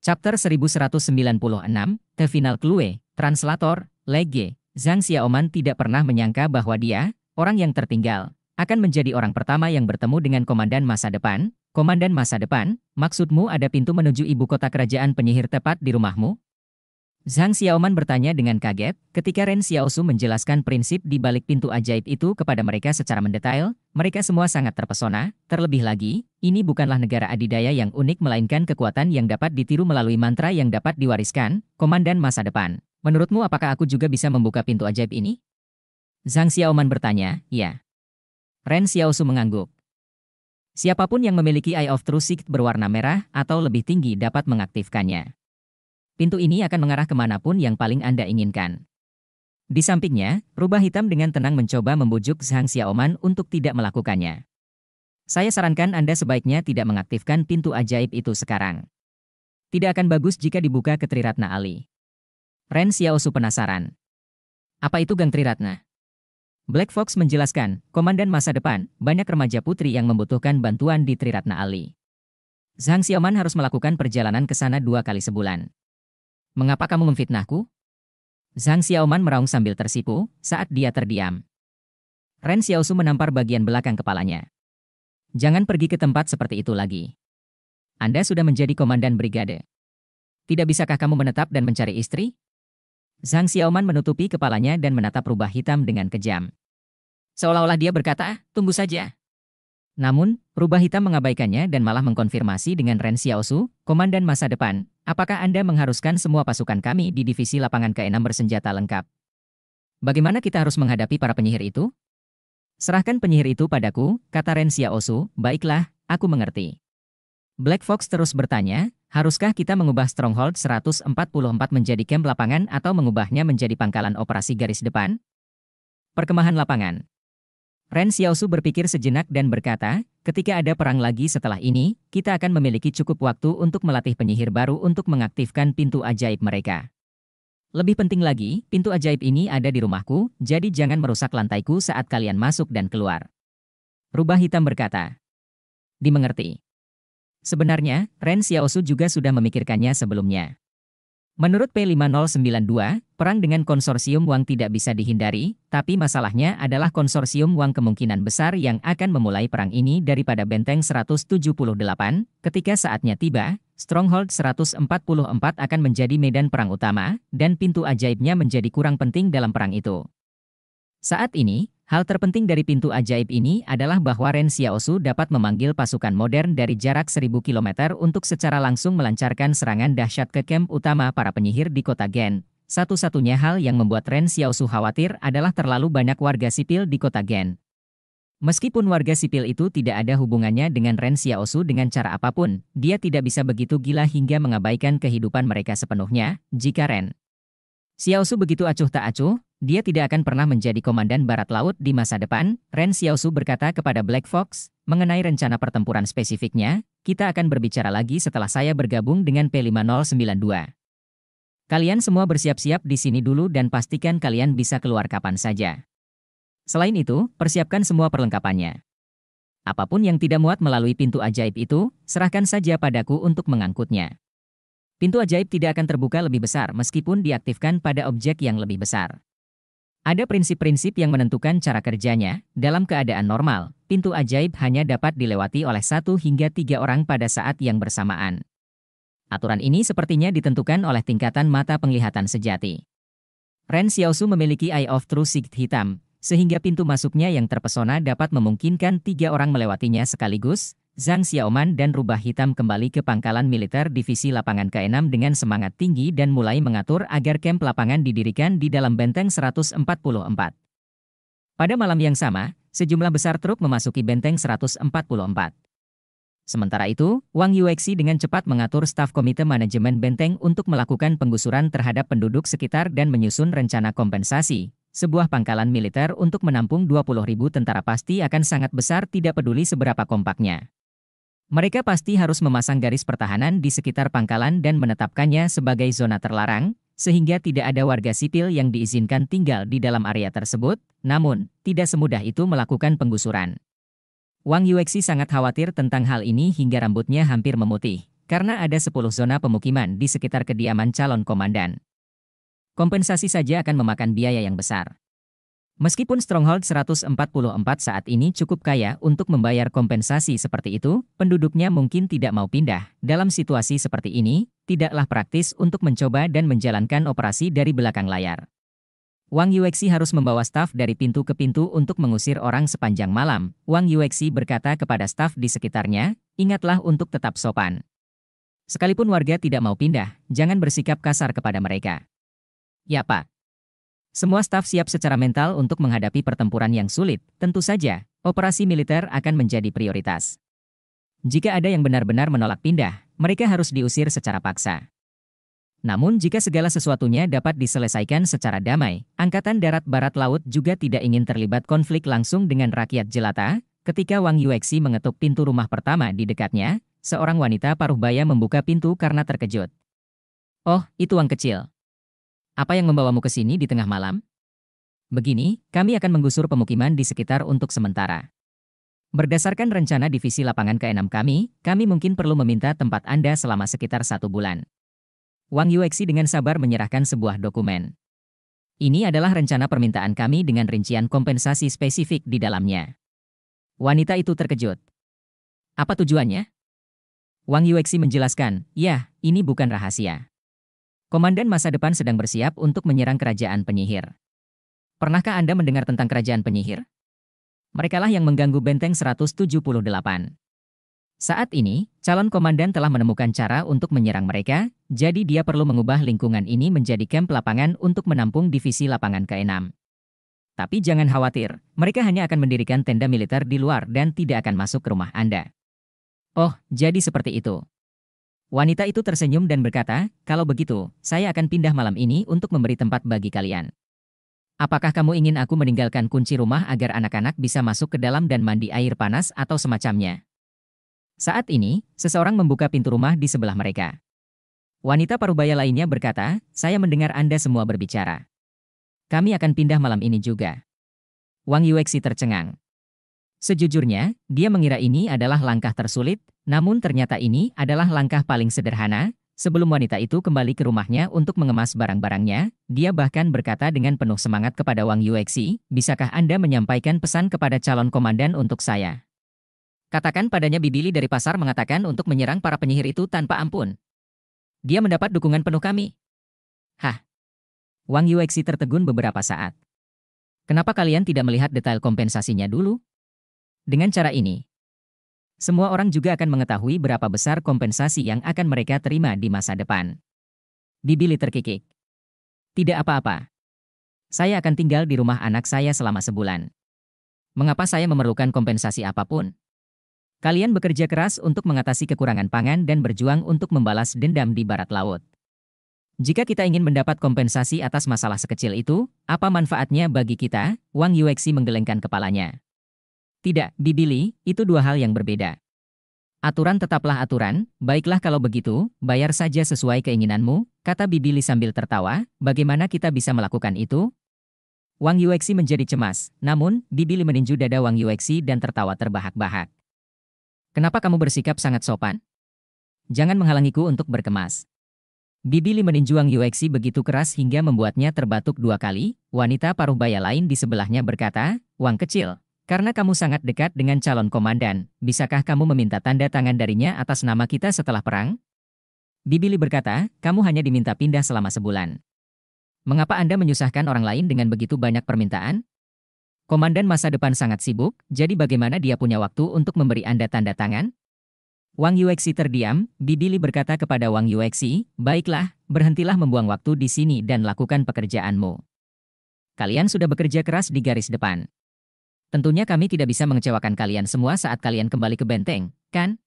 Chapter 1196, The Final Clue, Translator, Lege, Zhang Xiaoman tidak pernah menyangka bahwa dia, orang yang tertinggal, akan menjadi orang pertama yang bertemu dengan Komandan Masa Depan. Komandan Masa Depan, maksudmu ada pintu menuju ibu kota kerajaan penyihir tepat di rumahmu? Zhang Xiaoman bertanya dengan kaget ketika Ren Xiaosu menjelaskan prinsip di balik pintu ajaib itu kepada mereka secara mendetail. Mereka semua sangat terpesona, terlebih lagi, ini bukanlah negara adidaya yang unik melainkan kekuatan yang dapat ditiru melalui mantra yang dapat diwariskan, komandan masa depan. Menurutmu apakah aku juga bisa membuka pintu ajaib ini? Zhang Xiaoman bertanya, ya. Ren Xiaosu mengangguk. Siapapun yang memiliki Eye of True berwarna merah atau lebih tinggi dapat mengaktifkannya. Pintu ini akan mengarah kemanapun yang paling Anda inginkan. Di sampingnya, rubah hitam dengan tenang mencoba membujuk Zhang Xiaoman untuk tidak melakukannya. Saya sarankan Anda sebaiknya tidak mengaktifkan pintu ajaib itu sekarang. Tidak akan bagus jika dibuka ke Triratna Ali. Ren Xiaosu penasaran. Apa itu Gang Triratna? Black Fox menjelaskan, Komandan masa depan, banyak remaja putri yang membutuhkan bantuan di Triratna Ali. Zhang Xiaoman harus melakukan perjalanan ke sana dua kali sebulan. Mengapa kamu memfitnahku? Zhang Xiaoman meraung sambil tersipu saat dia terdiam. Ren Xiaosu menampar bagian belakang kepalanya. Jangan pergi ke tempat seperti itu lagi. Anda sudah menjadi komandan brigade. Tidak bisakah kamu menetap dan mencari istri? Zhang Xiaoman menutupi kepalanya dan menatap rubah hitam dengan kejam. Seolah-olah dia berkata, ah, tunggu saja. Namun, rubah hitam mengabaikannya dan malah mengkonfirmasi dengan Ren Xiaosu, komandan masa depan, Apakah Anda mengharuskan semua pasukan kami di divisi lapangan ke-6 bersenjata lengkap? Bagaimana kita harus menghadapi para penyihir itu? Serahkan penyihir itu padaku, kata Ren Xiaosu, baiklah, aku mengerti. Black Fox terus bertanya, haruskah kita mengubah Stronghold 144 menjadi camp lapangan atau mengubahnya menjadi pangkalan operasi garis depan? Perkemahan lapangan Ren Xiaosu berpikir sejenak dan berkata, ketika ada perang lagi setelah ini, kita akan memiliki cukup waktu untuk melatih penyihir baru untuk mengaktifkan pintu ajaib mereka. Lebih penting lagi, pintu ajaib ini ada di rumahku, jadi jangan merusak lantaiku saat kalian masuk dan keluar. Rubah Hitam berkata. Dimengerti. Sebenarnya, Ren Xiaosu juga sudah memikirkannya sebelumnya. Menurut P5092, perang dengan konsorsium uang tidak bisa dihindari, tapi masalahnya adalah konsorsium uang kemungkinan besar yang akan memulai perang ini daripada benteng 178, ketika saatnya tiba, Stronghold 144 akan menjadi medan perang utama, dan pintu ajaibnya menjadi kurang penting dalam perang itu. Saat ini, Hal terpenting dari pintu ajaib ini adalah bahwa Ren Xiaosu dapat memanggil pasukan modern dari jarak 1000 km untuk secara langsung melancarkan serangan dahsyat ke kamp utama para penyihir di kota Gen. Satu-satunya hal yang membuat Ren Xiaosu khawatir adalah terlalu banyak warga sipil di kota Gen. Meskipun warga sipil itu tidak ada hubungannya dengan Ren Xiaosu dengan cara apapun, dia tidak bisa begitu gila hingga mengabaikan kehidupan mereka sepenuhnya, jika Ren Xiaosu begitu acuh tak acuh, dia tidak akan pernah menjadi komandan barat laut di masa depan, Ren Xiaosu berkata kepada Black Fox, mengenai rencana pertempuran spesifiknya, kita akan berbicara lagi setelah saya bergabung dengan P5092. Kalian semua bersiap-siap di sini dulu dan pastikan kalian bisa keluar kapan saja. Selain itu, persiapkan semua perlengkapannya. Apapun yang tidak muat melalui pintu ajaib itu, serahkan saja padaku untuk mengangkutnya. Pintu ajaib tidak akan terbuka lebih besar meskipun diaktifkan pada objek yang lebih besar. Ada prinsip-prinsip yang menentukan cara kerjanya. Dalam keadaan normal, pintu ajaib hanya dapat dilewati oleh satu hingga tiga orang pada saat yang bersamaan. Aturan ini sepertinya ditentukan oleh tingkatan mata penglihatan sejati. Ren Xiaosu memiliki Eye of True Sight hitam, sehingga pintu masuknya yang terpesona dapat memungkinkan tiga orang melewatinya sekaligus, Zhang Xiaoman dan Rubah Hitam kembali ke pangkalan militer divisi lapangan K6 dengan semangat tinggi dan mulai mengatur agar kamp lapangan didirikan di dalam benteng 144. Pada malam yang sama, sejumlah besar truk memasuki benteng 144. Sementara itu, Wang Yuexi dengan cepat mengatur staf komite manajemen benteng untuk melakukan penggusuran terhadap penduduk sekitar dan menyusun rencana kompensasi. Sebuah pangkalan militer untuk menampung 20.000 tentara pasti akan sangat besar tidak peduli seberapa kompaknya. Mereka pasti harus memasang garis pertahanan di sekitar pangkalan dan menetapkannya sebagai zona terlarang, sehingga tidak ada warga sipil yang diizinkan tinggal di dalam area tersebut, namun, tidak semudah itu melakukan penggusuran. Wang Yuexi sangat khawatir tentang hal ini hingga rambutnya hampir memutih, karena ada 10 zona pemukiman di sekitar kediaman calon komandan. Kompensasi saja akan memakan biaya yang besar. Meskipun Stronghold 144 saat ini cukup kaya untuk membayar kompensasi seperti itu, penduduknya mungkin tidak mau pindah. Dalam situasi seperti ini, tidaklah praktis untuk mencoba dan menjalankan operasi dari belakang layar. Wang Yuexi harus membawa staf dari pintu ke pintu untuk mengusir orang sepanjang malam. Wang Yuexi berkata kepada staf di sekitarnya, ingatlah untuk tetap sopan. Sekalipun warga tidak mau pindah, jangan bersikap kasar kepada mereka. Ya Pak. Semua staf siap secara mental untuk menghadapi pertempuran yang sulit. Tentu saja, operasi militer akan menjadi prioritas. Jika ada yang benar-benar menolak pindah, mereka harus diusir secara paksa. Namun jika segala sesuatunya dapat diselesaikan secara damai, Angkatan Darat Barat Laut juga tidak ingin terlibat konflik langsung dengan rakyat jelata. Ketika Wang Yuexi mengetuk pintu rumah pertama di dekatnya, seorang wanita paruh baya membuka pintu karena terkejut. Oh, itu Wang kecil. Apa yang membawamu ke sini di tengah malam? Begini, kami akan menggusur pemukiman di sekitar untuk sementara. Berdasarkan rencana divisi lapangan ke-6 kami, kami mungkin perlu meminta tempat Anda selama sekitar satu bulan. Wang Yuexi dengan sabar menyerahkan sebuah dokumen. Ini adalah rencana permintaan kami dengan rincian kompensasi spesifik di dalamnya. Wanita itu terkejut. Apa tujuannya? Wang Yuexi menjelaskan, ya, ini bukan rahasia. Komandan masa depan sedang bersiap untuk menyerang kerajaan penyihir. Pernahkah Anda mendengar tentang kerajaan penyihir? Merekalah yang mengganggu benteng 178. Saat ini, calon komandan telah menemukan cara untuk menyerang mereka, jadi dia perlu mengubah lingkungan ini menjadi kamp lapangan untuk menampung divisi lapangan ke-6. Tapi jangan khawatir, mereka hanya akan mendirikan tenda militer di luar dan tidak akan masuk ke rumah Anda. Oh, jadi seperti itu. Wanita itu tersenyum dan berkata, kalau begitu, saya akan pindah malam ini untuk memberi tempat bagi kalian. Apakah kamu ingin aku meninggalkan kunci rumah agar anak-anak bisa masuk ke dalam dan mandi air panas atau semacamnya? Saat ini, seseorang membuka pintu rumah di sebelah mereka. Wanita parubaya lainnya berkata, saya mendengar Anda semua berbicara. Kami akan pindah malam ini juga. Wang Yuexi tercengang. Sejujurnya, dia mengira ini adalah langkah tersulit, namun ternyata ini adalah langkah paling sederhana. Sebelum wanita itu kembali ke rumahnya untuk mengemas barang-barangnya, dia bahkan berkata dengan penuh semangat kepada Wang Yuexi, bisakah Anda menyampaikan pesan kepada calon komandan untuk saya? Katakan padanya Bibili dari pasar mengatakan untuk menyerang para penyihir itu tanpa ampun. Dia mendapat dukungan penuh kami. Hah. Wang Yuexi tertegun beberapa saat. Kenapa kalian tidak melihat detail kompensasinya dulu? Dengan cara ini, semua orang juga akan mengetahui berapa besar kompensasi yang akan mereka terima di masa depan. Bibili terkikik. Tidak apa-apa. Saya akan tinggal di rumah anak saya selama sebulan. Mengapa saya memerlukan kompensasi apapun? Kalian bekerja keras untuk mengatasi kekurangan pangan dan berjuang untuk membalas dendam di barat laut. Jika kita ingin mendapat kompensasi atas masalah sekecil itu, apa manfaatnya bagi kita? Wang Yuexi menggelengkan kepalanya. Tidak, di itu dua hal yang berbeda. Aturan tetaplah aturan, baiklah kalau begitu, bayar saja sesuai keinginanmu, kata Bibili sambil tertawa, bagaimana kita bisa melakukan itu? Wang Yuexi menjadi cemas, namun, Bibili meninju dada Wang Yuexi dan tertawa terbahak-bahak. Kenapa kamu bersikap sangat sopan? Jangan menghalangiku untuk berkemas. Bibili meninju Wang Yuexi begitu keras hingga membuatnya terbatuk dua kali, wanita paruh baya lain di sebelahnya berkata, Wang kecil, karena kamu sangat dekat dengan calon komandan, bisakah kamu meminta tanda tangan darinya atas nama kita setelah perang? Bibili berkata, kamu hanya diminta pindah selama sebulan. Mengapa Anda menyusahkan orang lain dengan begitu banyak permintaan? Komandan masa depan sangat sibuk, jadi bagaimana dia punya waktu untuk memberi Anda tanda tangan? Wang Yuexi terdiam, Bibili berkata kepada Wang Yuexi, baiklah, berhentilah membuang waktu di sini dan lakukan pekerjaanmu. Kalian sudah bekerja keras di garis depan. Tentunya kami tidak bisa mengecewakan kalian semua saat kalian kembali ke benteng, kan?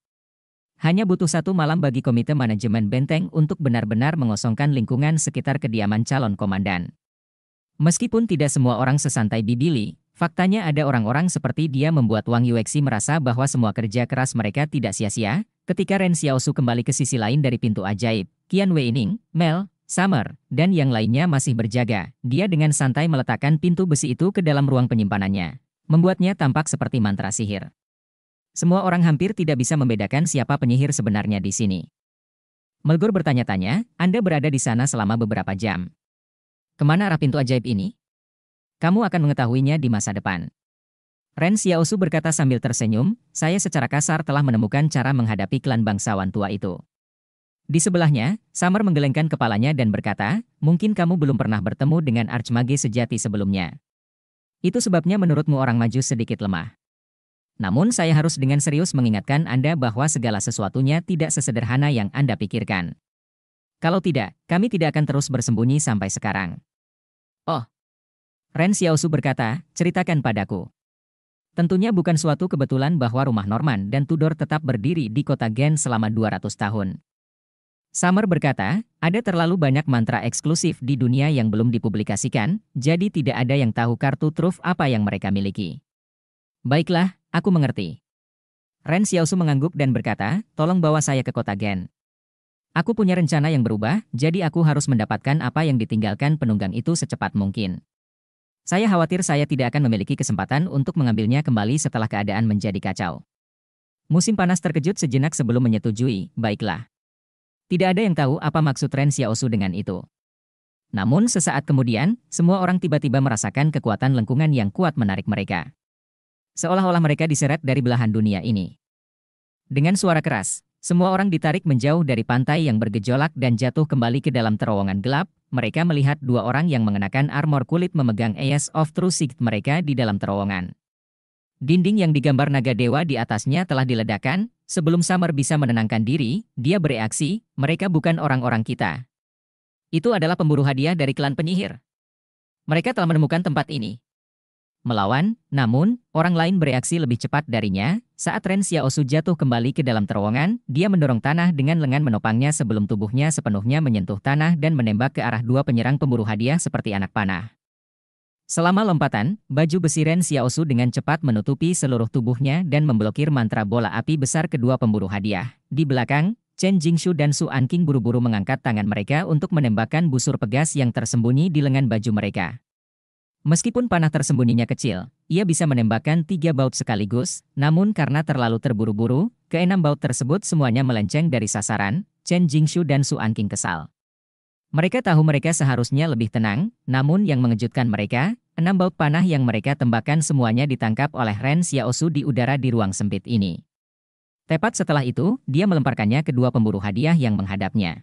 Hanya butuh satu malam bagi komite manajemen benteng untuk benar-benar mengosongkan lingkungan sekitar kediaman calon komandan. Meskipun tidak semua orang sesantai Bibili, faktanya ada orang-orang seperti dia membuat Wang Yuexi merasa bahwa semua kerja keras mereka tidak sia-sia, ketika Ren Xiaosu kembali ke sisi lain dari pintu ajaib, Qian Ning, Mel, Summer, dan yang lainnya masih berjaga. Dia dengan santai meletakkan pintu besi itu ke dalam ruang penyimpanannya. Membuatnya tampak seperti mantra sihir. Semua orang hampir tidak bisa membedakan siapa penyihir sebenarnya di sini. Melgor bertanya-tanya, Anda berada di sana selama beberapa jam. Kemana arah pintu ajaib ini? Kamu akan mengetahuinya di masa depan. Ren Xiaosu berkata sambil tersenyum, saya secara kasar telah menemukan cara menghadapi klan bangsawan tua itu. Di sebelahnya, Summer menggelengkan kepalanya dan berkata, mungkin kamu belum pernah bertemu dengan Archmage sejati sebelumnya. Itu sebabnya menurutmu orang maju sedikit lemah. Namun saya harus dengan serius mengingatkan Anda bahwa segala sesuatunya tidak sesederhana yang Anda pikirkan. Kalau tidak, kami tidak akan terus bersembunyi sampai sekarang. Oh. Ren Xiaosu berkata, ceritakan padaku. Tentunya bukan suatu kebetulan bahwa rumah Norman dan Tudor tetap berdiri di kota Gen selama 200 tahun. Summer berkata, ada terlalu banyak mantra eksklusif di dunia yang belum dipublikasikan, jadi tidak ada yang tahu kartu truf apa yang mereka miliki. Baiklah, aku mengerti. Ren Xiaosu mengangguk dan berkata, tolong bawa saya ke kota Gen. Aku punya rencana yang berubah, jadi aku harus mendapatkan apa yang ditinggalkan penunggang itu secepat mungkin. Saya khawatir saya tidak akan memiliki kesempatan untuk mengambilnya kembali setelah keadaan menjadi kacau. Musim panas terkejut sejenak sebelum menyetujui, baiklah. Tidak ada yang tahu apa maksud Ren Xiaosu dengan itu. Namun sesaat kemudian, semua orang tiba-tiba merasakan kekuatan lengkungan yang kuat menarik mereka. Seolah-olah mereka diseret dari belahan dunia ini. Dengan suara keras, semua orang ditarik menjauh dari pantai yang bergejolak dan jatuh kembali ke dalam terowongan gelap. Mereka melihat dua orang yang mengenakan armor kulit memegang Ace of True Sight mereka di dalam terowongan. Dinding yang digambar naga dewa di atasnya telah diledakkan, sebelum Summer bisa menenangkan diri, dia bereaksi, mereka bukan orang-orang kita. Itu adalah pemburu hadiah dari klan penyihir. Mereka telah menemukan tempat ini. Melawan, namun, orang lain bereaksi lebih cepat darinya, saat Ren Xiaosu jatuh kembali ke dalam terowongan, dia mendorong tanah dengan lengan menopangnya sebelum tubuhnya sepenuhnya menyentuh tanah dan menembak ke arah dua penyerang pemburu hadiah seperti anak panah. Selama lompatan, baju besi Ren Xiaosu dengan cepat menutupi seluruh tubuhnya dan memblokir mantra bola api besar kedua pemburu hadiah. Di belakang, Chen Jingshu dan Su Anqing buru-buru mengangkat tangan mereka untuk menembakkan busur pegas yang tersembunyi di lengan baju mereka. Meskipun panah tersembunyinya kecil, ia bisa menembakkan tiga baut sekaligus, namun karena terlalu terburu-buru, keenam baut tersebut semuanya melenceng dari sasaran, Chen Jingshu dan Su Anqing kesal. Mereka tahu mereka seharusnya lebih tenang, namun yang mengejutkan mereka, enam baut panah yang mereka tembakkan semuanya ditangkap oleh Ren Xiaosu di udara di ruang sempit ini. Tepat setelah itu, dia melemparkannya ke dua pemburu hadiah yang menghadapnya.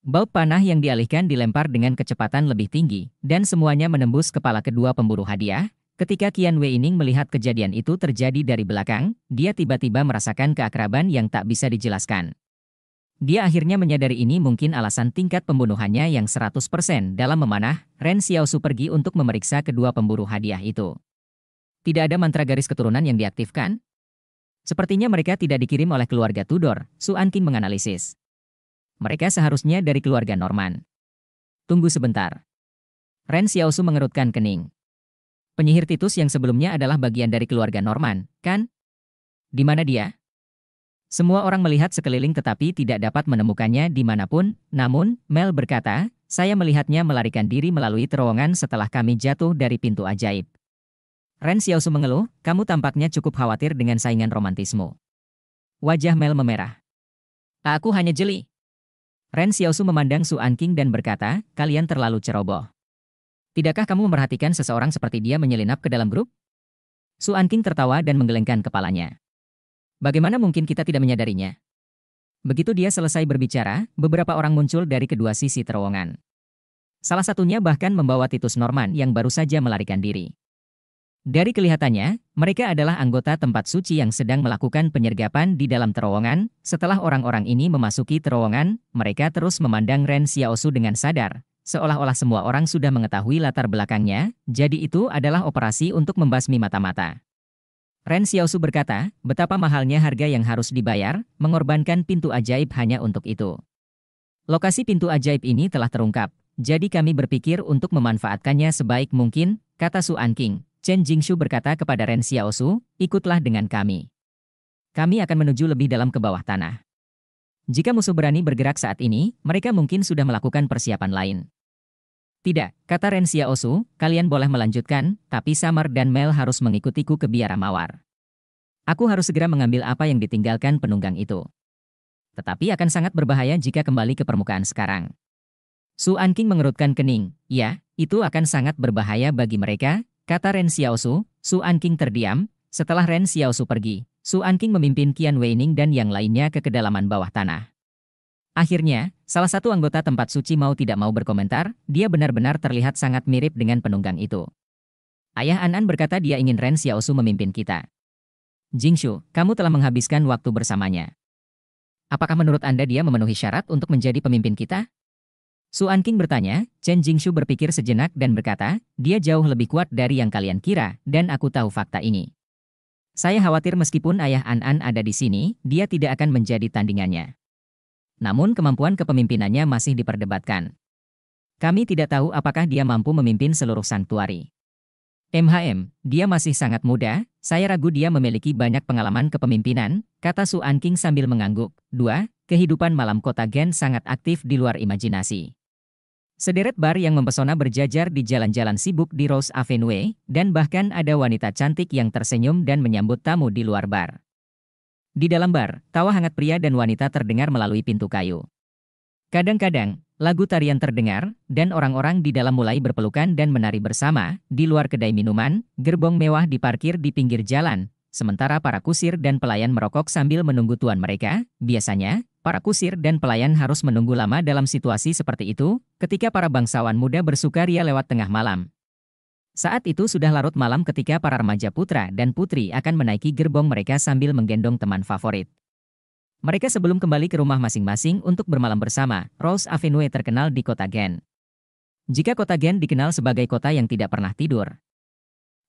Baut panah yang dialihkan dilempar dengan kecepatan lebih tinggi, dan semuanya menembus kepala kedua pemburu hadiah. Ketika Qian Wei Ning melihat kejadian itu terjadi dari belakang, dia tiba-tiba merasakan keakraban yang tak bisa dijelaskan. Dia akhirnya menyadari ini mungkin alasan tingkat pembunuhannya yang 100% dalam memanah, Ren Xiaosu pergi untuk memeriksa kedua pemburu hadiah itu. Tidak ada mantra garis keturunan yang diaktifkan. Sepertinya mereka tidak dikirim oleh keluarga Tudor, Su Anqing menganalisis. Mereka seharusnya dari keluarga Norman. Tunggu sebentar. Ren Xiaosu mengerutkan kening. Penyihir Titus yang sebelumnya adalah bagian dari keluarga Norman, kan? Di mana dia? Semua orang melihat sekeliling tetapi tidak dapat menemukannya dimanapun, namun, Mel berkata, saya melihatnya melarikan diri melalui terowongan setelah kami jatuh dari pintu ajaib. Ren Xiaosu mengeluh, kamu tampaknya cukup khawatir dengan saingan romantismu. Wajah Mel memerah. Aku hanya jeli. Ren Xiaosu memandang Su Anqing dan berkata, kalian terlalu ceroboh. Tidakkah kamu memperhatikan seseorang seperti dia menyelinap ke dalam grup? Su Anqing tertawa dan menggelengkan kepalanya. Bagaimana mungkin kita tidak menyadarinya? Begitu dia selesai berbicara, beberapa orang muncul dari kedua sisi terowongan. Salah satunya bahkan membawa Titus Norman yang baru saja melarikan diri. Dari kelihatannya, mereka adalah anggota tempat suci yang sedang melakukan penyergapan di dalam terowongan. Setelah orang-orang ini memasuki terowongan, mereka terus memandang Ren Xiaosu dengan sadar, seolah-olah semua orang sudah mengetahui latar belakangnya, jadi itu adalah operasi untuk membasmi mata-mata. Ren Xiaosu berkata, betapa mahalnya harga yang harus dibayar, mengorbankan pintu ajaib hanya untuk itu. Lokasi pintu ajaib ini telah terungkap, jadi kami berpikir untuk memanfaatkannya sebaik mungkin, kata Su Anqing. Chen Jingshu berkata kepada Ren Xiaosu, ikutlah dengan kami. Kami akan menuju lebih dalam ke bawah tanah. Jika musuh berani bergerak saat ini, mereka mungkin sudah melakukan persiapan lain. Tidak, kata Rensia Osu, kalian boleh melanjutkan, tapi Samar dan Mel harus mengikutiku ke biara mawar. Aku harus segera mengambil apa yang ditinggalkan penunggang itu. Tetapi akan sangat berbahaya jika kembali ke permukaan sekarang. Su Anking mengerutkan kening, ya, itu akan sangat berbahaya bagi mereka, kata Ren Xiaosu, Su Anking terdiam, setelah Ren Xiaosu pergi, Su Anking memimpin Qian Weining dan yang lainnya ke kedalaman bawah tanah. Akhirnya, salah satu anggota tempat suci mau tidak mau berkomentar, dia benar-benar terlihat sangat mirip dengan penunggang itu. Ayah Anan berkata dia ingin Ren Xiaosu memimpin kita. Jingshu, kamu telah menghabiskan waktu bersamanya. Apakah menurut Anda dia memenuhi syarat untuk menjadi pemimpin kita? Su Anqing bertanya, Chen Jingshu berpikir sejenak dan berkata, dia jauh lebih kuat dari yang kalian kira, dan aku tahu fakta ini. Saya khawatir meskipun ayah An An ada di sini, dia tidak akan menjadi tandingannya. Namun kemampuan kepemimpinannya masih diperdebatkan. Kami tidak tahu apakah dia mampu memimpin seluruh santuari. MHM, dia masih sangat muda, saya ragu dia memiliki banyak pengalaman kepemimpinan, kata Su Anking sambil mengangguk. 2. Kehidupan malam kota Gen sangat aktif di luar imajinasi. Sederet bar yang mempesona berjajar di jalan-jalan sibuk di Rose Avenue, dan bahkan ada wanita cantik yang tersenyum dan menyambut tamu di luar bar. Di dalam bar, tawa hangat pria dan wanita terdengar melalui pintu kayu. Kadang-kadang, lagu tarian terdengar, dan orang-orang di dalam mulai berpelukan dan menari bersama, di luar kedai minuman, gerbong mewah diparkir di pinggir jalan, sementara para kusir dan pelayan merokok sambil menunggu tuan mereka, biasanya, para kusir dan pelayan harus menunggu lama dalam situasi seperti itu, ketika para bangsawan muda bersukaria lewat tengah malam. Saat itu sudah larut malam ketika para remaja putra dan putri akan menaiki gerbong mereka sambil menggendong teman favorit. Mereka sebelum kembali ke rumah masing-masing untuk bermalam bersama, Rose Avenue terkenal di kota Gen. Jika kota Gen dikenal sebagai kota yang tidak pernah tidur.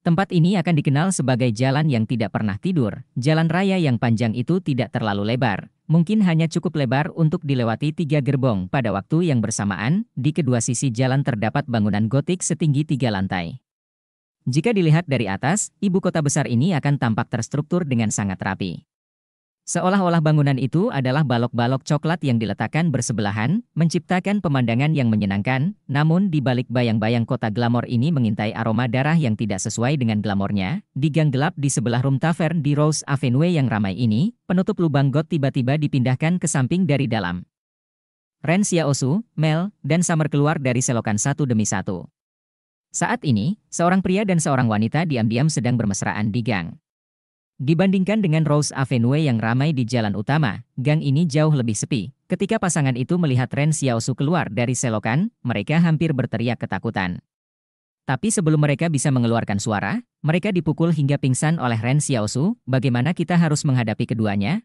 Tempat ini akan dikenal sebagai jalan yang tidak pernah tidur. Jalan raya yang panjang itu tidak terlalu lebar, mungkin hanya cukup lebar untuk dilewati tiga gerbong pada waktu yang bersamaan. Di kedua sisi jalan terdapat bangunan gotik setinggi tiga lantai. Jika dilihat dari atas, ibu kota besar ini akan tampak terstruktur dengan sangat rapi. Seolah-olah bangunan itu adalah balok-balok coklat yang diletakkan bersebelahan, menciptakan pemandangan yang menyenangkan, namun di balik bayang-bayang kota glamor ini mengintai aroma darah yang tidak sesuai dengan glamornya, di gang gelap di sebelah room tavern di Rose Avenue yang ramai ini, penutup lubang got tiba-tiba dipindahkan ke samping dari dalam. Ren Xiaosu, Mel, dan Summer keluar dari selokan satu demi satu. Saat ini, seorang pria dan seorang wanita diam-diam sedang bermesraan di gang. Dibandingkan dengan Rose Avenue yang ramai di jalan utama, gang ini jauh lebih sepi. Ketika pasangan itu melihat Ren Xiaosu keluar dari selokan, mereka hampir berteriak ketakutan. Tapi sebelum mereka bisa mengeluarkan suara, mereka dipukul hingga pingsan oleh Ren Xiaosu, bagaimana kita harus menghadapi keduanya?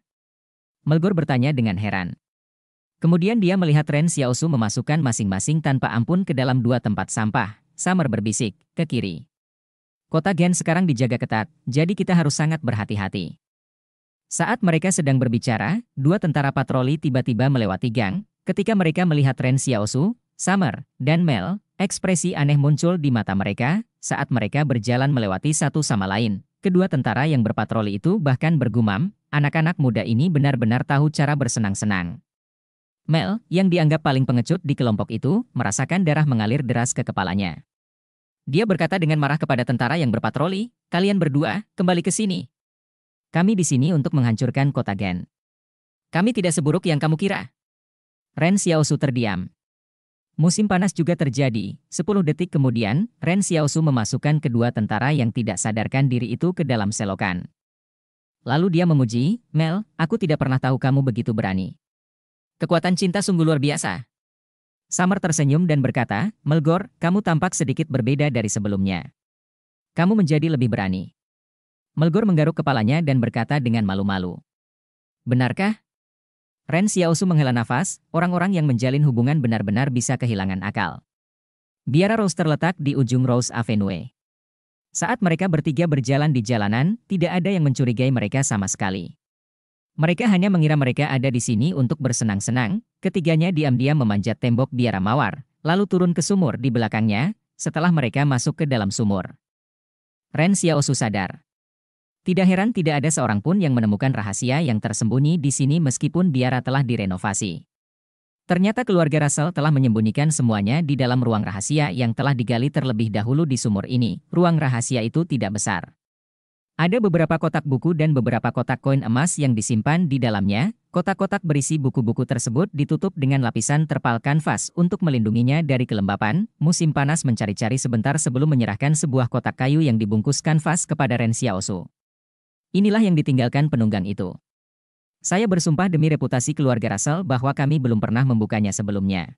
Melgor bertanya dengan heran. Kemudian dia melihat Ren Xiaosu memasukkan masing-masing tanpa ampun ke dalam dua tempat sampah. Summer berbisik, ke kiri. Kota Gen sekarang dijaga ketat, jadi kita harus sangat berhati-hati. Saat mereka sedang berbicara, dua tentara patroli tiba-tiba melewati gang. Ketika mereka melihat Ren Xiaosu, Summer, dan Mel, ekspresi aneh muncul di mata mereka saat mereka berjalan melewati satu sama lain. Kedua tentara yang berpatroli itu bahkan bergumam, anak-anak muda ini benar-benar tahu cara bersenang-senang. Mel, yang dianggap paling pengecut di kelompok itu, merasakan darah mengalir deras ke kepalanya. Dia berkata dengan marah kepada tentara yang berpatroli, kalian berdua, kembali ke sini. Kami di sini untuk menghancurkan kota Gen. Kami tidak seburuk yang kamu kira. Ren Xiaosu terdiam. Musim panas juga terjadi. 10 detik kemudian, Ren Xiaosu memasukkan kedua tentara yang tidak sadarkan diri itu ke dalam selokan. Lalu dia memuji, Mel, aku tidak pernah tahu kamu begitu berani. Kekuatan cinta sungguh luar biasa. Summer tersenyum dan berkata, Melgor, kamu tampak sedikit berbeda dari sebelumnya. Kamu menjadi lebih berani. Melgor menggaruk kepalanya dan berkata dengan malu-malu. Benarkah? Ren Xiaosu menghela nafas, orang-orang yang menjalin hubungan benar-benar bisa kehilangan akal. Biara Rose terletak di ujung Rose Avenue. Saat mereka bertiga berjalan di jalanan, tidak ada yang mencurigai mereka sama sekali. Mereka hanya mengira mereka ada di sini untuk bersenang-senang, ketiganya diam-diam memanjat tembok biara mawar, lalu turun ke sumur di belakangnya, setelah mereka masuk ke dalam sumur. Ren Xiaosu sadar. Tidak heran tidak ada seorang pun yang menemukan rahasia yang tersembunyi di sini meskipun biara telah direnovasi. Ternyata keluarga Russell telah menyembunyikan semuanya di dalam ruang rahasia yang telah digali terlebih dahulu di sumur ini. Ruang rahasia itu tidak besar. Ada beberapa kotak buku dan beberapa kotak koin emas yang disimpan di dalamnya. Kotak-kotak berisi buku-buku tersebut ditutup dengan lapisan terpal kanvas untuk melindunginya dari kelembapan. Musim panas mencari-cari sebentar sebelum menyerahkan sebuah kotak kayu yang dibungkus kanvas kepada Ren Xiaosu. Inilah yang ditinggalkan penunggang itu. Saya bersumpah demi reputasi keluarga Russell bahwa kami belum pernah membukanya sebelumnya.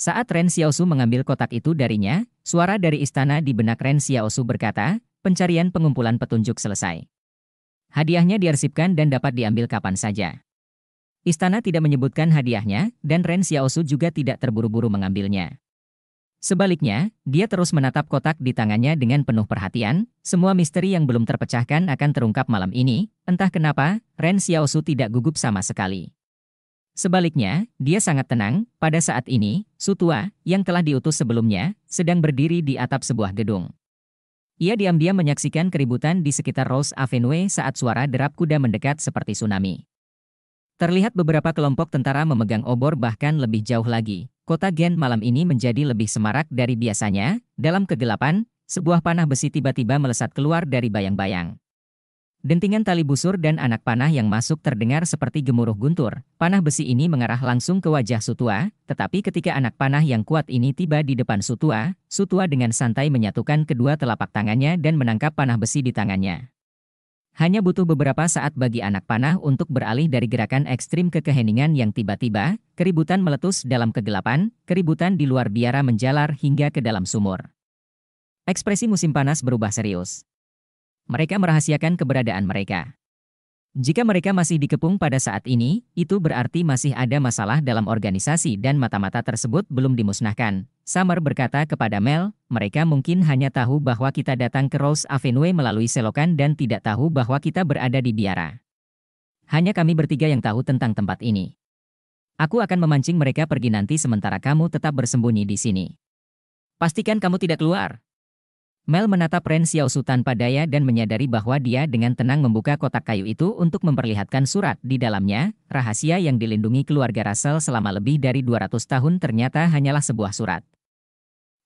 Saat Ren Xiaosu mengambil kotak itu darinya, suara dari istana di benak Ren Xiaosu berkata, pencarian pengumpulan petunjuk selesai. Hadiahnya diarsipkan dan dapat diambil kapan saja. Istana tidak menyebutkan hadiahnya, dan Ren Xiaosu juga tidak terburu-buru mengambilnya. Sebaliknya, dia terus menatap kotak di tangannya dengan penuh perhatian, semua misteri yang belum terpecahkan akan terungkap malam ini, entah kenapa, Ren Xiaosu tidak gugup sama sekali. Sebaliknya, dia sangat tenang, pada saat ini, Sutua, yang telah diutus sebelumnya, sedang berdiri di atap sebuah gedung. Ia diam-diam menyaksikan keributan di sekitar Rose Avenue saat suara derap kuda mendekat seperti tsunami. Terlihat beberapa kelompok tentara memegang obor bahkan lebih jauh lagi. Kota Gen malam ini menjadi lebih semarak dari biasanya. Dalam kegelapan, sebuah panah besi tiba-tiba melesat keluar dari bayang-bayang. Dentingan tali busur dan anak panah yang masuk terdengar seperti gemuruh guntur. Panah besi ini mengarah langsung ke wajah Sutua, tetapi ketika anak panah yang kuat ini tiba di depan Sutua, Sutua dengan santai menyatukan kedua telapak tangannya dan menangkap panah besi di tangannya. Hanya butuh beberapa saat bagi anak panah untuk beralih dari gerakan ekstrim ke keheningan yang tiba-tiba, keributan meletus dalam kegelapan, keributan di luar biara menjalar hingga ke dalam sumur. Ekspresi musim panas berubah serius mereka merahasiakan keberadaan mereka. Jika mereka masih dikepung pada saat ini, itu berarti masih ada masalah dalam organisasi dan mata-mata tersebut belum dimusnahkan. Summer berkata kepada Mel, mereka mungkin hanya tahu bahwa kita datang ke Rose Avenue melalui selokan dan tidak tahu bahwa kita berada di biara. Hanya kami bertiga yang tahu tentang tempat ini. Aku akan memancing mereka pergi nanti sementara kamu tetap bersembunyi di sini. Pastikan kamu tidak keluar, Mel menatap Ren Su tanpa daya dan menyadari bahwa dia dengan tenang membuka kotak kayu itu untuk memperlihatkan surat di dalamnya. Rahasia yang dilindungi keluarga Russell selama lebih dari 200 tahun ternyata hanyalah sebuah surat.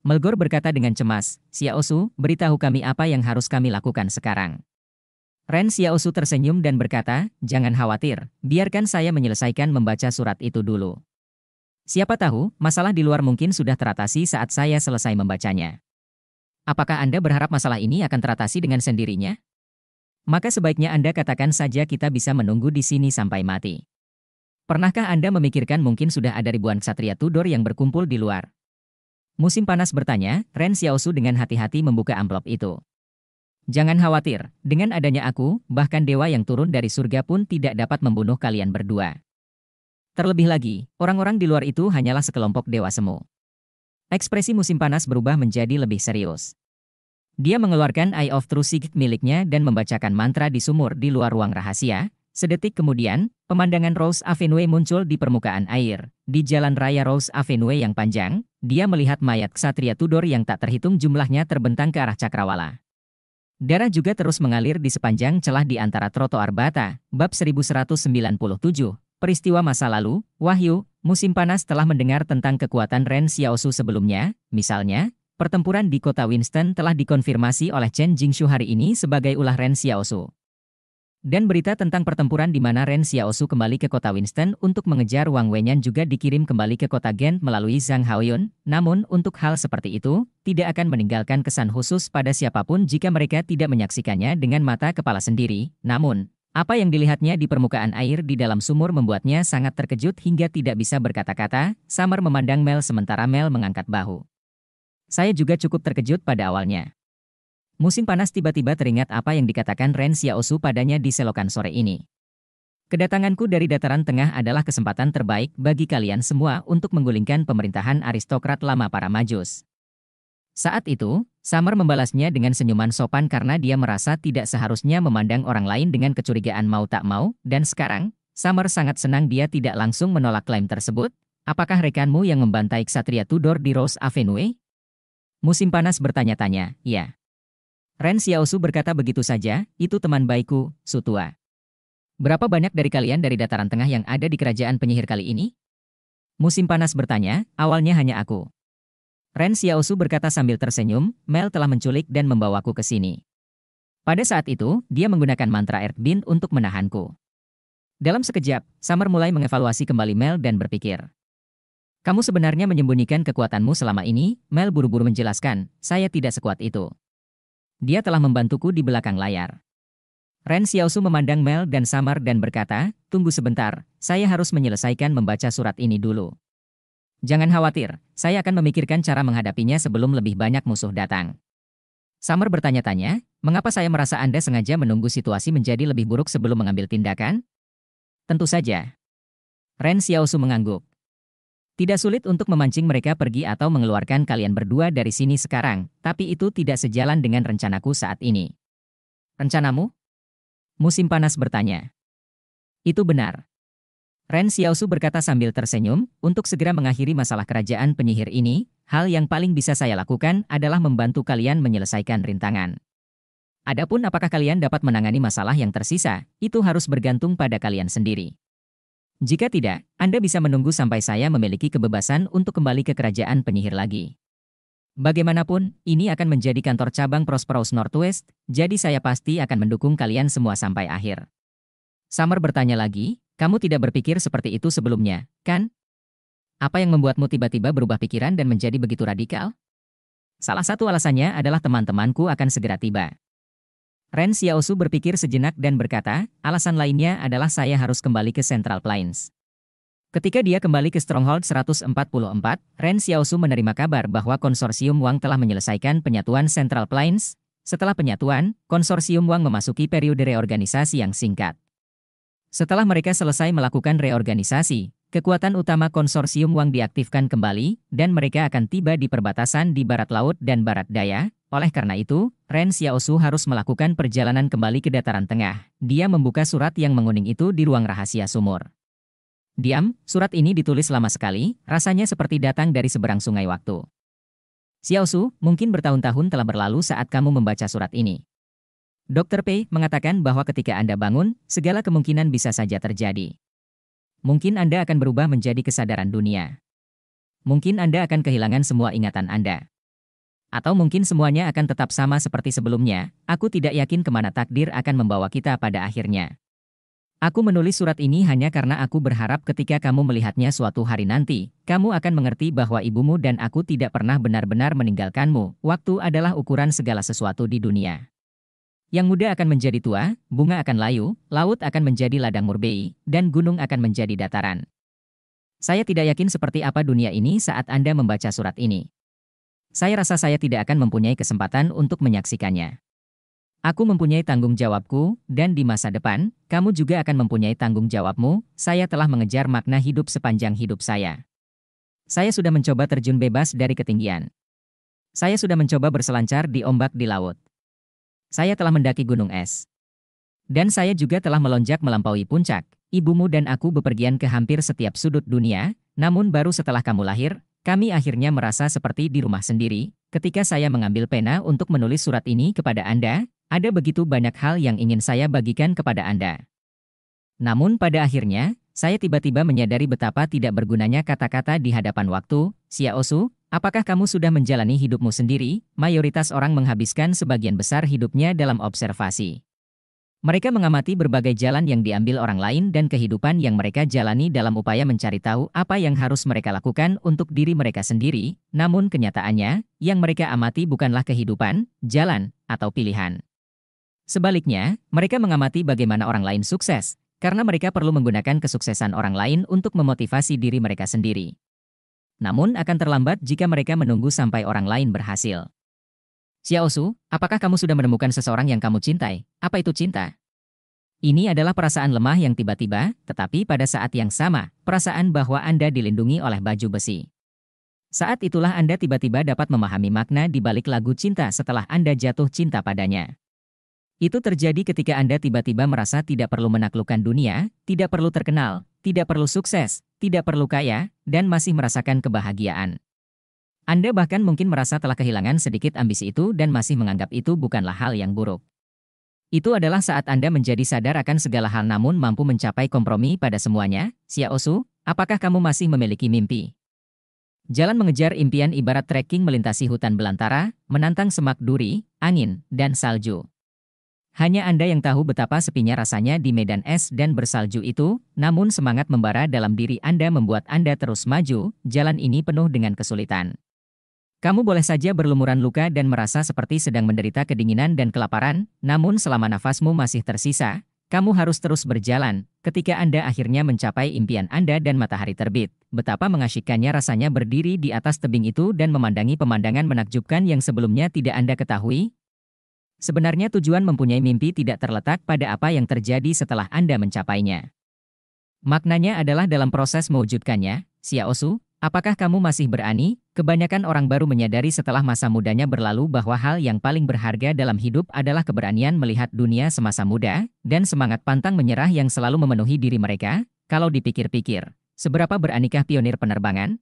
Melgor berkata dengan cemas, Xiao Su, beritahu kami apa yang harus kami lakukan sekarang. Ren Su tersenyum dan berkata, jangan khawatir, biarkan saya menyelesaikan membaca surat itu dulu. Siapa tahu, masalah di luar mungkin sudah teratasi saat saya selesai membacanya. Apakah Anda berharap masalah ini akan teratasi dengan sendirinya? Maka sebaiknya Anda katakan saja kita bisa menunggu di sini sampai mati. Pernahkah Anda memikirkan mungkin sudah ada ribuan ksatria Tudor yang berkumpul di luar? Musim panas bertanya, Ren Xiaosu dengan hati-hati membuka amplop itu. Jangan khawatir, dengan adanya aku, bahkan dewa yang turun dari surga pun tidak dapat membunuh kalian berdua. Terlebih lagi, orang-orang di luar itu hanyalah sekelompok dewa semu. Ekspresi musim panas berubah menjadi lebih serius. Dia mengeluarkan Eye of True Sight miliknya dan membacakan mantra di sumur di luar ruang rahasia. Sedetik kemudian, pemandangan Rose Avenue muncul di permukaan air. Di jalan raya Rose Avenue yang panjang, dia melihat mayat ksatria Tudor yang tak terhitung jumlahnya terbentang ke arah cakrawala. Darah juga terus mengalir di sepanjang celah di antara trotoar bata. Bab 1197, Peristiwa Masa Lalu, Wahyu, Musim panas telah mendengar tentang kekuatan Ren Xiaosu sebelumnya, misalnya, pertempuran di kota Winston telah dikonfirmasi oleh Chen Jingshu hari ini sebagai ulah Ren Xiaosu. Dan berita tentang pertempuran di mana Ren Xiaosu kembali ke kota Winston untuk mengejar Wang Wenyan juga dikirim kembali ke kota Gent melalui Zhang Haoyun, namun untuk hal seperti itu, tidak akan meninggalkan kesan khusus pada siapapun jika mereka tidak menyaksikannya dengan mata kepala sendiri, namun, apa yang dilihatnya di permukaan air di dalam sumur membuatnya sangat terkejut hingga tidak bisa berkata-kata, Samar memandang Mel sementara Mel mengangkat bahu. Saya juga cukup terkejut pada awalnya. Musim panas tiba-tiba teringat apa yang dikatakan Ren Xiaosu padanya di selokan sore ini. Kedatanganku dari dataran tengah adalah kesempatan terbaik bagi kalian semua untuk menggulingkan pemerintahan aristokrat lama para majus. Saat itu, Summer membalasnya dengan senyuman sopan karena dia merasa tidak seharusnya memandang orang lain dengan kecurigaan mau tak mau, dan sekarang, Summer sangat senang dia tidak langsung menolak klaim tersebut. Apakah rekanmu yang membantai Ksatria Tudor di Rose Avenue? Musim panas bertanya-tanya, ya. Ren Xiaosu berkata begitu saja, itu teman baikku, Sutua. Berapa banyak dari kalian dari dataran tengah yang ada di kerajaan penyihir kali ini? Musim panas bertanya, awalnya hanya aku. Ren Xiaosu berkata sambil tersenyum, Mel telah menculik dan membawaku ke sini. Pada saat itu, dia menggunakan mantra Earth Bin untuk menahanku. Dalam sekejap, Summer mulai mengevaluasi kembali Mel dan berpikir. Kamu sebenarnya menyembunyikan kekuatanmu selama ini, Mel buru-buru menjelaskan, saya tidak sekuat itu. Dia telah membantuku di belakang layar. Ren Xiaosu memandang Mel dan Samar dan berkata, tunggu sebentar, saya harus menyelesaikan membaca surat ini dulu. Jangan khawatir, saya akan memikirkan cara menghadapinya sebelum lebih banyak musuh datang. Summer bertanya-tanya, mengapa saya merasa Anda sengaja menunggu situasi menjadi lebih buruk sebelum mengambil tindakan? Tentu saja. Ren Xiaosu mengangguk. Tidak sulit untuk memancing mereka pergi atau mengeluarkan kalian berdua dari sini sekarang, tapi itu tidak sejalan dengan rencanaku saat ini. Rencanamu? Musim panas bertanya. Itu benar. Ren Xiaosu berkata sambil tersenyum, untuk segera mengakhiri masalah kerajaan penyihir ini, hal yang paling bisa saya lakukan adalah membantu kalian menyelesaikan rintangan. Adapun apakah kalian dapat menangani masalah yang tersisa, itu harus bergantung pada kalian sendiri. Jika tidak, Anda bisa menunggu sampai saya memiliki kebebasan untuk kembali ke kerajaan penyihir lagi. Bagaimanapun, ini akan menjadi kantor cabang Prosperous Northwest, jadi saya pasti akan mendukung kalian semua sampai akhir. Summer bertanya lagi, kamu tidak berpikir seperti itu sebelumnya, kan? Apa yang membuatmu tiba-tiba berubah pikiran dan menjadi begitu radikal? Salah satu alasannya adalah teman-temanku akan segera tiba. Ren Xiaosu berpikir sejenak dan berkata, alasan lainnya adalah saya harus kembali ke Central Plains. Ketika dia kembali ke Stronghold 144, Ren Xiaosu menerima kabar bahwa konsorsium Wang telah menyelesaikan penyatuan Central Plains. Setelah penyatuan, konsorsium Wang memasuki periode reorganisasi yang singkat. Setelah mereka selesai melakukan reorganisasi, kekuatan utama konsorsium Wang diaktifkan kembali, dan mereka akan tiba di perbatasan di barat laut dan barat daya. Oleh karena itu, Ren Xiaosu harus melakukan perjalanan kembali ke dataran tengah. Dia membuka surat yang menguning itu di ruang rahasia sumur. Diam, surat ini ditulis lama sekali, rasanya seperti datang dari seberang sungai waktu. Xiaosu, mungkin bertahun-tahun telah berlalu saat kamu membaca surat ini. Dr. Pei mengatakan bahwa ketika Anda bangun, segala kemungkinan bisa saja terjadi. Mungkin Anda akan berubah menjadi kesadaran dunia. Mungkin Anda akan kehilangan semua ingatan Anda. Atau mungkin semuanya akan tetap sama seperti sebelumnya, aku tidak yakin kemana takdir akan membawa kita pada akhirnya. Aku menulis surat ini hanya karena aku berharap ketika kamu melihatnya suatu hari nanti, kamu akan mengerti bahwa ibumu dan aku tidak pernah benar-benar meninggalkanmu, waktu adalah ukuran segala sesuatu di dunia. Yang muda akan menjadi tua, bunga akan layu, laut akan menjadi ladang murbei, dan gunung akan menjadi dataran. Saya tidak yakin seperti apa dunia ini saat Anda membaca surat ini. Saya rasa saya tidak akan mempunyai kesempatan untuk menyaksikannya. Aku mempunyai tanggung jawabku, dan di masa depan, kamu juga akan mempunyai tanggung jawabmu. Saya telah mengejar makna hidup sepanjang hidup saya. Saya sudah mencoba terjun bebas dari ketinggian. Saya sudah mencoba berselancar di ombak di laut saya telah mendaki gunung es. Dan saya juga telah melonjak melampaui puncak. Ibumu dan aku bepergian ke hampir setiap sudut dunia, namun baru setelah kamu lahir, kami akhirnya merasa seperti di rumah sendiri. Ketika saya mengambil pena untuk menulis surat ini kepada Anda, ada begitu banyak hal yang ingin saya bagikan kepada Anda. Namun pada akhirnya, saya tiba-tiba menyadari betapa tidak bergunanya kata-kata di hadapan waktu, Xiaosu, Apakah kamu sudah menjalani hidupmu sendiri? Mayoritas orang menghabiskan sebagian besar hidupnya dalam observasi. Mereka mengamati berbagai jalan yang diambil orang lain dan kehidupan yang mereka jalani dalam upaya mencari tahu apa yang harus mereka lakukan untuk diri mereka sendiri. Namun, kenyataannya yang mereka amati bukanlah kehidupan, jalan, atau pilihan. Sebaliknya, mereka mengamati bagaimana orang lain sukses karena mereka perlu menggunakan kesuksesan orang lain untuk memotivasi diri mereka sendiri namun akan terlambat jika mereka menunggu sampai orang lain berhasil. Xiaosu, apakah kamu sudah menemukan seseorang yang kamu cintai? Apa itu cinta? Ini adalah perasaan lemah yang tiba-tiba, tetapi pada saat yang sama, perasaan bahwa Anda dilindungi oleh baju besi. Saat itulah Anda tiba-tiba dapat memahami makna di balik lagu cinta setelah Anda jatuh cinta padanya. Itu terjadi ketika Anda tiba-tiba merasa tidak perlu menaklukkan dunia, tidak perlu terkenal, tidak perlu sukses, tidak perlu kaya, dan masih merasakan kebahagiaan. Anda bahkan mungkin merasa telah kehilangan sedikit ambisi itu dan masih menganggap itu bukanlah hal yang buruk. Itu adalah saat Anda menjadi sadar akan segala hal namun mampu mencapai kompromi pada semuanya, Osu, apakah kamu masih memiliki mimpi? Jalan mengejar impian ibarat trekking melintasi hutan belantara, menantang semak duri, angin, dan salju. Hanya Anda yang tahu betapa sepinya rasanya di medan es dan bersalju itu, namun semangat membara dalam diri Anda membuat Anda terus maju, jalan ini penuh dengan kesulitan. Kamu boleh saja berlumuran luka dan merasa seperti sedang menderita kedinginan dan kelaparan, namun selama nafasmu masih tersisa, kamu harus terus berjalan. Ketika Anda akhirnya mencapai impian Anda dan matahari terbit, betapa mengasyikkannya rasanya berdiri di atas tebing itu dan memandangi pemandangan menakjubkan yang sebelumnya tidak Anda ketahui, Sebenarnya tujuan mempunyai mimpi tidak terletak pada apa yang terjadi setelah Anda mencapainya. Maknanya adalah dalam proses mewujudkannya, Osu, apakah kamu masih berani? Kebanyakan orang baru menyadari setelah masa mudanya berlalu bahwa hal yang paling berharga dalam hidup adalah keberanian melihat dunia semasa muda, dan semangat pantang menyerah yang selalu memenuhi diri mereka, kalau dipikir-pikir. Seberapa beranikah pionir penerbangan?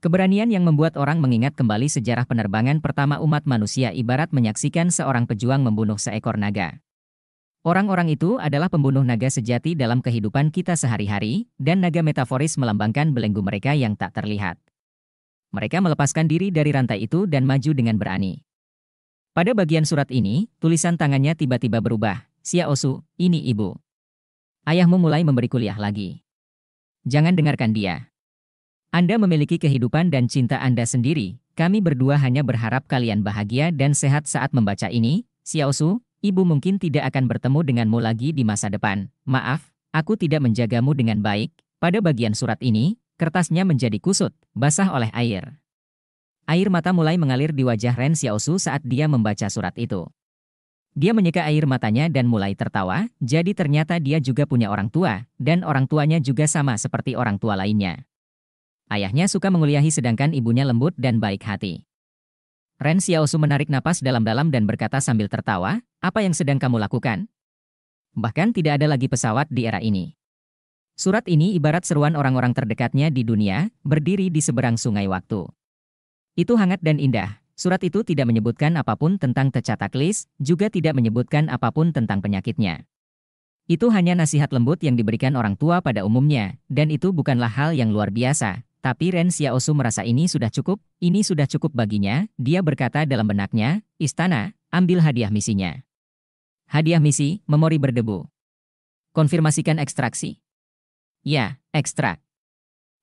Keberanian yang membuat orang mengingat kembali sejarah penerbangan pertama umat manusia ibarat menyaksikan seorang pejuang membunuh seekor naga. Orang-orang itu adalah pembunuh naga sejati dalam kehidupan kita sehari-hari, dan naga metaforis melambangkan belenggu mereka yang tak terlihat. Mereka melepaskan diri dari rantai itu dan maju dengan berani. Pada bagian surat ini, tulisan tangannya tiba-tiba berubah. Sia Osu, ini ibu. Ayahmu mulai memberi kuliah lagi. Jangan dengarkan dia. Anda memiliki kehidupan dan cinta Anda sendiri. Kami berdua hanya berharap kalian bahagia dan sehat saat membaca ini. Xiaosu, ibu mungkin tidak akan bertemu denganmu lagi di masa depan. Maaf, aku tidak menjagamu dengan baik. Pada bagian surat ini, kertasnya menjadi kusut, basah oleh air. Air mata mulai mengalir di wajah Ren Xiaosu saat dia membaca surat itu. Dia menyeka air matanya dan mulai tertawa, jadi ternyata dia juga punya orang tua, dan orang tuanya juga sama seperti orang tua lainnya. Ayahnya suka menguliahi sedangkan ibunya lembut dan baik hati. Ren Xiaosu menarik napas dalam-dalam dan berkata sambil tertawa, apa yang sedang kamu lakukan? Bahkan tidak ada lagi pesawat di era ini. Surat ini ibarat seruan orang-orang terdekatnya di dunia, berdiri di seberang sungai waktu. Itu hangat dan indah. Surat itu tidak menyebutkan apapun tentang tecataklis, juga tidak menyebutkan apapun tentang penyakitnya. Itu hanya nasihat lembut yang diberikan orang tua pada umumnya, dan itu bukanlah hal yang luar biasa, tapi Ren Xiaosu merasa ini sudah cukup, ini sudah cukup baginya, dia berkata dalam benaknya, istana, ambil hadiah misinya. Hadiah misi, memori berdebu. Konfirmasikan ekstraksi. Ya, ekstrak.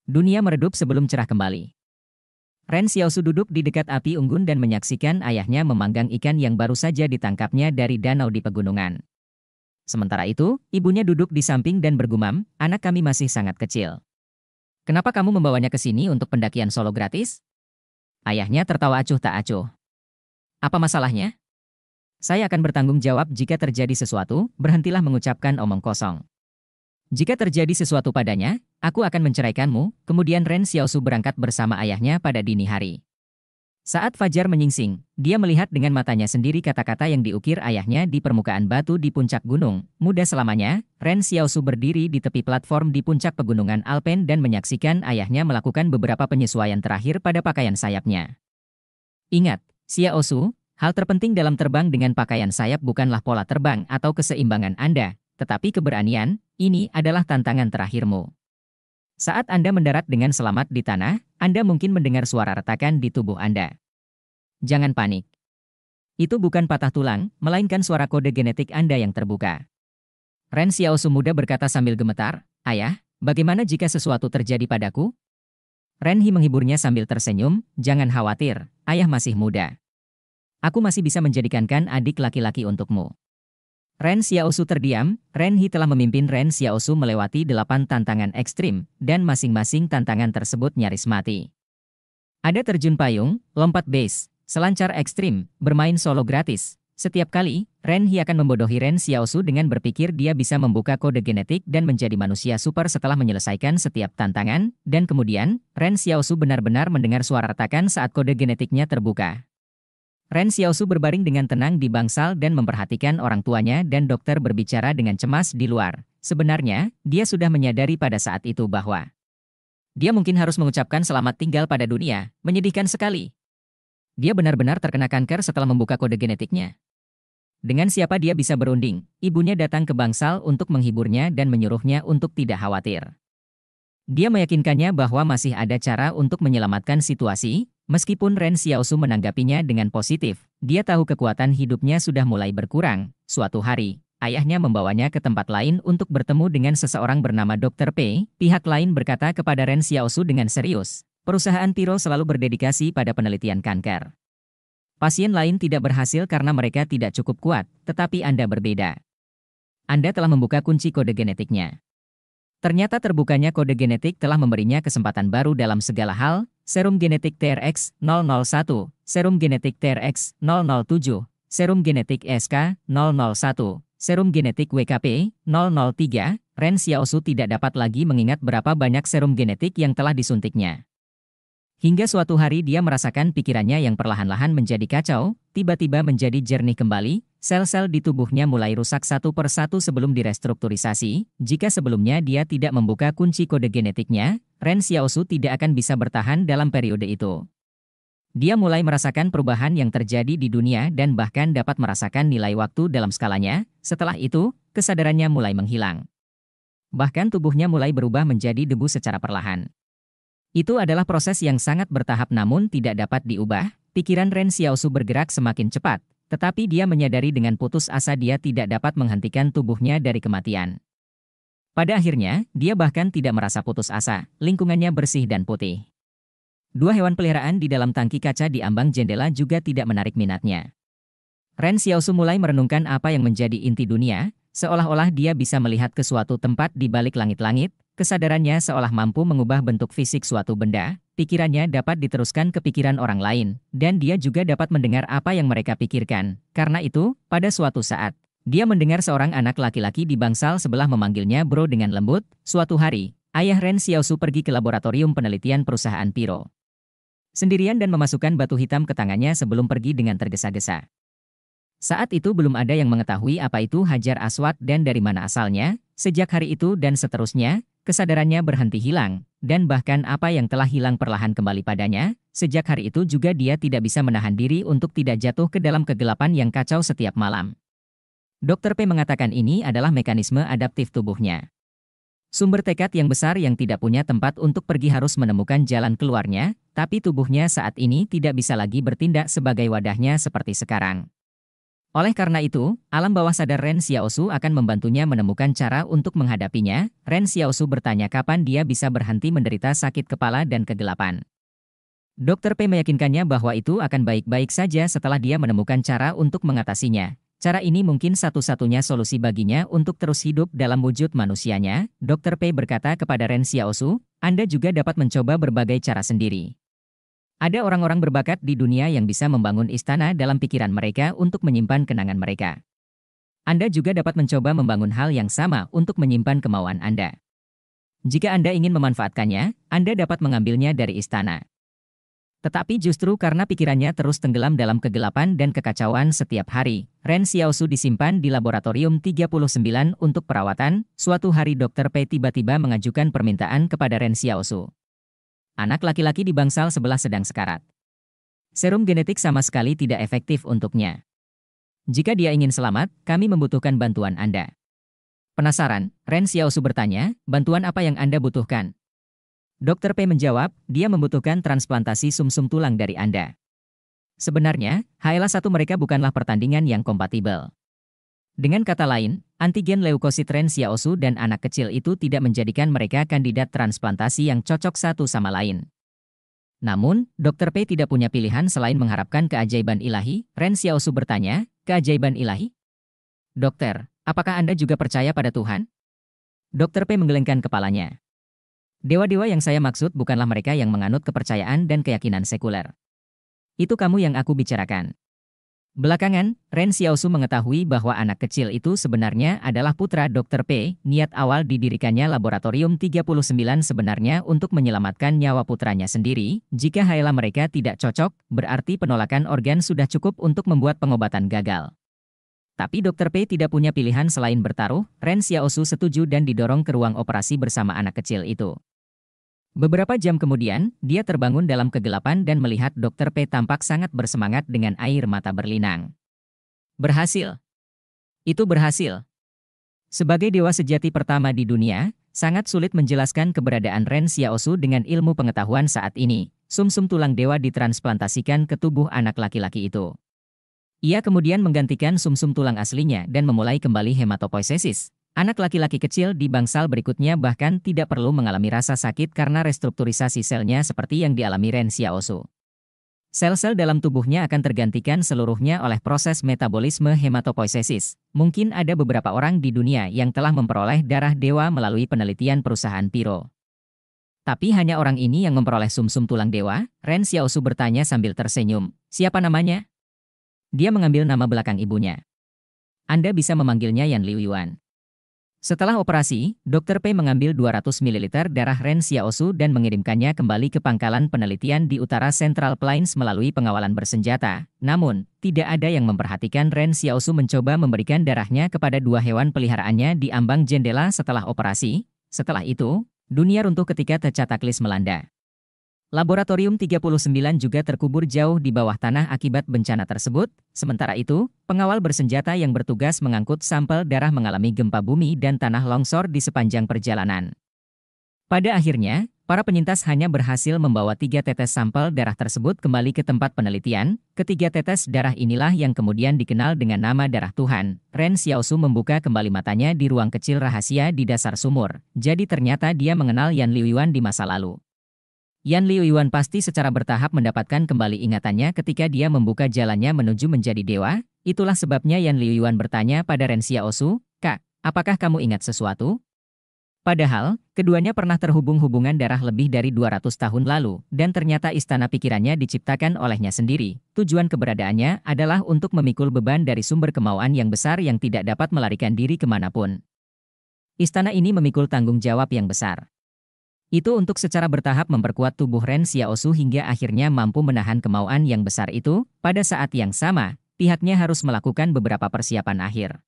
Dunia meredup sebelum cerah kembali. Ren Xiaosu duduk di dekat api unggun dan menyaksikan ayahnya memanggang ikan yang baru saja ditangkapnya dari danau di pegunungan. Sementara itu, ibunya duduk di samping dan bergumam, anak kami masih sangat kecil. Kenapa kamu membawanya ke sini untuk pendakian solo gratis? Ayahnya tertawa acuh tak acuh. Apa masalahnya? Saya akan bertanggung jawab jika terjadi sesuatu, berhentilah mengucapkan omong kosong. Jika terjadi sesuatu padanya, aku akan menceraikanmu, kemudian Ren Xiaosu berangkat bersama ayahnya pada dini hari. Saat Fajar menyingsing, dia melihat dengan matanya sendiri kata-kata yang diukir ayahnya di permukaan batu di puncak gunung. Muda selamanya, Ren Xiaosu berdiri di tepi platform di puncak pegunungan Alpen dan menyaksikan ayahnya melakukan beberapa penyesuaian terakhir pada pakaian sayapnya. Ingat, Xiaosu, hal terpenting dalam terbang dengan pakaian sayap bukanlah pola terbang atau keseimbangan Anda, tetapi keberanian, ini adalah tantangan terakhirmu. Saat Anda mendarat dengan selamat di tanah, Anda mungkin mendengar suara retakan di tubuh Anda. Jangan panik. Itu bukan patah tulang, melainkan suara kode genetik Anda yang terbuka. Ren Xiaosu muda berkata sambil gemetar, Ayah, bagaimana jika sesuatu terjadi padaku? Ren Hi menghiburnya sambil tersenyum, jangan khawatir, ayah masih muda. Aku masih bisa menjadikan adik laki-laki untukmu. Ren Xiaosu terdiam, Ren He telah memimpin Ren Xiaosu melewati delapan tantangan ekstrim, dan masing-masing tantangan tersebut nyaris mati. Ada terjun payung, lompat base, selancar ekstrim, bermain solo gratis. Setiap kali, Ren He akan membodohi Ren Xiaosu dengan berpikir dia bisa membuka kode genetik dan menjadi manusia super setelah menyelesaikan setiap tantangan, dan kemudian, Ren Xiaosu benar-benar mendengar suara retakan saat kode genetiknya terbuka. Ren Xiaosu berbaring dengan tenang di bangsal dan memperhatikan orang tuanya dan dokter berbicara dengan cemas di luar. Sebenarnya, dia sudah menyadari pada saat itu bahwa dia mungkin harus mengucapkan selamat tinggal pada dunia, menyedihkan sekali. Dia benar-benar terkena kanker setelah membuka kode genetiknya. Dengan siapa dia bisa berunding, ibunya datang ke bangsal untuk menghiburnya dan menyuruhnya untuk tidak khawatir. Dia meyakinkannya bahwa masih ada cara untuk menyelamatkan situasi, Meskipun Ren Xiaosu menanggapinya dengan positif, dia tahu kekuatan hidupnya sudah mulai berkurang. Suatu hari, ayahnya membawanya ke tempat lain untuk bertemu dengan seseorang bernama Dr. P. Pihak lain berkata kepada Ren Xiaosu dengan serius, perusahaan Tiro selalu berdedikasi pada penelitian kanker. Pasien lain tidak berhasil karena mereka tidak cukup kuat, tetapi Anda berbeda. Anda telah membuka kunci kode genetiknya. Ternyata terbukanya kode genetik telah memberinya kesempatan baru dalam segala hal, serum genetik TRX 001, serum genetik TRX 007, serum genetik SK 001, serum genetik WKP 003, Ren Xiaosu tidak dapat lagi mengingat berapa banyak serum genetik yang telah disuntiknya. Hingga suatu hari dia merasakan pikirannya yang perlahan-lahan menjadi kacau, tiba-tiba menjadi jernih kembali, sel-sel di tubuhnya mulai rusak satu per satu sebelum direstrukturisasi, jika sebelumnya dia tidak membuka kunci kode genetiknya, Ren Xiaosu tidak akan bisa bertahan dalam periode itu. Dia mulai merasakan perubahan yang terjadi di dunia dan bahkan dapat merasakan nilai waktu dalam skalanya, setelah itu, kesadarannya mulai menghilang. Bahkan tubuhnya mulai berubah menjadi debu secara perlahan. Itu adalah proses yang sangat bertahap namun tidak dapat diubah, pikiran Ren Xiaosu bergerak semakin cepat, tetapi dia menyadari dengan putus asa dia tidak dapat menghentikan tubuhnya dari kematian. Pada akhirnya, dia bahkan tidak merasa putus asa, lingkungannya bersih dan putih. Dua hewan peliharaan di dalam tangki kaca di ambang jendela juga tidak menarik minatnya. Ren Xiaosu mulai merenungkan apa yang menjadi inti dunia, seolah-olah dia bisa melihat ke suatu tempat di balik langit-langit, kesadarannya seolah mampu mengubah bentuk fisik suatu benda, pikirannya dapat diteruskan ke pikiran orang lain, dan dia juga dapat mendengar apa yang mereka pikirkan. Karena itu, pada suatu saat, dia mendengar seorang anak laki-laki di bangsal sebelah memanggilnya bro dengan lembut. Suatu hari, ayah Ren Xiaosu pergi ke laboratorium penelitian perusahaan Piro. Sendirian dan memasukkan batu hitam ke tangannya sebelum pergi dengan tergesa-gesa. Saat itu belum ada yang mengetahui apa itu Hajar Aswat dan dari mana asalnya, sejak hari itu dan seterusnya, kesadarannya berhenti hilang, dan bahkan apa yang telah hilang perlahan kembali padanya, sejak hari itu juga dia tidak bisa menahan diri untuk tidak jatuh ke dalam kegelapan yang kacau setiap malam. Dr. P mengatakan ini adalah mekanisme adaptif tubuhnya. Sumber tekad yang besar yang tidak punya tempat untuk pergi harus menemukan jalan keluarnya, tapi tubuhnya saat ini tidak bisa lagi bertindak sebagai wadahnya seperti sekarang. Oleh karena itu, alam bawah sadar Ren Xiaosu akan membantunya menemukan cara untuk menghadapinya. Ren Xiaosu bertanya kapan dia bisa berhenti menderita sakit kepala dan kegelapan. Dokter P meyakinkannya bahwa itu akan baik-baik saja setelah dia menemukan cara untuk mengatasinya. Cara ini mungkin satu-satunya solusi baginya untuk terus hidup dalam wujud manusianya, Dr. P berkata kepada Ren Xiaosu, Anda juga dapat mencoba berbagai cara sendiri. Ada orang-orang berbakat di dunia yang bisa membangun istana dalam pikiran mereka untuk menyimpan kenangan mereka. Anda juga dapat mencoba membangun hal yang sama untuk menyimpan kemauan Anda. Jika Anda ingin memanfaatkannya, Anda dapat mengambilnya dari istana. Tetapi justru karena pikirannya terus tenggelam dalam kegelapan dan kekacauan setiap hari, Ren Xiaosu disimpan di Laboratorium 39 untuk perawatan, suatu hari Dr. Pei tiba-tiba mengajukan permintaan kepada Ren Xiaosu. Anak laki-laki di bangsal sebelah sedang sekarat. Serum genetik sama sekali tidak efektif untuknya. Jika dia ingin selamat, kami membutuhkan bantuan Anda. Penasaran? Ren Xiaosu bertanya, bantuan apa yang Anda butuhkan? Dokter P menjawab, dia membutuhkan transplantasi sumsum -sum tulang dari Anda. Sebenarnya, HLA-1 mereka bukanlah pertandingan yang kompatibel. Dengan kata lain, antigen leukosit rensia osu dan anak kecil itu tidak menjadikan mereka kandidat transplantasi yang cocok satu sama lain. Namun, Dr. P tidak punya pilihan selain mengharapkan keajaiban ilahi, rensia osu bertanya, keajaiban ilahi? Dokter, apakah Anda juga percaya pada Tuhan? Dr. P menggelengkan kepalanya. Dewa-dewa yang saya maksud bukanlah mereka yang menganut kepercayaan dan keyakinan sekuler. Itu kamu yang aku bicarakan. Belakangan, Ren Xiaosu mengetahui bahwa anak kecil itu sebenarnya adalah putra Dr. P. Niat awal didirikannya Laboratorium 39 sebenarnya untuk menyelamatkan nyawa putranya sendiri. Jika Haila mereka tidak cocok, berarti penolakan organ sudah cukup untuk membuat pengobatan gagal. Tapi Dr. P tidak punya pilihan selain bertaruh, Ren Xiaosu setuju dan didorong ke ruang operasi bersama anak kecil itu. Beberapa jam kemudian, dia terbangun dalam kegelapan dan melihat Dr. P tampak sangat bersemangat dengan air mata berlinang. Berhasil. Itu berhasil. Sebagai dewa sejati pertama di dunia, sangat sulit menjelaskan keberadaan Ren Xiaosu dengan ilmu pengetahuan saat ini. Sumsum -sum tulang dewa ditransplantasikan ke tubuh anak laki-laki itu. Ia kemudian menggantikan sumsum -sum tulang aslinya dan memulai kembali hematopoiesis. Anak laki-laki kecil di bangsal berikutnya bahkan tidak perlu mengalami rasa sakit karena restrukturisasi selnya seperti yang dialami Ren Xiaosu. Sel-sel dalam tubuhnya akan tergantikan seluruhnya oleh proses metabolisme hematopoiesis. Mungkin ada beberapa orang di dunia yang telah memperoleh darah dewa melalui penelitian perusahaan Piro. Tapi hanya orang ini yang memperoleh sumsum -sum tulang dewa? Ren Xiaosu bertanya sambil tersenyum. Siapa namanya? Dia mengambil nama belakang ibunya. Anda bisa memanggilnya Yan Liu Yuan. Setelah operasi, Dr. P mengambil 200 ml darah Ren Xiaosu dan mengirimkannya kembali ke pangkalan penelitian di utara Central Plains melalui pengawalan bersenjata. Namun, tidak ada yang memperhatikan Ren Xiaosu mencoba memberikan darahnya kepada dua hewan peliharaannya di ambang jendela setelah operasi. Setelah itu, dunia runtuh ketika tercataklis melanda. Laboratorium 39 juga terkubur jauh di bawah tanah akibat bencana tersebut. Sementara itu, pengawal bersenjata yang bertugas mengangkut sampel darah mengalami gempa bumi dan tanah longsor di sepanjang perjalanan. Pada akhirnya, para penyintas hanya berhasil membawa tiga tetes sampel darah tersebut kembali ke tempat penelitian. Ketiga tetes darah inilah yang kemudian dikenal dengan nama darah Tuhan. Ren Xiaosu membuka kembali matanya di ruang kecil rahasia di dasar sumur. Jadi ternyata dia mengenal Yan Liuyuan di masa lalu. Yan Liu Yuan pasti secara bertahap mendapatkan kembali ingatannya ketika dia membuka jalannya menuju menjadi dewa, itulah sebabnya Yan Liu Yuan bertanya pada Ren Xiaosu, Kak, apakah kamu ingat sesuatu? Padahal, keduanya pernah terhubung hubungan darah lebih dari 200 tahun lalu, dan ternyata istana pikirannya diciptakan olehnya sendiri. Tujuan keberadaannya adalah untuk memikul beban dari sumber kemauan yang besar yang tidak dapat melarikan diri kemanapun. Istana ini memikul tanggung jawab yang besar. Itu untuk secara bertahap memperkuat tubuh Ren Xiaosu hingga akhirnya mampu menahan kemauan yang besar itu, pada saat yang sama, pihaknya harus melakukan beberapa persiapan akhir.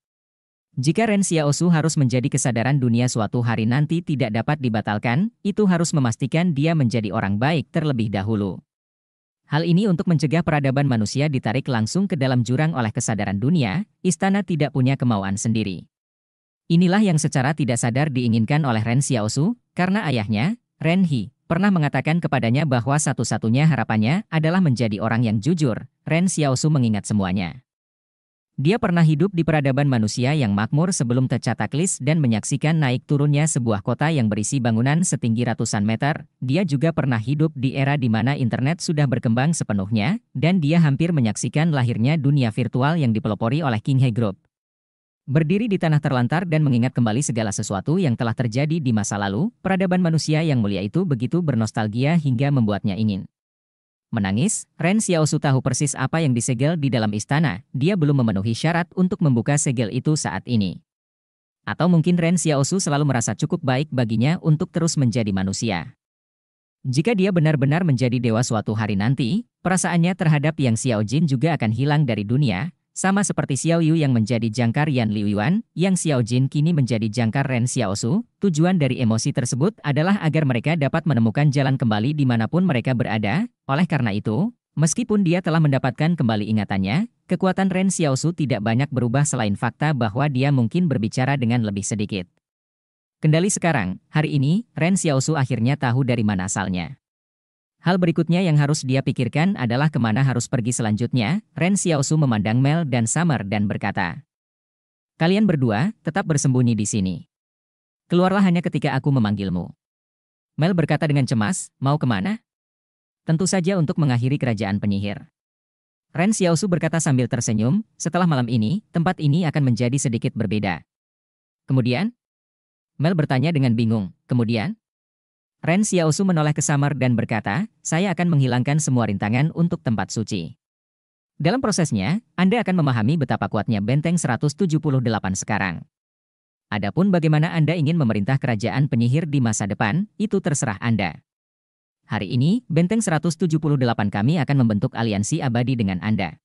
Jika Ren Xiaosu harus menjadi kesadaran dunia suatu hari nanti tidak dapat dibatalkan, itu harus memastikan dia menjadi orang baik terlebih dahulu. Hal ini untuk mencegah peradaban manusia ditarik langsung ke dalam jurang oleh kesadaran dunia, istana tidak punya kemauan sendiri. Inilah yang secara tidak sadar diinginkan oleh Ren Xiaosu, karena ayahnya, Ren He, pernah mengatakan kepadanya bahwa satu-satunya harapannya adalah menjadi orang yang jujur. Ren Xiaosu mengingat semuanya. Dia pernah hidup di peradaban manusia yang makmur sebelum tercataklis dan menyaksikan naik turunnya sebuah kota yang berisi bangunan setinggi ratusan meter. Dia juga pernah hidup di era di mana internet sudah berkembang sepenuhnya, dan dia hampir menyaksikan lahirnya dunia virtual yang dipelopori oleh King He Group. Berdiri di tanah terlantar dan mengingat kembali segala sesuatu yang telah terjadi di masa lalu, peradaban manusia yang mulia itu begitu bernostalgia hingga membuatnya ingin. Menangis, Ren Xiaosu tahu persis apa yang disegel di dalam istana, dia belum memenuhi syarat untuk membuka segel itu saat ini. Atau mungkin Ren Xiaosu selalu merasa cukup baik baginya untuk terus menjadi manusia. Jika dia benar-benar menjadi dewa suatu hari nanti, perasaannya terhadap Yang Xiaojin juga akan hilang dari dunia, sama seperti Xiao Yu yang menjadi jangkar Yan Liuyuan, Yang Xiao Jin kini menjadi jangkar Ren Xiao Su, tujuan dari emosi tersebut adalah agar mereka dapat menemukan jalan kembali dimanapun mereka berada, oleh karena itu, meskipun dia telah mendapatkan kembali ingatannya, kekuatan Ren Xiao Su tidak banyak berubah selain fakta bahwa dia mungkin berbicara dengan lebih sedikit. Kendali sekarang, hari ini, Ren Xiao Su akhirnya tahu dari mana asalnya. Hal berikutnya yang harus dia pikirkan adalah kemana harus pergi selanjutnya, Ren Xiaosu memandang Mel dan Summer dan berkata. Kalian berdua, tetap bersembunyi di sini. Keluarlah hanya ketika aku memanggilmu. Mel berkata dengan cemas, mau kemana? Tentu saja untuk mengakhiri kerajaan penyihir. Ren Xiaosu berkata sambil tersenyum, setelah malam ini, tempat ini akan menjadi sedikit berbeda. Kemudian? Mel bertanya dengan bingung, kemudian? Ren Xiaosu menoleh ke Samar dan berkata, saya akan menghilangkan semua rintangan untuk tempat suci. Dalam prosesnya, Anda akan memahami betapa kuatnya benteng 178 sekarang. Adapun bagaimana Anda ingin memerintah kerajaan penyihir di masa depan, itu terserah Anda. Hari ini, benteng 178 kami akan membentuk aliansi abadi dengan Anda.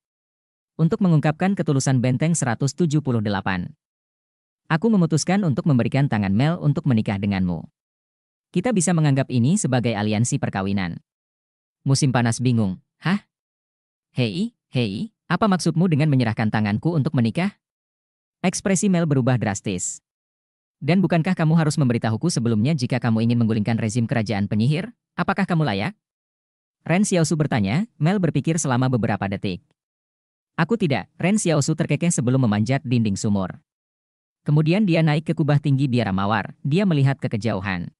Untuk mengungkapkan ketulusan benteng 178. Aku memutuskan untuk memberikan tangan Mel untuk menikah denganmu. Kita bisa menganggap ini sebagai aliansi perkawinan. Musim panas bingung, hah? Hei, hei, apa maksudmu dengan menyerahkan tanganku untuk menikah? Ekspresi Mel berubah drastis. Dan bukankah kamu harus memberitahuku sebelumnya jika kamu ingin menggulingkan rezim kerajaan penyihir? Apakah kamu layak? Ren Xiaosu bertanya, Mel berpikir selama beberapa detik. Aku tidak, Ren Xiaosu terkekeh sebelum memanjat dinding sumur. Kemudian dia naik ke kubah tinggi biara mawar, dia melihat ke kejauhan.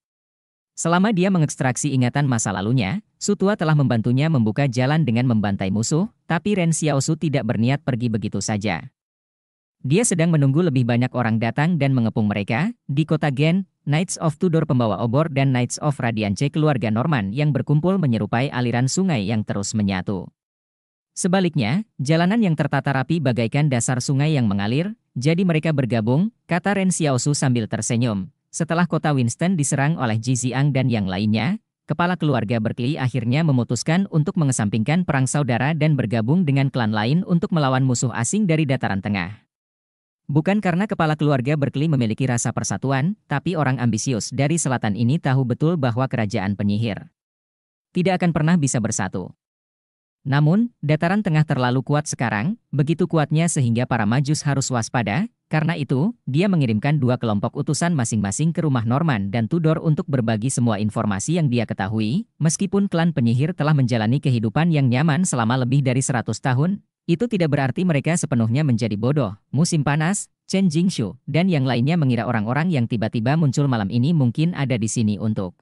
Selama dia mengekstraksi ingatan masa lalunya, Sutua telah membantunya membuka jalan dengan membantai musuh, tapi Ren Xiaosu tidak berniat pergi begitu saja. Dia sedang menunggu lebih banyak orang datang dan mengepung mereka, di kota Gen, Knights of Tudor pembawa obor dan Knights of Radiance keluarga Norman yang berkumpul menyerupai aliran sungai yang terus menyatu. Sebaliknya, jalanan yang tertata rapi bagaikan dasar sungai yang mengalir, jadi mereka bergabung, kata Ren Xiaosu sambil tersenyum. Setelah kota Winston diserang oleh Ziang dan yang lainnya, kepala keluarga Berkeley akhirnya memutuskan untuk mengesampingkan perang saudara dan bergabung dengan klan lain untuk melawan musuh asing dari dataran tengah. Bukan karena kepala keluarga Berkeley memiliki rasa persatuan, tapi orang ambisius dari selatan ini tahu betul bahwa kerajaan penyihir tidak akan pernah bisa bersatu. Namun, dataran tengah terlalu kuat sekarang, begitu kuatnya sehingga para majus harus waspada, karena itu, dia mengirimkan dua kelompok utusan masing-masing ke rumah Norman dan Tudor untuk berbagi semua informasi yang dia ketahui, meskipun klan penyihir telah menjalani kehidupan yang nyaman selama lebih dari 100 tahun, itu tidak berarti mereka sepenuhnya menjadi bodoh. Musim panas, Chen Jingshu, dan yang lainnya mengira orang-orang yang tiba-tiba muncul malam ini mungkin ada di sini untuk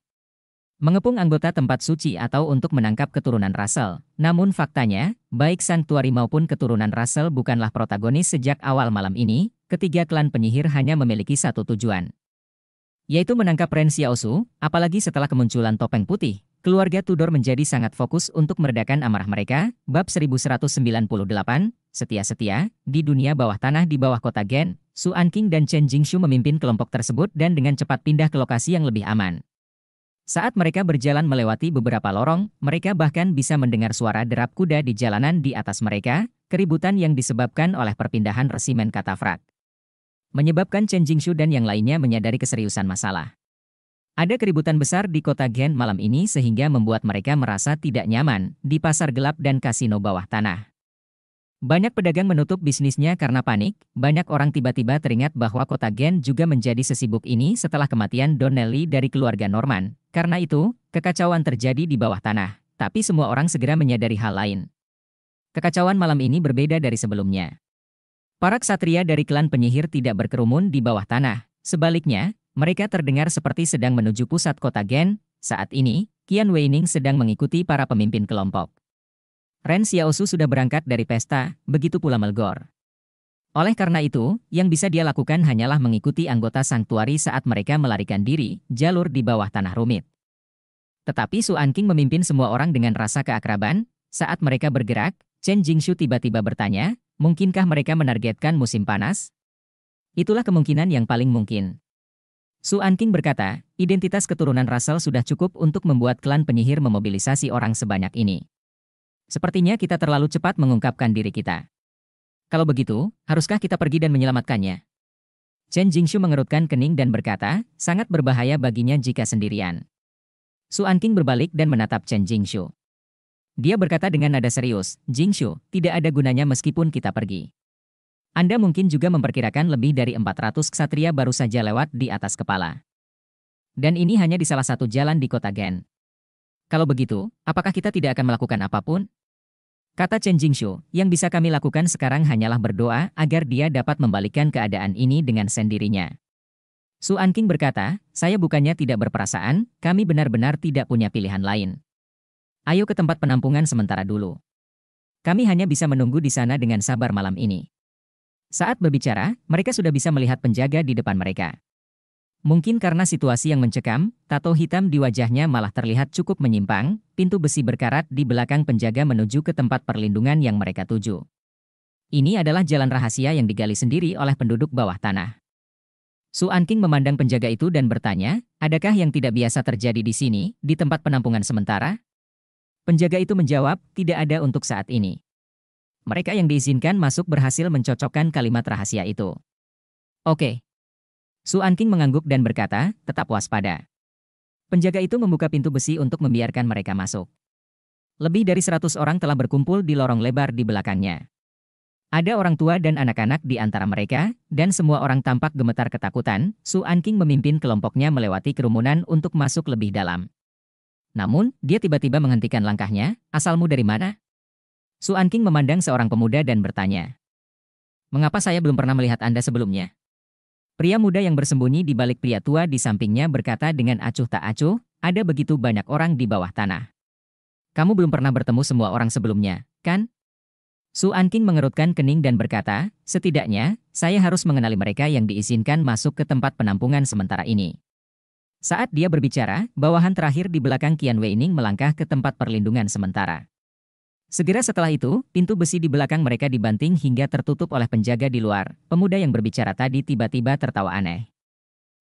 mengepung anggota tempat suci atau untuk menangkap keturunan Russell. Namun faktanya, baik santuari maupun keturunan Russell bukanlah protagonis sejak awal malam ini, ketiga klan penyihir hanya memiliki satu tujuan. Yaitu menangkap Ren Xiaosu, apalagi setelah kemunculan topeng putih, keluarga Tudor menjadi sangat fokus untuk meredakan amarah mereka. Bab 1198, setia-setia, di dunia bawah tanah di bawah kota Gen, Su Anqing dan Chen Jingshu memimpin kelompok tersebut dan dengan cepat pindah ke lokasi yang lebih aman. Saat mereka berjalan melewati beberapa lorong, mereka bahkan bisa mendengar suara derap kuda di jalanan di atas mereka, keributan yang disebabkan oleh perpindahan resimen katafrak. Menyebabkan Chen Jingshu dan yang lainnya menyadari keseriusan masalah. Ada keributan besar di kota Gen malam ini sehingga membuat mereka merasa tidak nyaman di pasar gelap dan kasino bawah tanah. Banyak pedagang menutup bisnisnya karena panik, banyak orang tiba-tiba teringat bahwa kota Gen juga menjadi sesibuk ini setelah kematian Donnelly dari keluarga Norman. Karena itu, kekacauan terjadi di bawah tanah, tapi semua orang segera menyadari hal lain. Kekacauan malam ini berbeda dari sebelumnya. Para ksatria dari klan penyihir tidak berkerumun di bawah tanah, sebaliknya, mereka terdengar seperti sedang menuju pusat kota Gen, saat ini, Qian Weining sedang mengikuti para pemimpin kelompok. Ren Xiaosu sudah berangkat dari pesta, begitu pula Melgor. Oleh karena itu, yang bisa dia lakukan hanyalah mengikuti anggota Santuari saat mereka melarikan diri, jalur di bawah tanah rumit. Tetapi Su Anqing memimpin semua orang dengan rasa keakraban, saat mereka bergerak, Chen Jingxu tiba-tiba bertanya, mungkinkah mereka menargetkan musim panas? Itulah kemungkinan yang paling mungkin. Su Anqing berkata, identitas keturunan Russell sudah cukup untuk membuat klan penyihir memobilisasi orang sebanyak ini. Sepertinya kita terlalu cepat mengungkapkan diri kita. Kalau begitu, haruskah kita pergi dan menyelamatkannya? Chen Jingxu mengerutkan kening dan berkata, sangat berbahaya baginya jika sendirian. Su Anqing berbalik dan menatap Chen Jingxu. Dia berkata dengan nada serius, Jingxu, tidak ada gunanya meskipun kita pergi. Anda mungkin juga memperkirakan lebih dari 400 ksatria baru saja lewat di atas kepala. Dan ini hanya di salah satu jalan di kota Gen. Kalau begitu, apakah kita tidak akan melakukan apapun? Kata Chen Jingxiu, yang bisa kami lakukan sekarang hanyalah berdoa agar dia dapat membalikkan keadaan ini dengan sendirinya. Su Anqing berkata, saya bukannya tidak berperasaan, kami benar-benar tidak punya pilihan lain. Ayo ke tempat penampungan sementara dulu. Kami hanya bisa menunggu di sana dengan sabar malam ini. Saat berbicara, mereka sudah bisa melihat penjaga di depan mereka. Mungkin karena situasi yang mencekam, tato hitam di wajahnya malah terlihat cukup menyimpang, pintu besi berkarat di belakang penjaga menuju ke tempat perlindungan yang mereka tuju. Ini adalah jalan rahasia yang digali sendiri oleh penduduk bawah tanah. Su Anking memandang penjaga itu dan bertanya, adakah yang tidak biasa terjadi di sini, di tempat penampungan sementara? Penjaga itu menjawab, tidak ada untuk saat ini. Mereka yang diizinkan masuk berhasil mencocokkan kalimat rahasia itu. Oke, Su Anking mengangguk dan berkata, tetap waspada. Penjaga itu membuka pintu besi untuk membiarkan mereka masuk. Lebih dari seratus orang telah berkumpul di lorong lebar di belakangnya. Ada orang tua dan anak-anak di antara mereka, dan semua orang tampak gemetar ketakutan, Su Anking memimpin kelompoknya melewati kerumunan untuk masuk lebih dalam. Namun, dia tiba-tiba menghentikan langkahnya, asalmu dari mana? Su Anking memandang seorang pemuda dan bertanya. Mengapa saya belum pernah melihat Anda sebelumnya? Pria muda yang bersembunyi di balik pria tua di sampingnya berkata dengan acuh tak acuh, ada begitu banyak orang di bawah tanah. Kamu belum pernah bertemu semua orang sebelumnya, kan? Su Anking mengerutkan kening dan berkata, setidaknya, saya harus mengenali mereka yang diizinkan masuk ke tempat penampungan sementara ini. Saat dia berbicara, bawahan terakhir di belakang Qian Wei Ning melangkah ke tempat perlindungan sementara. Segera setelah itu, pintu besi di belakang mereka dibanting hingga tertutup oleh penjaga di luar. Pemuda yang berbicara tadi tiba-tiba tertawa aneh.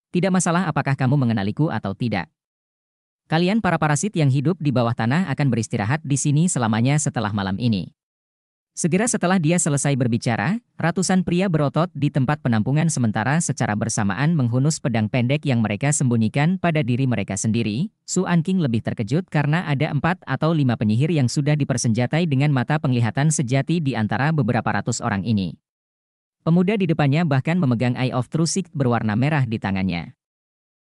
Tidak masalah apakah kamu mengenaliku atau tidak. Kalian para parasit yang hidup di bawah tanah akan beristirahat di sini selamanya setelah malam ini. Segera setelah dia selesai berbicara, ratusan pria berotot di tempat penampungan sementara secara bersamaan menghunus pedang pendek yang mereka sembunyikan pada diri mereka sendiri. Su Anking lebih terkejut karena ada empat atau lima penyihir yang sudah dipersenjatai dengan mata penglihatan sejati di antara beberapa ratus orang ini. Pemuda di depannya bahkan memegang Eye of Trusik berwarna merah di tangannya.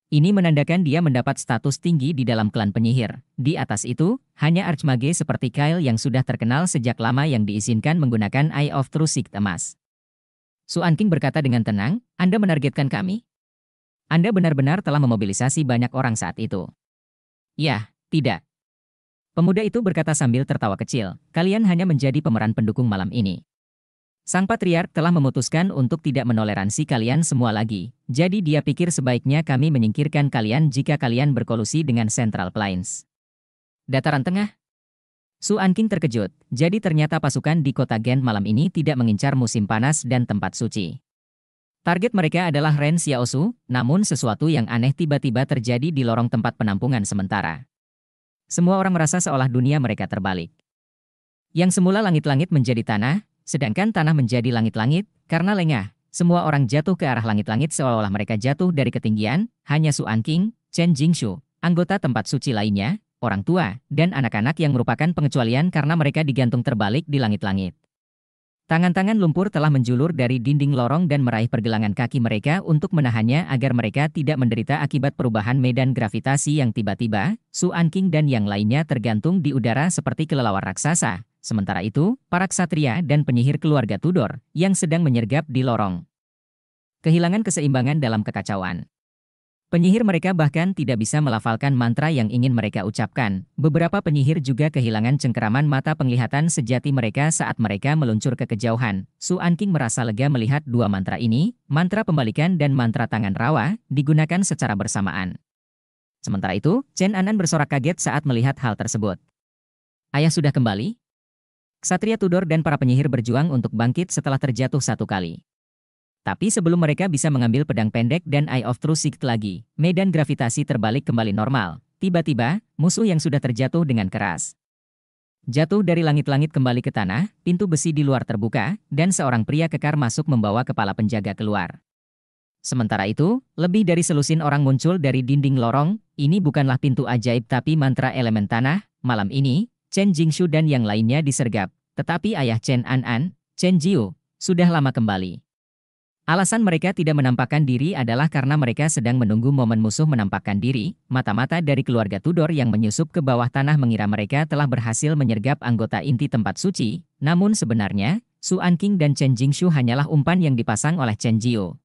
Ini menandakan dia mendapat status tinggi di dalam klan penyihir. Di atas itu, hanya Archmage seperti Kyle yang sudah terkenal sejak lama yang diizinkan menggunakan Eye of True Sight emas. Suan King berkata dengan tenang, Anda menargetkan kami? Anda benar-benar telah memobilisasi banyak orang saat itu. Yah, tidak. Pemuda itu berkata sambil tertawa kecil, kalian hanya menjadi pemeran pendukung malam ini. Sang Patriark telah memutuskan untuk tidak menoleransi kalian semua lagi, jadi dia pikir sebaiknya kami menyingkirkan kalian jika kalian berkolusi dengan Central Plains. Dataran Tengah Su Anking terkejut, jadi ternyata pasukan di kota Gen malam ini tidak mengincar musim panas dan tempat suci. Target mereka adalah Ren Xiaosu, namun sesuatu yang aneh tiba-tiba terjadi di lorong tempat penampungan sementara. Semua orang merasa seolah dunia mereka terbalik. Yang semula langit-langit menjadi tanah, Sedangkan tanah menjadi langit-langit, karena lengah, semua orang jatuh ke arah langit-langit seolah-olah mereka jatuh dari ketinggian, hanya Su Anqing, Chen Jingshu, anggota tempat suci lainnya, orang tua, dan anak-anak yang merupakan pengecualian karena mereka digantung terbalik di langit-langit. Tangan-tangan lumpur telah menjulur dari dinding lorong dan meraih pergelangan kaki mereka untuk menahannya agar mereka tidak menderita akibat perubahan medan gravitasi yang tiba-tiba, Su Anqing dan yang lainnya tergantung di udara seperti kelelawar raksasa, Sementara itu, para ksatria dan penyihir keluarga Tudor yang sedang menyergap di lorong. Kehilangan keseimbangan dalam kekacauan. Penyihir mereka bahkan tidak bisa melafalkan mantra yang ingin mereka ucapkan. Beberapa penyihir juga kehilangan cengkeraman mata penglihatan sejati mereka saat mereka meluncur ke kejauhan. Su Anking merasa lega melihat dua mantra ini, mantra pembalikan dan mantra tangan rawa, digunakan secara bersamaan. Sementara itu, Chen Anan bersorak kaget saat melihat hal tersebut. Ayah sudah kembali? Satria Tudor dan para penyihir berjuang untuk bangkit setelah terjatuh satu kali. Tapi sebelum mereka bisa mengambil pedang pendek dan Eye of True Sight lagi, medan gravitasi terbalik kembali normal. Tiba-tiba, musuh yang sudah terjatuh dengan keras. Jatuh dari langit-langit kembali ke tanah, pintu besi di luar terbuka, dan seorang pria kekar masuk membawa kepala penjaga keluar. Sementara itu, lebih dari selusin orang muncul dari dinding lorong, ini bukanlah pintu ajaib tapi mantra elemen tanah, malam ini, Chen Jingshu dan yang lainnya disergap, tetapi ayah Chen An'an, Chen Jiu, sudah lama kembali. Alasan mereka tidak menampakkan diri adalah karena mereka sedang menunggu momen musuh menampakkan diri, mata-mata dari keluarga Tudor yang menyusup ke bawah tanah mengira mereka telah berhasil menyergap anggota inti tempat suci, namun sebenarnya, Su King dan Chen Jingshu hanyalah umpan yang dipasang oleh Chen Jiu.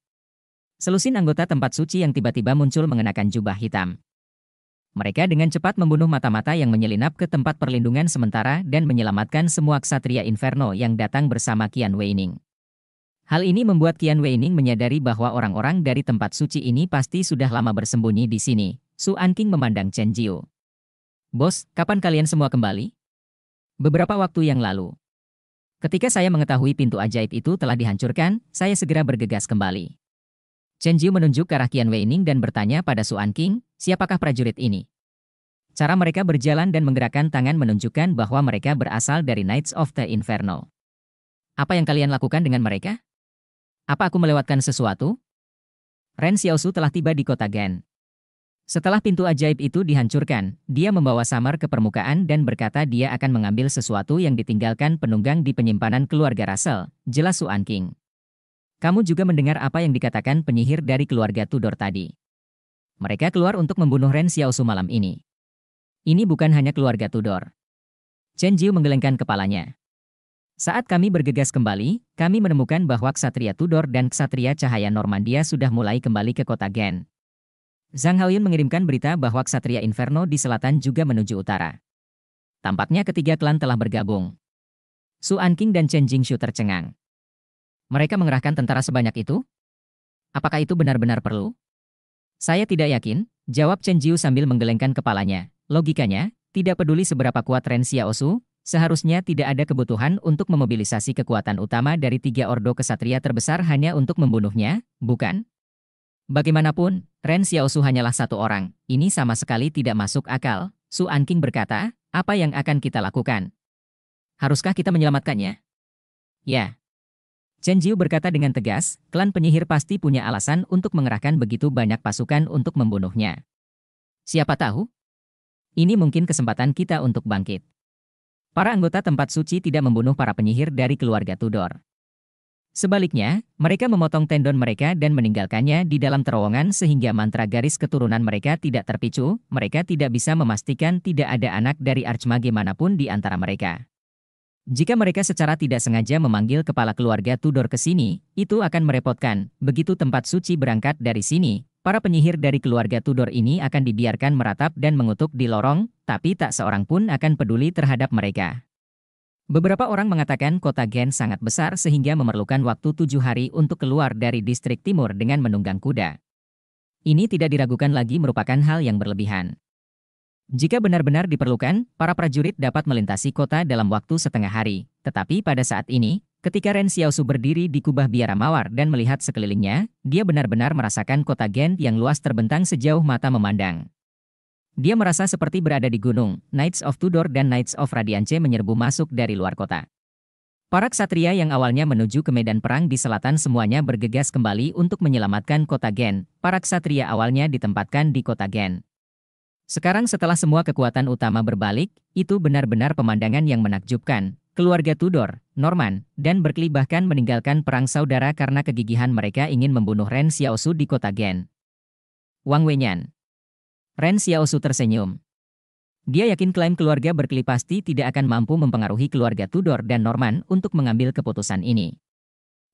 Selusin anggota tempat suci yang tiba-tiba muncul mengenakan jubah hitam. Mereka dengan cepat membunuh mata-mata yang menyelinap ke tempat perlindungan sementara dan menyelamatkan semua ksatria Inferno yang datang bersama Qian Weining. Hal ini membuat Qian Weining menyadari bahwa orang-orang dari tempat suci ini pasti sudah lama bersembunyi di sini. Su Anqing memandang Chen Jiu. Bos, kapan kalian semua kembali? Beberapa waktu yang lalu, Ketika saya mengetahui pintu ajaib itu telah dihancurkan, saya segera bergegas kembali. Chen Jiu menunjuk ke arah Qian Weining dan bertanya pada Su Anqing, siapakah prajurit ini? Cara mereka berjalan dan menggerakkan tangan menunjukkan bahwa mereka berasal dari Knights of the Inferno. Apa yang kalian lakukan dengan mereka? Apa aku melewatkan sesuatu? Ren Xiaosu telah tiba di kota Gen. Setelah pintu ajaib itu dihancurkan, dia membawa Samar ke permukaan dan berkata dia akan mengambil sesuatu yang ditinggalkan penunggang di penyimpanan keluarga Russell, jelas Suan King. Kamu juga mendengar apa yang dikatakan penyihir dari keluarga Tudor tadi. Mereka keluar untuk membunuh Ren Xiaosu malam ini. Ini bukan hanya keluarga Tudor. Chen Jiu menggelengkan kepalanya. Saat kami bergegas kembali, kami menemukan bahwa Ksatria Tudor dan Ksatria Cahaya Normandia sudah mulai kembali ke kota Gen. Zhang Haoyun mengirimkan berita bahwa Ksatria Inferno di selatan juga menuju utara. Tampaknya ketiga klan telah bergabung. Su Anqing dan Chen Jingxu tercengang. Mereka mengerahkan tentara sebanyak itu? Apakah itu benar-benar perlu? Saya tidak yakin, jawab Chen Jiu sambil menggelengkan kepalanya. Logikanya, tidak peduli seberapa kuat Ren Xiaosu, seharusnya tidak ada kebutuhan untuk memobilisasi kekuatan utama dari tiga ordo kesatria terbesar hanya untuk membunuhnya, bukan? Bagaimanapun, Ren Xiaosu hanyalah satu orang, ini sama sekali tidak masuk akal, Su Anqing berkata, apa yang akan kita lakukan? Haruskah kita menyelamatkannya? Ya, Chen Jiu berkata dengan tegas, klan penyihir pasti punya alasan untuk mengerahkan begitu banyak pasukan untuk membunuhnya. Siapa tahu? Ini mungkin kesempatan kita untuk bangkit. Para anggota tempat suci tidak membunuh para penyihir dari keluarga Tudor. Sebaliknya, mereka memotong tendon mereka dan meninggalkannya di dalam terowongan sehingga mantra garis keturunan mereka tidak terpicu, mereka tidak bisa memastikan tidak ada anak dari archmage manapun di antara mereka. Jika mereka secara tidak sengaja memanggil kepala keluarga Tudor ke sini, itu akan merepotkan. Begitu tempat suci berangkat dari sini, para penyihir dari keluarga Tudor ini akan dibiarkan meratap dan mengutuk di lorong, tapi tak seorang pun akan peduli terhadap mereka. Beberapa orang mengatakan kota Gen sangat besar sehingga memerlukan waktu tujuh hari untuk keluar dari distrik timur dengan menunggang kuda. Ini tidak diragukan lagi merupakan hal yang berlebihan. Jika benar-benar diperlukan, para prajurit dapat melintasi kota dalam waktu setengah hari. Tetapi pada saat ini, ketika Ren Xiaosu berdiri di kubah biara mawar dan melihat sekelilingnya, dia benar-benar merasakan kota Gen yang luas terbentang sejauh mata memandang. Dia merasa seperti berada di gunung, Knights of Tudor dan Knights of Radiance menyerbu masuk dari luar kota. Para ksatria yang awalnya menuju ke medan perang di selatan semuanya bergegas kembali untuk menyelamatkan kota Gen. Para ksatria awalnya ditempatkan di kota Gen. Sekarang setelah semua kekuatan utama berbalik, itu benar-benar pemandangan yang menakjubkan. Keluarga Tudor, Norman, dan Berkeley bahkan meninggalkan perang saudara karena kegigihan mereka ingin membunuh Ren Xiaosu di kota Gen. Wang Wenyan Ren Xiaosu tersenyum. Dia yakin klaim keluarga Berkeley pasti tidak akan mampu mempengaruhi keluarga Tudor dan Norman untuk mengambil keputusan ini.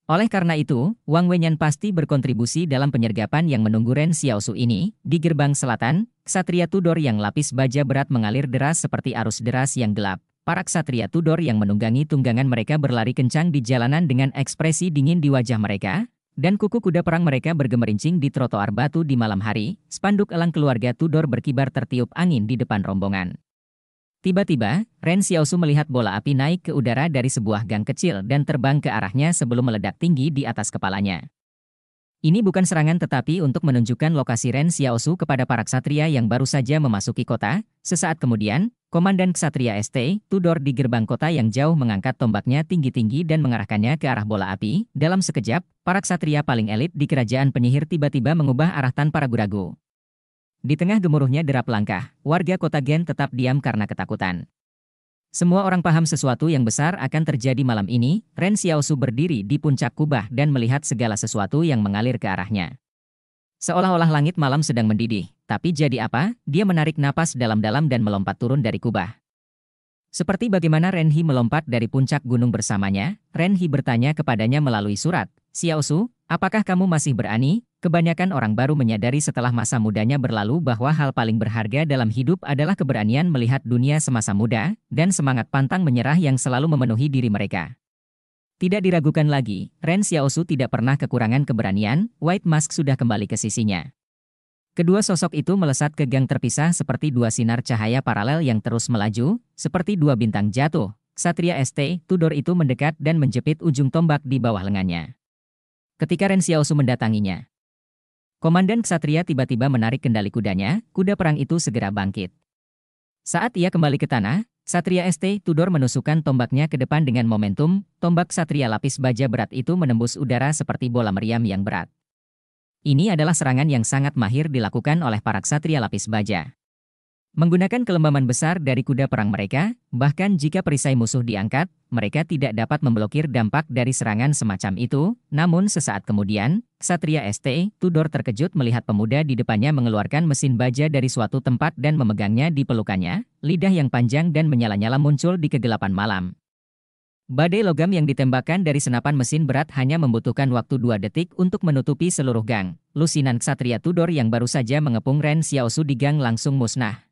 Oleh karena itu, Wang Wenyan pasti berkontribusi dalam penyergapan yang menunggu Ren Xiaosu ini. Di gerbang selatan, ksatria Tudor yang lapis baja berat mengalir deras seperti arus deras yang gelap. Para ksatria Tudor yang menunggangi tunggangan mereka berlari kencang di jalanan dengan ekspresi dingin di wajah mereka, dan kuku kuda perang mereka bergemerincing di trotoar batu di malam hari. Spanduk elang keluarga Tudor berkibar tertiup angin di depan rombongan. Tiba-tiba, Ren Xiaosu melihat bola api naik ke udara dari sebuah gang kecil dan terbang ke arahnya sebelum meledak tinggi di atas kepalanya. Ini bukan serangan tetapi untuk menunjukkan lokasi Ren Xiaosu kepada para ksatria yang baru saja memasuki kota. Sesaat kemudian, Komandan Ksatria ST, Tudor di gerbang kota yang jauh mengangkat tombaknya tinggi-tinggi dan mengarahkannya ke arah bola api. Dalam sekejap, para ksatria paling elit di kerajaan penyihir tiba-tiba mengubah arah tanpa ragu-ragu. Di tengah gemuruhnya derap langkah, warga kota Gen tetap diam karena ketakutan. Semua orang paham sesuatu yang besar akan terjadi malam ini, Ren Xiaosu berdiri di puncak kubah dan melihat segala sesuatu yang mengalir ke arahnya. Seolah-olah langit malam sedang mendidih, tapi jadi apa, dia menarik napas dalam-dalam dan melompat turun dari kubah. Seperti bagaimana Ren Hi melompat dari puncak gunung bersamanya, Ren Hi bertanya kepadanya melalui surat, Xiaosu, apakah kamu masih berani? Kebanyakan orang baru menyadari setelah masa mudanya berlalu bahwa hal paling berharga dalam hidup adalah keberanian melihat dunia semasa muda dan semangat pantang menyerah yang selalu memenuhi diri mereka. Tidak diragukan lagi, Ren Xiaosu tidak pernah kekurangan keberanian, White Mask sudah kembali ke sisinya. Kedua sosok itu melesat ke gang terpisah seperti dua sinar cahaya paralel yang terus melaju, seperti dua bintang jatuh. Satria ST, Tudor itu mendekat dan menjepit ujung tombak di bawah lengannya. Ketika Ren Xiaosu mendatanginya, Komandan Ksatria tiba-tiba menarik kendali kudanya, kuda perang itu segera bangkit. Saat ia kembali ke tanah, Satria ST Tudor menusukkan tombaknya ke depan dengan momentum, tombak Satria lapis baja berat itu menembus udara seperti bola meriam yang berat. Ini adalah serangan yang sangat mahir dilakukan oleh para ksatria lapis baja. Menggunakan kelembaman besar dari kuda perang mereka, bahkan jika perisai musuh diangkat, mereka tidak dapat memblokir dampak dari serangan semacam itu. Namun sesaat kemudian, Satria ST, Tudor terkejut melihat pemuda di depannya mengeluarkan mesin baja dari suatu tempat dan memegangnya di pelukannya, lidah yang panjang dan menyala-nyala muncul di kegelapan malam. Badai logam yang ditembakkan dari senapan mesin berat hanya membutuhkan waktu dua detik untuk menutupi seluruh gang. Lusinan Ksatria Tudor yang baru saja mengepung Ren Xiaosu di gang langsung musnah.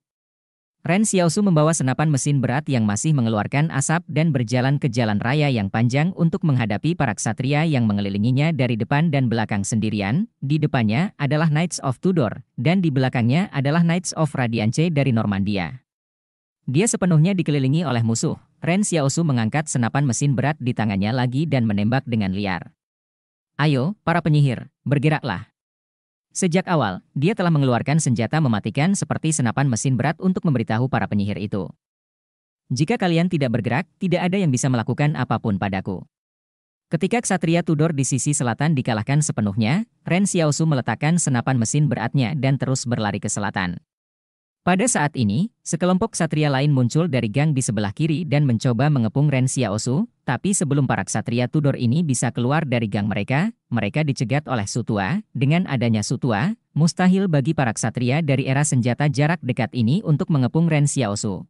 Ren Xiaosu membawa senapan mesin berat yang masih mengeluarkan asap dan berjalan ke jalan raya yang panjang untuk menghadapi para ksatria yang mengelilinginya dari depan dan belakang sendirian. Di depannya adalah Knights of Tudor, dan di belakangnya adalah Knights of Radiance dari Normandia. Dia sepenuhnya dikelilingi oleh musuh. Ren Xiaosu mengangkat senapan mesin berat di tangannya lagi dan menembak dengan liar. Ayo, para penyihir, bergeraklah. Sejak awal, dia telah mengeluarkan senjata mematikan seperti senapan mesin berat untuk memberitahu para penyihir itu. Jika kalian tidak bergerak, tidak ada yang bisa melakukan apapun padaku. Ketika Ksatria Tudor di sisi selatan dikalahkan sepenuhnya, Ren Xiaosu meletakkan senapan mesin beratnya dan terus berlari ke selatan. Pada saat ini, sekelompok satria lain muncul dari gang di sebelah kiri dan mencoba mengepung Ren Xiaosu, tapi sebelum para ksatria Tudor ini bisa keluar dari gang mereka, mereka dicegat oleh Sutua. Dengan adanya Sutua, mustahil bagi para ksatria dari era senjata jarak dekat ini untuk mengepung Ren Xiaosu.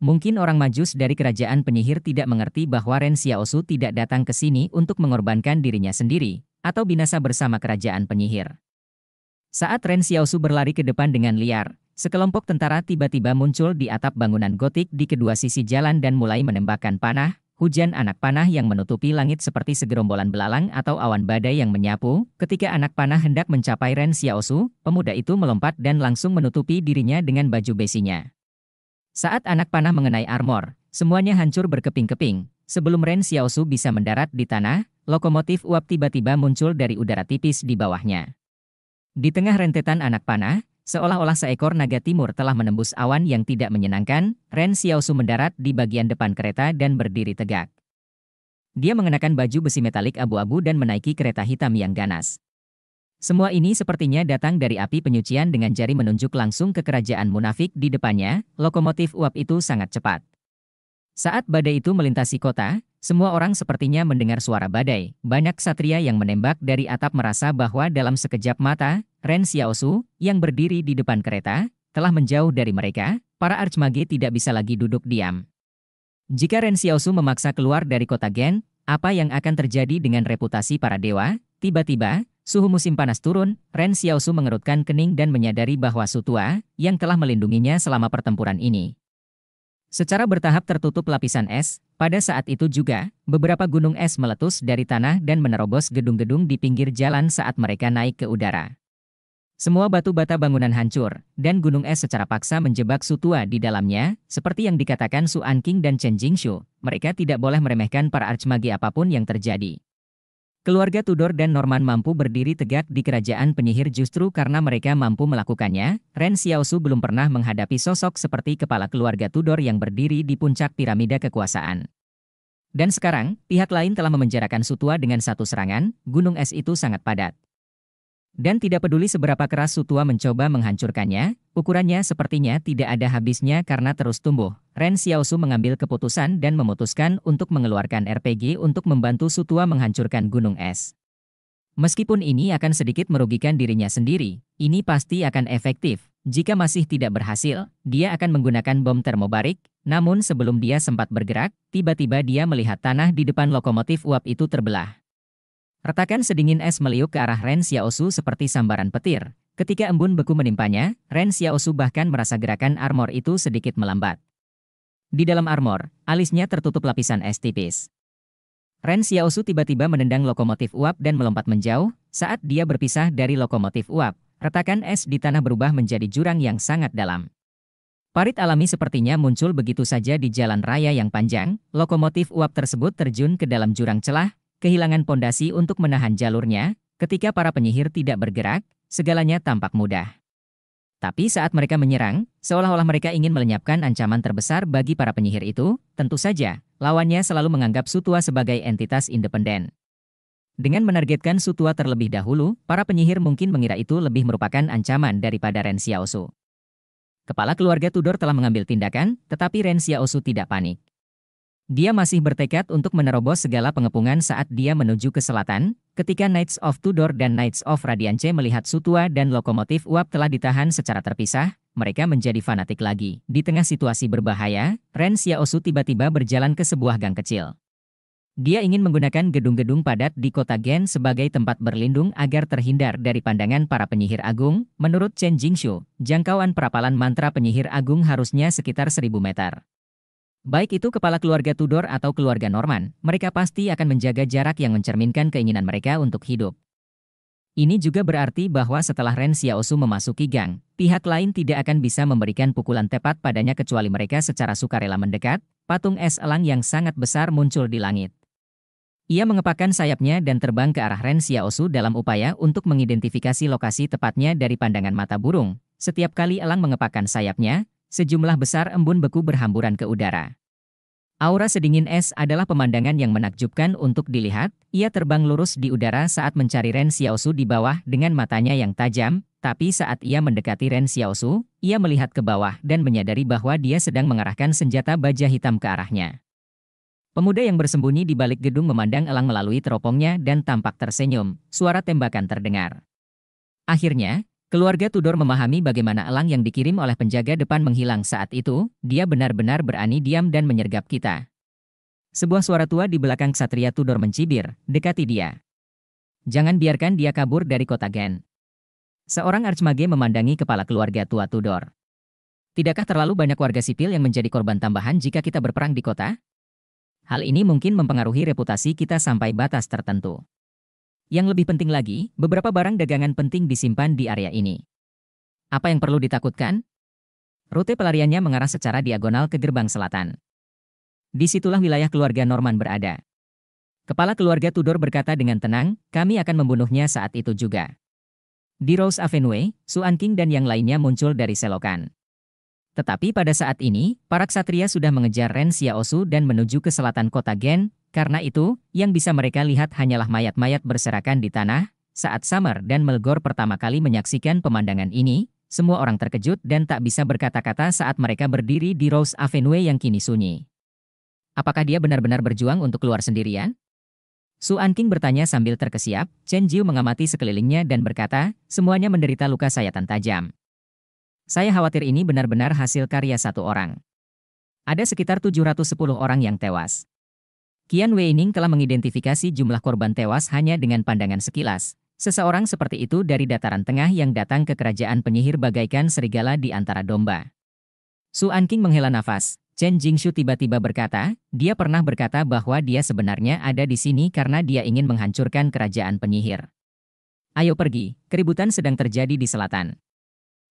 Mungkin orang Majus dari kerajaan penyihir tidak mengerti bahwa Ren Xiaosu tidak datang ke sini untuk mengorbankan dirinya sendiri, atau binasa bersama kerajaan penyihir. Saat Ren Xiaosu berlari ke depan dengan liar, sekelompok tentara tiba-tiba muncul di atap bangunan gotik di kedua sisi jalan dan mulai menembakkan panah, hujan anak panah yang menutupi langit seperti segerombolan belalang atau awan badai yang menyapu. Ketika anak panah hendak mencapai Ren Xiaosu, pemuda itu melompat dan langsung menutupi dirinya dengan baju besinya. Saat anak panah mengenai armor, semuanya hancur berkeping-keping. Sebelum Ren Xiaosu bisa mendarat di tanah, lokomotif uap tiba-tiba muncul dari udara tipis di bawahnya. Di tengah rentetan anak panah, seolah-olah seekor naga timur telah menembus awan yang tidak menyenangkan, Ren Xiaosu mendarat di bagian depan kereta dan berdiri tegak. Dia mengenakan baju besi metalik abu-abu dan menaiki kereta hitam yang ganas. Semua ini sepertinya datang dari api penyucian dengan jari menunjuk langsung ke kerajaan munafik di depannya, lokomotif uap itu sangat cepat. Saat badai itu melintasi kota, semua orang sepertinya mendengar suara badai. Banyak satria yang menembak dari atap merasa bahwa dalam sekejap mata, Ren Xiaosu, yang berdiri di depan kereta, telah menjauh dari mereka, para Archmage tidak bisa lagi duduk diam. Jika Ren Xiaosu memaksa keluar dari kota Gen, apa yang akan terjadi dengan reputasi para dewa? Tiba-tiba, suhu musim panas turun, Ren Xiaosu mengerutkan kening dan menyadari bahwa Sutua, yang telah melindunginya selama pertempuran ini, Secara bertahap tertutup lapisan es, pada saat itu juga, beberapa gunung es meletus dari tanah dan menerobos gedung-gedung di pinggir jalan saat mereka naik ke udara. Semua batu bata bangunan hancur, dan gunung es secara paksa menjebak Sutua di dalamnya, seperti yang dikatakan Su Anqing dan Chen Jingshu, mereka tidak boleh meremehkan para archmagi apapun yang terjadi. Keluarga Tudor dan Norman mampu berdiri tegak di kerajaan penyihir justru karena mereka mampu melakukannya. Ren Xiaosu belum pernah menghadapi sosok seperti kepala keluarga Tudor yang berdiri di puncak piramida kekuasaan. Dan sekarang, pihak lain telah memenjarakan Sutua dengan satu serangan, gunung es itu sangat padat. Dan tidak peduli seberapa keras Sutua mencoba menghancurkannya, ukurannya sepertinya tidak ada habisnya karena terus tumbuh. Ren Xiaosu mengambil keputusan dan memutuskan untuk mengeluarkan RPG untuk membantu Sutua menghancurkan gunung es. Meskipun ini akan sedikit merugikan dirinya sendiri, ini pasti akan efektif. Jika masih tidak berhasil, dia akan menggunakan bom termobarik, namun sebelum dia sempat bergerak, tiba-tiba dia melihat tanah di depan lokomotif uap itu terbelah. Retakan sedingin es meliuk ke arah Ren Xiaosu seperti sambaran petir. Ketika embun beku menimpanya, Ren Xiaosu bahkan merasa gerakan armor itu sedikit melambat. Di dalam armor, alisnya tertutup lapisan es tipis. Ren Xiaosu tiba-tiba menendang lokomotif uap dan melompat menjauh, saat dia berpisah dari lokomotif uap, retakan es di tanah berubah menjadi jurang yang sangat dalam. Parit alami sepertinya muncul begitu saja di jalan raya yang panjang, lokomotif uap tersebut terjun ke dalam jurang celah, kehilangan pondasi untuk menahan jalurnya, ketika para penyihir tidak bergerak, segalanya tampak mudah. Tapi saat mereka menyerang, seolah-olah mereka ingin melenyapkan ancaman terbesar bagi para penyihir itu, tentu saja, lawannya selalu menganggap Sutua sebagai entitas independen. Dengan menargetkan Sutua terlebih dahulu, para penyihir mungkin mengira itu lebih merupakan ancaman daripada Ren Xiaosu. Kepala keluarga Tudor telah mengambil tindakan, tetapi Ren Xiaosu tidak panik. Dia masih bertekad untuk menerobos segala pengepungan saat dia menuju ke selatan, ketika Knights of Tudor dan Knights of Radiance melihat Sutua dan lokomotif uap telah ditahan secara terpisah, mereka menjadi fanatik lagi. Di tengah situasi berbahaya, Ren Xiaosu tiba-tiba berjalan ke sebuah gang kecil. Dia ingin menggunakan gedung-gedung padat di kota Gen sebagai tempat berlindung agar terhindar dari pandangan para penyihir agung. Menurut Chen Jingshu, jangkauan perapalan mantra penyihir agung harusnya sekitar 1000 meter. Baik itu kepala keluarga Tudor atau keluarga Norman, mereka pasti akan menjaga jarak yang mencerminkan keinginan mereka untuk hidup. Ini juga berarti bahwa setelah Ren Xiaosu memasuki gang, pihak lain tidak akan bisa memberikan pukulan tepat padanya kecuali mereka secara sukarela mendekat, patung es elang yang sangat besar muncul di langit. Ia mengepakkan sayapnya dan terbang ke arah Ren Xiaosu dalam upaya untuk mengidentifikasi lokasi tepatnya dari pandangan mata burung. Setiap kali elang mengepakkan sayapnya, sejumlah besar embun beku berhamburan ke udara. Aura sedingin es adalah pemandangan yang menakjubkan untuk dilihat. Ia terbang lurus di udara saat mencari Ren Xiaosu di bawah dengan matanya yang tajam, tapi saat ia mendekati Ren Xiaosu, ia melihat ke bawah dan menyadari bahwa dia sedang mengarahkan senjata baja hitam ke arahnya. Pemuda yang bersembunyi di balik gedung memandang elang melalui teropongnya dan tampak tersenyum. Suara tembakan terdengar. Akhirnya, Keluarga Tudor memahami bagaimana elang yang dikirim oleh penjaga depan menghilang saat itu, dia benar-benar berani diam dan menyergap kita. Sebuah suara tua di belakang Satria Tudor mencibir, dekati dia. Jangan biarkan dia kabur dari kota Gen. Seorang archmage memandangi kepala keluarga tua Tudor. Tidakkah terlalu banyak warga sipil yang menjadi korban tambahan jika kita berperang di kota? Hal ini mungkin mempengaruhi reputasi kita sampai batas tertentu. Yang lebih penting lagi, beberapa barang dagangan penting disimpan di area ini. Apa yang perlu ditakutkan? Rute pelariannya mengarah secara diagonal ke gerbang selatan. Disitulah wilayah keluarga Norman berada. Kepala keluarga Tudor berkata dengan tenang, kami akan membunuhnya saat itu juga. Di Rose Avenue, Suan King dan yang lainnya muncul dari selokan. Tetapi pada saat ini, para ksatria sudah mengejar Ren Xiaosu dan menuju ke selatan kota Gen, karena itu, yang bisa mereka lihat hanyalah mayat-mayat berserakan di tanah. Saat Summer dan Melgor pertama kali menyaksikan pemandangan ini, semua orang terkejut dan tak bisa berkata-kata saat mereka berdiri di Rose Avenue yang kini sunyi. Apakah dia benar-benar berjuang untuk keluar sendirian? Su Anking bertanya sambil terkesiap, Chen Jiu mengamati sekelilingnya dan berkata, semuanya menderita luka sayatan tajam. Saya khawatir ini benar-benar hasil karya satu orang. Ada sekitar 710 orang yang tewas. Qian Weining telah mengidentifikasi jumlah korban tewas hanya dengan pandangan sekilas. Seseorang seperti itu dari dataran tengah yang datang ke kerajaan penyihir bagaikan serigala di antara domba. Su Anqing menghela nafas. Chen Jingshu tiba-tiba berkata, dia pernah berkata bahwa dia sebenarnya ada di sini karena dia ingin menghancurkan kerajaan penyihir. Ayo pergi, keributan sedang terjadi di selatan.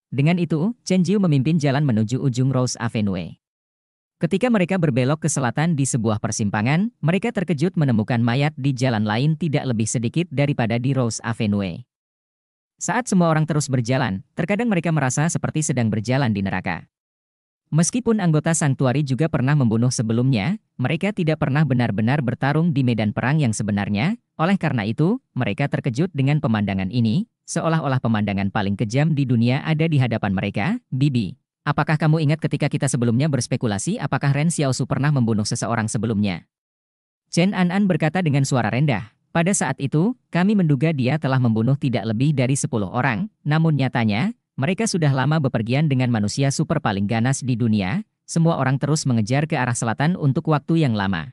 Dengan itu, Chen Jiu memimpin jalan menuju ujung Rose Avenue. Ketika mereka berbelok ke selatan di sebuah persimpangan, mereka terkejut menemukan mayat di jalan lain tidak lebih sedikit daripada di Rose Avenue. Saat semua orang terus berjalan, terkadang mereka merasa seperti sedang berjalan di neraka. Meskipun anggota Santuari juga pernah membunuh sebelumnya, mereka tidak pernah benar-benar bertarung di medan perang yang sebenarnya, oleh karena itu, mereka terkejut dengan pemandangan ini, seolah-olah pemandangan paling kejam di dunia ada di hadapan mereka, Bibi. Apakah kamu ingat ketika kita sebelumnya berspekulasi apakah Ren Xiaosu pernah membunuh seseorang sebelumnya? Chen An-an berkata dengan suara rendah, pada saat itu, kami menduga dia telah membunuh tidak lebih dari 10 orang, namun nyatanya, mereka sudah lama bepergian dengan manusia super paling ganas di dunia, semua orang terus mengejar ke arah selatan untuk waktu yang lama.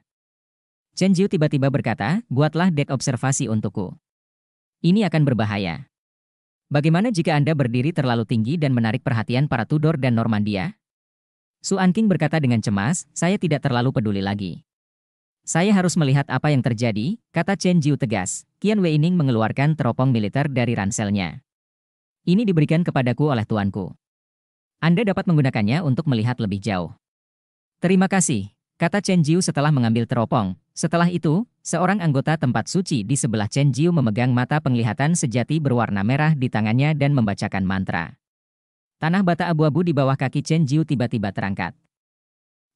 Chen Jiu tiba-tiba berkata, buatlah dek observasi untukku. Ini akan berbahaya. Bagaimana jika Anda berdiri terlalu tinggi dan menarik perhatian para Tudor dan Normandia? Su Anking berkata dengan cemas, saya tidak terlalu peduli lagi. Saya harus melihat apa yang terjadi, kata Chen Jiu tegas. Qian Ning mengeluarkan teropong militer dari ranselnya. Ini diberikan kepadaku oleh tuanku. Anda dapat menggunakannya untuk melihat lebih jauh. Terima kasih, kata Chen Jiu setelah mengambil teropong, setelah itu, seorang anggota tempat suci di sebelah Chen Jiu memegang mata penglihatan sejati berwarna merah di tangannya dan membacakan mantra. Tanah bata abu-abu di bawah kaki Chen Jiu tiba-tiba terangkat.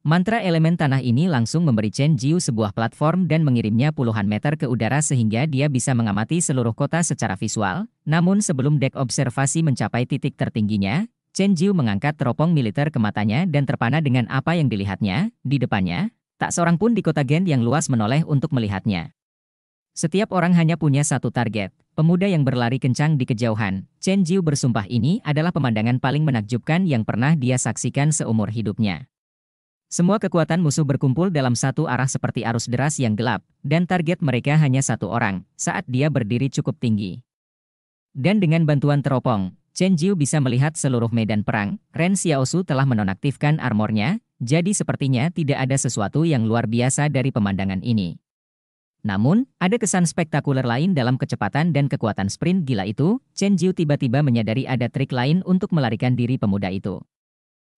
Mantra elemen tanah ini langsung memberi Chen Jiu sebuah platform dan mengirimnya puluhan meter ke udara sehingga dia bisa mengamati seluruh kota secara visual. Namun sebelum dek observasi mencapai titik tertingginya, Chen Jiu mengangkat teropong militer ke matanya dan terpana dengan apa yang dilihatnya di depannya. Tak seorang pun di kota Gent yang luas menoleh untuk melihatnya. Setiap orang hanya punya satu target, pemuda yang berlari kencang di kejauhan. Chen Jiu bersumpah ini adalah pemandangan paling menakjubkan yang pernah dia saksikan seumur hidupnya. Semua kekuatan musuh berkumpul dalam satu arah seperti arus deras yang gelap, dan target mereka hanya satu orang, saat dia berdiri cukup tinggi. Dan dengan bantuan teropong, Chen Jiu bisa melihat seluruh medan perang, Ren Xiaosu telah menonaktifkan armornya, jadi sepertinya tidak ada sesuatu yang luar biasa dari pemandangan ini. Namun, ada kesan spektakuler lain dalam kecepatan dan kekuatan sprint gila itu, Chen Jiu tiba-tiba menyadari ada trik lain untuk melarikan diri pemuda itu.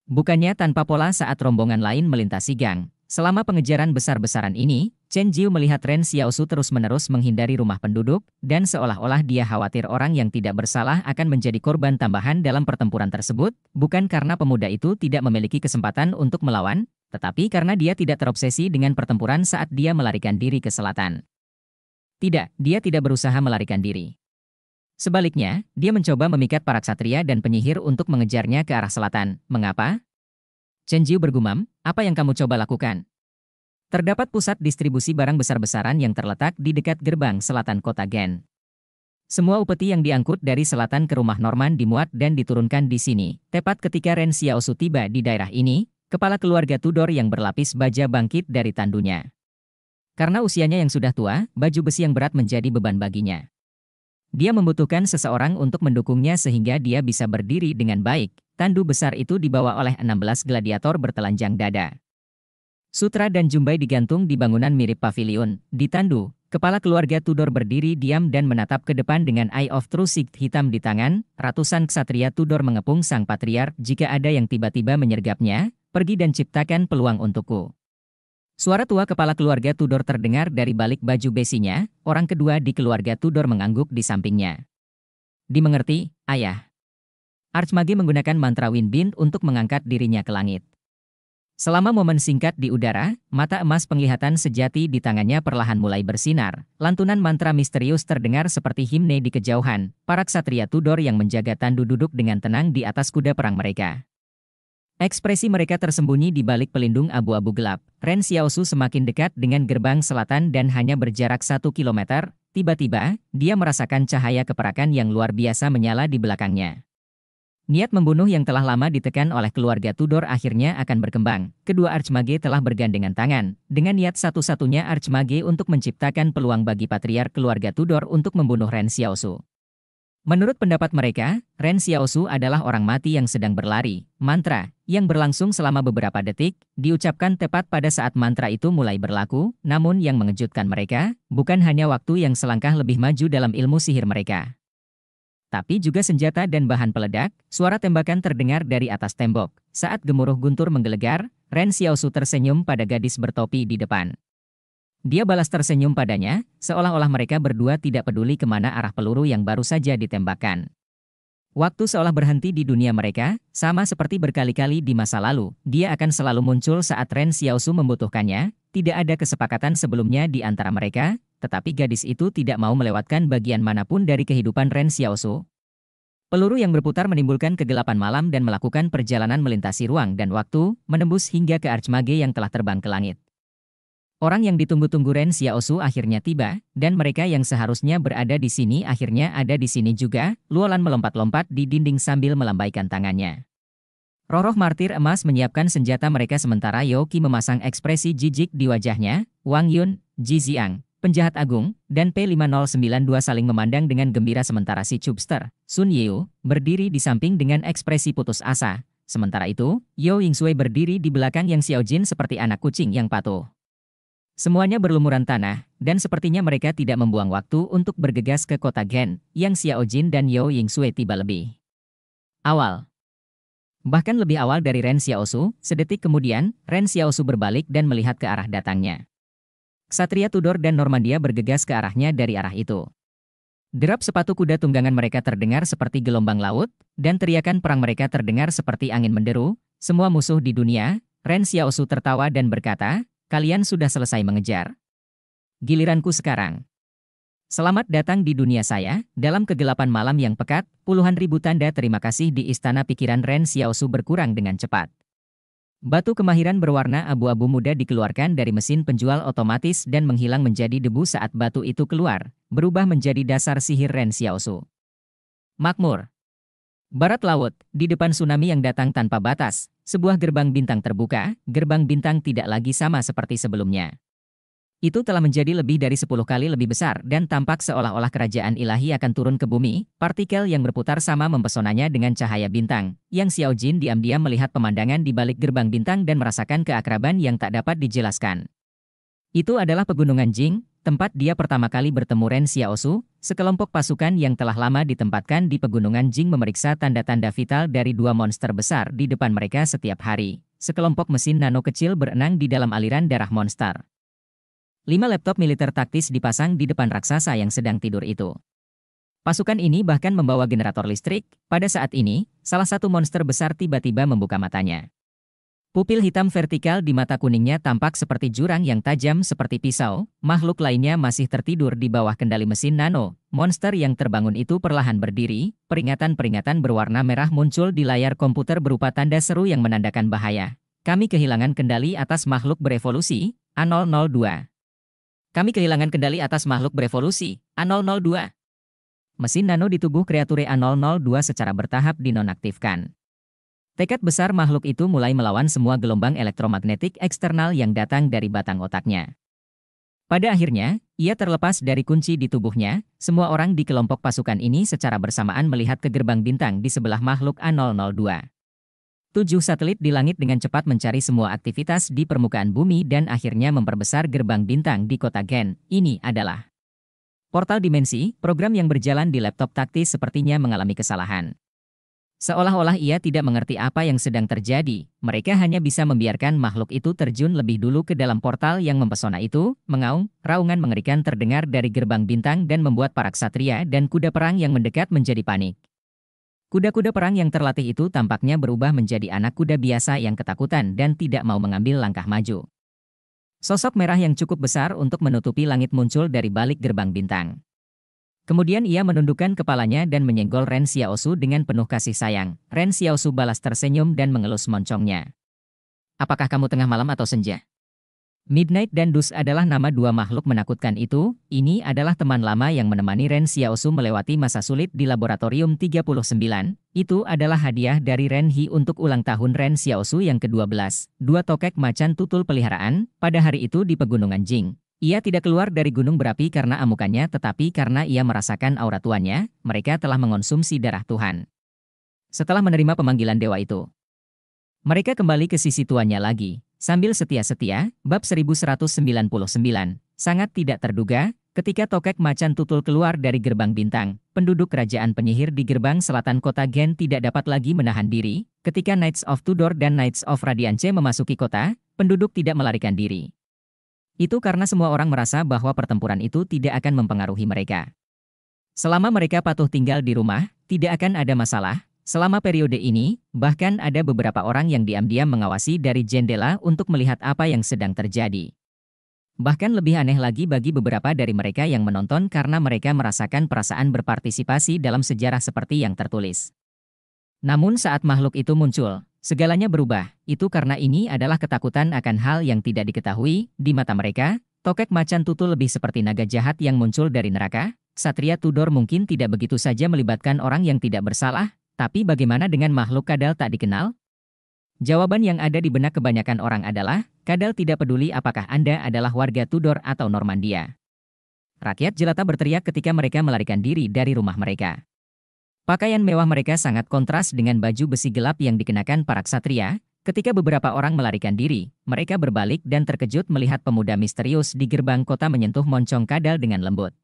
Bukannya tanpa pola saat rombongan lain melintasi gang, selama pengejaran besar-besaran ini, Chen Jiu melihat Ren Xiaosu terus-menerus menghindari rumah penduduk, dan seolah-olah dia khawatir orang yang tidak bersalah akan menjadi korban tambahan dalam pertempuran tersebut, bukan karena pemuda itu tidak memiliki kesempatan untuk melawan, tetapi karena dia tidak terobsesi dengan pertempuran saat dia melarikan diri ke selatan. Tidak, dia tidak berusaha melarikan diri. Sebaliknya, dia mencoba memikat para ksatria dan penyihir untuk mengejarnya ke arah selatan. Mengapa? Chen Jiu bergumam, apa yang kamu coba lakukan? Terdapat pusat distribusi barang besar-besaran yang terletak di dekat gerbang selatan kota Gen. Semua upeti yang diangkut dari selatan ke rumah Norman dimuat dan diturunkan di sini. Tepat ketika Ren Xiaosu tiba di daerah ini, kepala keluarga Tudor yang berlapis baja bangkit dari tandunya. Karena usianya yang sudah tua, baju besi yang berat menjadi beban baginya. Dia membutuhkan seseorang untuk mendukungnya sehingga dia bisa berdiri dengan baik. Tandu besar itu dibawa oleh 16 gladiator bertelanjang dada. Sutra dan jumbai digantung di bangunan mirip pavilion, Di tandu, kepala keluarga Tudor berdiri diam dan menatap ke depan dengan Eye of True Sight hitam di tangan, ratusan ksatria Tudor mengepung sang patriar. jika ada yang tiba-tiba menyergapnya, pergi dan ciptakan peluang untukku. Suara tua kepala keluarga Tudor terdengar dari balik baju besinya, orang kedua di keluarga Tudor mengangguk di sampingnya. Dimengerti, ayah. Archmage menggunakan mantra Wind untuk mengangkat dirinya ke langit. Selama momen singkat di udara, mata emas penglihatan sejati di tangannya perlahan mulai bersinar. Lantunan mantra misterius terdengar seperti himne di kejauhan, para ksatria Tudor yang menjaga tandu duduk dengan tenang di atas kuda perang mereka. Ekspresi mereka tersembunyi di balik pelindung abu-abu gelap. Ren Xiaosu semakin dekat dengan gerbang selatan dan hanya berjarak satu kilometer. Tiba-tiba, dia merasakan cahaya keperakan yang luar biasa menyala di belakangnya. Niat membunuh yang telah lama ditekan oleh keluarga Tudor akhirnya akan berkembang. Kedua Archmage telah bergandengan tangan, dengan niat satu-satunya Archmage untuk menciptakan peluang bagi patriar keluarga Tudor untuk membunuh Ren Xiaosu. Menurut pendapat mereka, Ren Xiaosu adalah orang mati yang sedang berlari. Mantra, yang berlangsung selama beberapa detik, diucapkan tepat pada saat mantra itu mulai berlaku, namun yang mengejutkan mereka, bukan hanya waktu yang selangkah lebih maju dalam ilmu sihir mereka tapi juga senjata dan bahan peledak, suara tembakan terdengar dari atas tembok. Saat gemuruh guntur menggelegar, Ren Xiaosu tersenyum pada gadis bertopi di depan. Dia balas tersenyum padanya, seolah-olah mereka berdua tidak peduli kemana arah peluru yang baru saja ditembakkan. Waktu seolah berhenti di dunia mereka, sama seperti berkali-kali di masa lalu, dia akan selalu muncul saat Ren Xiaosu membutuhkannya, tidak ada kesepakatan sebelumnya di antara mereka, tetapi gadis itu tidak mau melewatkan bagian manapun dari kehidupan Ren Xiaoso. Peluru yang berputar menimbulkan kegelapan malam dan melakukan perjalanan melintasi ruang dan waktu, menembus hingga ke Archmage yang telah terbang ke langit. Orang yang ditunggu-tunggu Ren Xiaosu akhirnya tiba, dan mereka yang seharusnya berada di sini akhirnya ada di sini juga, Luolan melompat-lompat di dinding sambil melambaikan tangannya. Roroh martir emas menyiapkan senjata mereka sementara Yoki memasang ekspresi jijik di wajahnya, Wang Yun, Ji Ziang, Penjahat Agung, dan P5092 saling memandang dengan gembira sementara si Chubster, Sun Yeo, berdiri di samping dengan ekspresi putus asa. Sementara itu, Yo Ying Sui berdiri di belakang Yang Xiao Jin seperti anak kucing yang patuh. Semuanya berlumuran tanah, dan sepertinya mereka tidak membuang waktu untuk bergegas ke kota Gen, Yang Xiao Jin dan Yo Ying Sui tiba lebih. Awal Bahkan lebih awal dari Ren Xiaosu, sedetik kemudian, Ren Xiaosu berbalik dan melihat ke arah datangnya. Satria Tudor dan Normandia bergegas ke arahnya dari arah itu. Derap sepatu kuda tunggangan mereka terdengar seperti gelombang laut, dan teriakan perang mereka terdengar seperti angin menderu, semua musuh di dunia, Ren Xiaosu tertawa dan berkata, kalian sudah selesai mengejar. Giliranku sekarang. Selamat datang di dunia saya, dalam kegelapan malam yang pekat, puluhan ribu tanda terima kasih di istana pikiran Ren Xiaosu berkurang dengan cepat. Batu kemahiran berwarna abu-abu muda dikeluarkan dari mesin penjual otomatis dan menghilang menjadi debu saat batu itu keluar, berubah menjadi dasar sihir Ren Xiaosu. Makmur Barat laut, di depan tsunami yang datang tanpa batas, sebuah gerbang bintang terbuka, gerbang bintang tidak lagi sama seperti sebelumnya itu telah menjadi lebih dari 10 kali lebih besar dan tampak seolah-olah kerajaan ilahi akan turun ke bumi, partikel yang berputar sama mempesonanya dengan cahaya bintang. Yang Xiao Jin diam-diam melihat pemandangan di balik gerbang bintang dan merasakan keakraban yang tak dapat dijelaskan. Itu adalah pegunungan Jing, tempat dia pertama kali bertemu Ren Xiaosu, sekelompok pasukan yang telah lama ditempatkan di pegunungan Jing memeriksa tanda-tanda vital dari dua monster besar di depan mereka setiap hari. Sekelompok mesin nano kecil berenang di dalam aliran darah monster. Lima laptop militer taktis dipasang di depan raksasa yang sedang tidur itu. Pasukan ini bahkan membawa generator listrik, pada saat ini, salah satu monster besar tiba-tiba membuka matanya. Pupil hitam vertikal di mata kuningnya tampak seperti jurang yang tajam seperti pisau, makhluk lainnya masih tertidur di bawah kendali mesin nano, monster yang terbangun itu perlahan berdiri, peringatan-peringatan berwarna merah muncul di layar komputer berupa tanda seru yang menandakan bahaya, kami kehilangan kendali atas makhluk berevolusi, A002. Kami kehilangan kendali atas makhluk berevolusi, A002. Mesin nano di tubuh kreature A002 secara bertahap dinonaktifkan. Tekad besar makhluk itu mulai melawan semua gelombang elektromagnetik eksternal yang datang dari batang otaknya. Pada akhirnya, ia terlepas dari kunci di tubuhnya, semua orang di kelompok pasukan ini secara bersamaan melihat ke gerbang bintang di sebelah makhluk A002. Tujuh satelit di langit dengan cepat mencari semua aktivitas di permukaan bumi dan akhirnya memperbesar gerbang bintang di kota Gen. Ini adalah Portal Dimensi, program yang berjalan di laptop taktis sepertinya mengalami kesalahan. Seolah-olah ia tidak mengerti apa yang sedang terjadi, mereka hanya bisa membiarkan makhluk itu terjun lebih dulu ke dalam portal yang mempesona itu, mengaung, raungan mengerikan terdengar dari gerbang bintang dan membuat para ksatria dan kuda perang yang mendekat menjadi panik. Kuda-kuda perang yang terlatih itu tampaknya berubah menjadi anak kuda biasa yang ketakutan dan tidak mau mengambil langkah maju. Sosok merah yang cukup besar untuk menutupi langit muncul dari balik gerbang bintang. Kemudian ia menundukkan kepalanya dan menyenggol Ren Xiaosu dengan penuh kasih sayang. Ren Xiaosu balas tersenyum dan mengelus moncongnya. Apakah kamu tengah malam atau senja? Midnight dan Dus adalah nama dua makhluk menakutkan itu, ini adalah teman lama yang menemani Ren Xiaosu melewati masa sulit di Laboratorium 39. Itu adalah hadiah dari Ren Hi untuk ulang tahun Ren Xiaosu yang ke-12, dua tokek macan tutul peliharaan, pada hari itu di Pegunungan Jing. Ia tidak keluar dari gunung berapi karena amukannya tetapi karena ia merasakan aura tuannya, mereka telah mengonsumsi darah Tuhan. Setelah menerima pemanggilan dewa itu, mereka kembali ke sisi tuannya lagi, sambil setia-setia, bab 1199, sangat tidak terduga, ketika tokek macan tutul keluar dari gerbang bintang, penduduk kerajaan penyihir di gerbang selatan kota Gen tidak dapat lagi menahan diri, ketika Knights of Tudor dan Knights of Radiance memasuki kota, penduduk tidak melarikan diri. Itu karena semua orang merasa bahwa pertempuran itu tidak akan mempengaruhi mereka. Selama mereka patuh tinggal di rumah, tidak akan ada masalah, Selama periode ini, bahkan ada beberapa orang yang diam-diam mengawasi dari jendela untuk melihat apa yang sedang terjadi. Bahkan lebih aneh lagi bagi beberapa dari mereka yang menonton karena mereka merasakan perasaan berpartisipasi dalam sejarah seperti yang tertulis. Namun saat makhluk itu muncul, segalanya berubah. Itu karena ini adalah ketakutan akan hal yang tidak diketahui. Di mata mereka, tokek macan tutul lebih seperti naga jahat yang muncul dari neraka. Satria Tudor mungkin tidak begitu saja melibatkan orang yang tidak bersalah, tapi bagaimana dengan makhluk kadal tak dikenal? Jawaban yang ada di benak kebanyakan orang adalah, kadal tidak peduli apakah Anda adalah warga Tudor atau Normandia. Rakyat jelata berteriak ketika mereka melarikan diri dari rumah mereka. Pakaian mewah mereka sangat kontras dengan baju besi gelap yang dikenakan para ksatria. Ketika beberapa orang melarikan diri, mereka berbalik dan terkejut melihat pemuda misterius di gerbang kota menyentuh moncong kadal dengan lembut.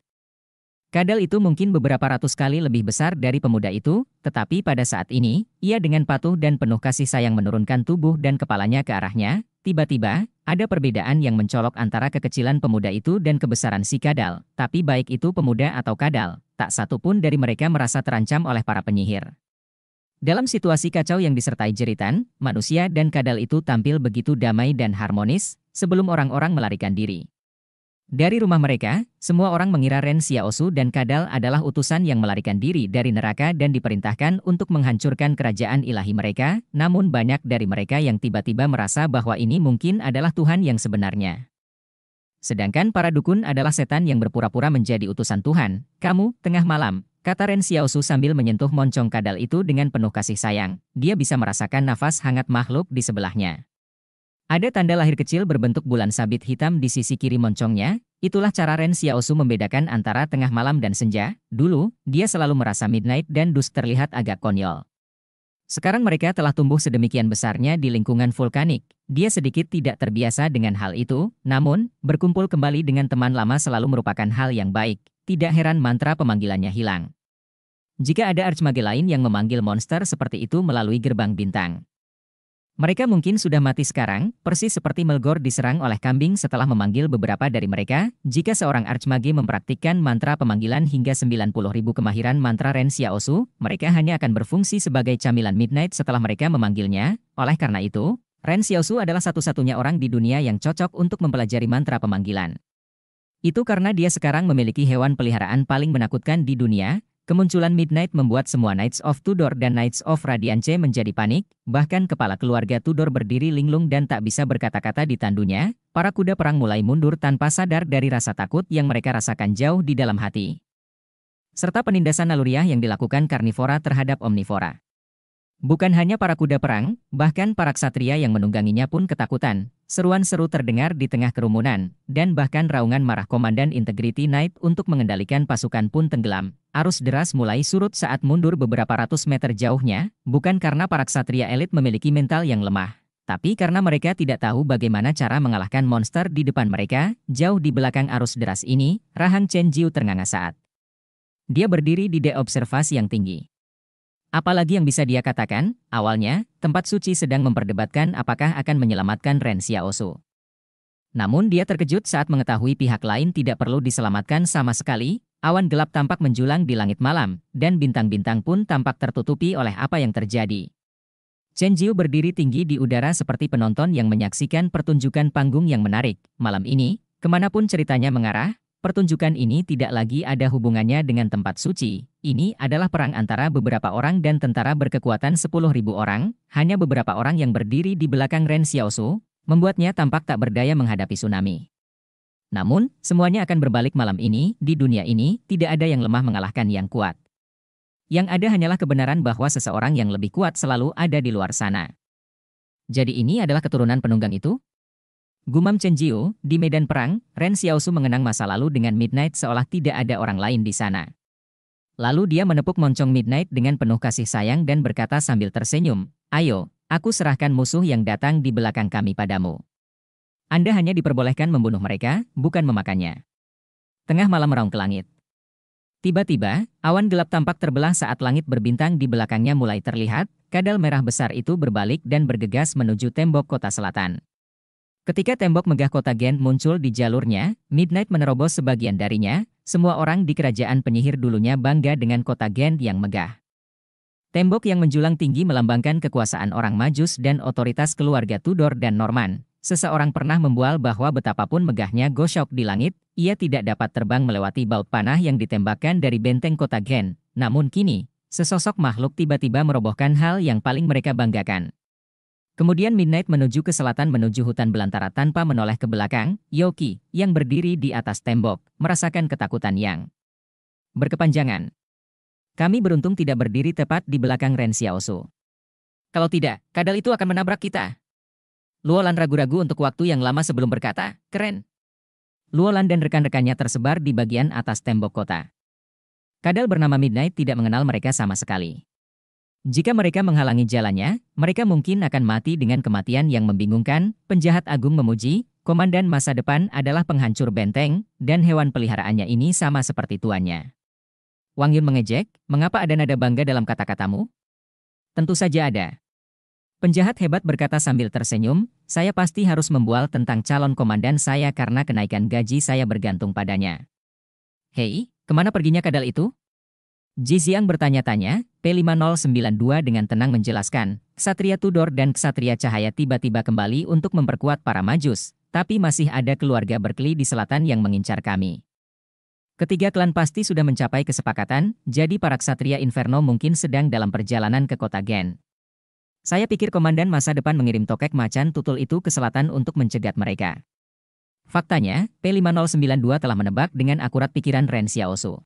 Kadal itu mungkin beberapa ratus kali lebih besar dari pemuda itu, tetapi pada saat ini, ia dengan patuh dan penuh kasih sayang menurunkan tubuh dan kepalanya ke arahnya. Tiba-tiba, ada perbedaan yang mencolok antara kekecilan pemuda itu dan kebesaran si kadal, tapi baik itu pemuda atau kadal, tak satu pun dari mereka merasa terancam oleh para penyihir. Dalam situasi kacau yang disertai jeritan, manusia dan kadal itu tampil begitu damai dan harmonis, sebelum orang-orang melarikan diri. Dari rumah mereka, semua orang mengira Ren Xiaosu dan Kadal adalah utusan yang melarikan diri dari neraka dan diperintahkan untuk menghancurkan kerajaan ilahi mereka, namun banyak dari mereka yang tiba-tiba merasa bahwa ini mungkin adalah Tuhan yang sebenarnya. Sedangkan para dukun adalah setan yang berpura-pura menjadi utusan Tuhan. Kamu, tengah malam, kata Ren Xiaosu sambil menyentuh moncong Kadal itu dengan penuh kasih sayang. Dia bisa merasakan nafas hangat makhluk di sebelahnya. Ada tanda lahir kecil berbentuk bulan sabit hitam di sisi kiri moncongnya, itulah cara Ren Xiaosu membedakan antara tengah malam dan senja, dulu, dia selalu merasa midnight dan dusk terlihat agak konyol. Sekarang mereka telah tumbuh sedemikian besarnya di lingkungan vulkanik, dia sedikit tidak terbiasa dengan hal itu, namun, berkumpul kembali dengan teman lama selalu merupakan hal yang baik, tidak heran mantra pemanggilannya hilang. Jika ada archmage lain yang memanggil monster seperti itu melalui gerbang bintang, mereka mungkin sudah mati sekarang, persis seperti Melgor diserang oleh kambing setelah memanggil beberapa dari mereka, jika seorang Archmage mempraktikkan mantra pemanggilan hingga ribu kemahiran mantra Ren Xiaosu, mereka hanya akan berfungsi sebagai camilan midnight setelah mereka memanggilnya, oleh karena itu, Ren Xiaosu adalah satu-satunya orang di dunia yang cocok untuk mempelajari mantra pemanggilan. Itu karena dia sekarang memiliki hewan peliharaan paling menakutkan di dunia, Kemunculan Midnight membuat semua Knights of Tudor dan Knights of Radiance menjadi panik, bahkan kepala keluarga Tudor berdiri linglung dan tak bisa berkata-kata di tandunya, para kuda perang mulai mundur tanpa sadar dari rasa takut yang mereka rasakan jauh di dalam hati. Serta penindasan naluriah yang dilakukan Carnivora terhadap omnivora. Bukan hanya para kuda perang, bahkan para ksatria yang menungganginya pun ketakutan, Seruan seru terdengar di tengah kerumunan, dan bahkan raungan marah Komandan Integrity Knight untuk mengendalikan pasukan pun tenggelam. Arus deras mulai surut saat mundur beberapa ratus meter jauhnya, bukan karena para ksatria elit memiliki mental yang lemah. Tapi karena mereka tidak tahu bagaimana cara mengalahkan monster di depan mereka, jauh di belakang arus deras ini, Rahang Chen Jiu ternganga saat. Dia berdiri di dek observasi yang tinggi. Apalagi yang bisa dia katakan, awalnya, tempat suci sedang memperdebatkan apakah akan menyelamatkan Ren Xiaosu. Namun dia terkejut saat mengetahui pihak lain tidak perlu diselamatkan sama sekali, awan gelap tampak menjulang di langit malam, dan bintang-bintang pun tampak tertutupi oleh apa yang terjadi. Chen Jiu berdiri tinggi di udara seperti penonton yang menyaksikan pertunjukan panggung yang menarik. Malam ini, kemanapun ceritanya mengarah, Pertunjukan ini tidak lagi ada hubungannya dengan tempat suci. Ini adalah perang antara beberapa orang dan tentara berkekuatan 10.000 orang, hanya beberapa orang yang berdiri di belakang Ren Xiaosu, membuatnya tampak tak berdaya menghadapi tsunami. Namun, semuanya akan berbalik malam ini, di dunia ini, tidak ada yang lemah mengalahkan yang kuat. Yang ada hanyalah kebenaran bahwa seseorang yang lebih kuat selalu ada di luar sana. Jadi ini adalah keturunan penunggang itu? Gumam Chen Jiu, di medan perang, Ren Xiaosu mengenang masa lalu dengan Midnight seolah tidak ada orang lain di sana. Lalu dia menepuk moncong Midnight dengan penuh kasih sayang dan berkata sambil tersenyum, Ayo, aku serahkan musuh yang datang di belakang kami padamu. Anda hanya diperbolehkan membunuh mereka, bukan memakannya. Tengah malam meraung ke langit. Tiba-tiba, awan gelap tampak terbelah saat langit berbintang di belakangnya mulai terlihat, kadal merah besar itu berbalik dan bergegas menuju tembok kota selatan. Ketika tembok megah kota Gen muncul di jalurnya, Midnight menerobos sebagian darinya, semua orang di kerajaan penyihir dulunya bangga dengan kota Gen yang megah. Tembok yang menjulang tinggi melambangkan kekuasaan orang Majus dan otoritas keluarga Tudor dan Norman. Seseorang pernah membual bahwa betapapun megahnya Goshawk di langit, ia tidak dapat terbang melewati baut panah yang ditembakkan dari benteng kota Gen. Namun kini, sesosok makhluk tiba-tiba merobohkan hal yang paling mereka banggakan. Kemudian Midnight menuju ke selatan menuju hutan belantara tanpa menoleh ke belakang, Yoki, yang berdiri di atas tembok, merasakan ketakutan yang berkepanjangan. Kami beruntung tidak berdiri tepat di belakang Ren Xiaosu. Kalau tidak, kadal itu akan menabrak kita. Luolan ragu-ragu untuk waktu yang lama sebelum berkata, keren. Luolan dan rekan-rekannya tersebar di bagian atas tembok kota. Kadal bernama Midnight tidak mengenal mereka sama sekali. Jika mereka menghalangi jalannya, mereka mungkin akan mati dengan kematian yang membingungkan. Penjahat agung memuji, komandan masa depan adalah penghancur benteng, dan hewan peliharaannya ini sama seperti tuannya. Wang Yun mengejek, mengapa ada nada bangga dalam kata-katamu? Tentu saja ada. Penjahat hebat berkata sambil tersenyum, saya pasti harus membual tentang calon komandan saya karena kenaikan gaji saya bergantung padanya. Hei, kemana perginya kadal itu? Ji Xiang bertanya-tanya, P5092 dengan tenang menjelaskan, Ksatria Tudor dan Ksatria Cahaya tiba-tiba kembali untuk memperkuat para majus, tapi masih ada keluarga berkeli di selatan yang mengincar kami. Ketiga klan pasti sudah mencapai kesepakatan, jadi para ksatria Inferno mungkin sedang dalam perjalanan ke kota Gen. Saya pikir komandan masa depan mengirim tokek macan tutul itu ke selatan untuk mencegat mereka. Faktanya, P5092 telah menebak dengan akurat pikiran Ren Xiaosu.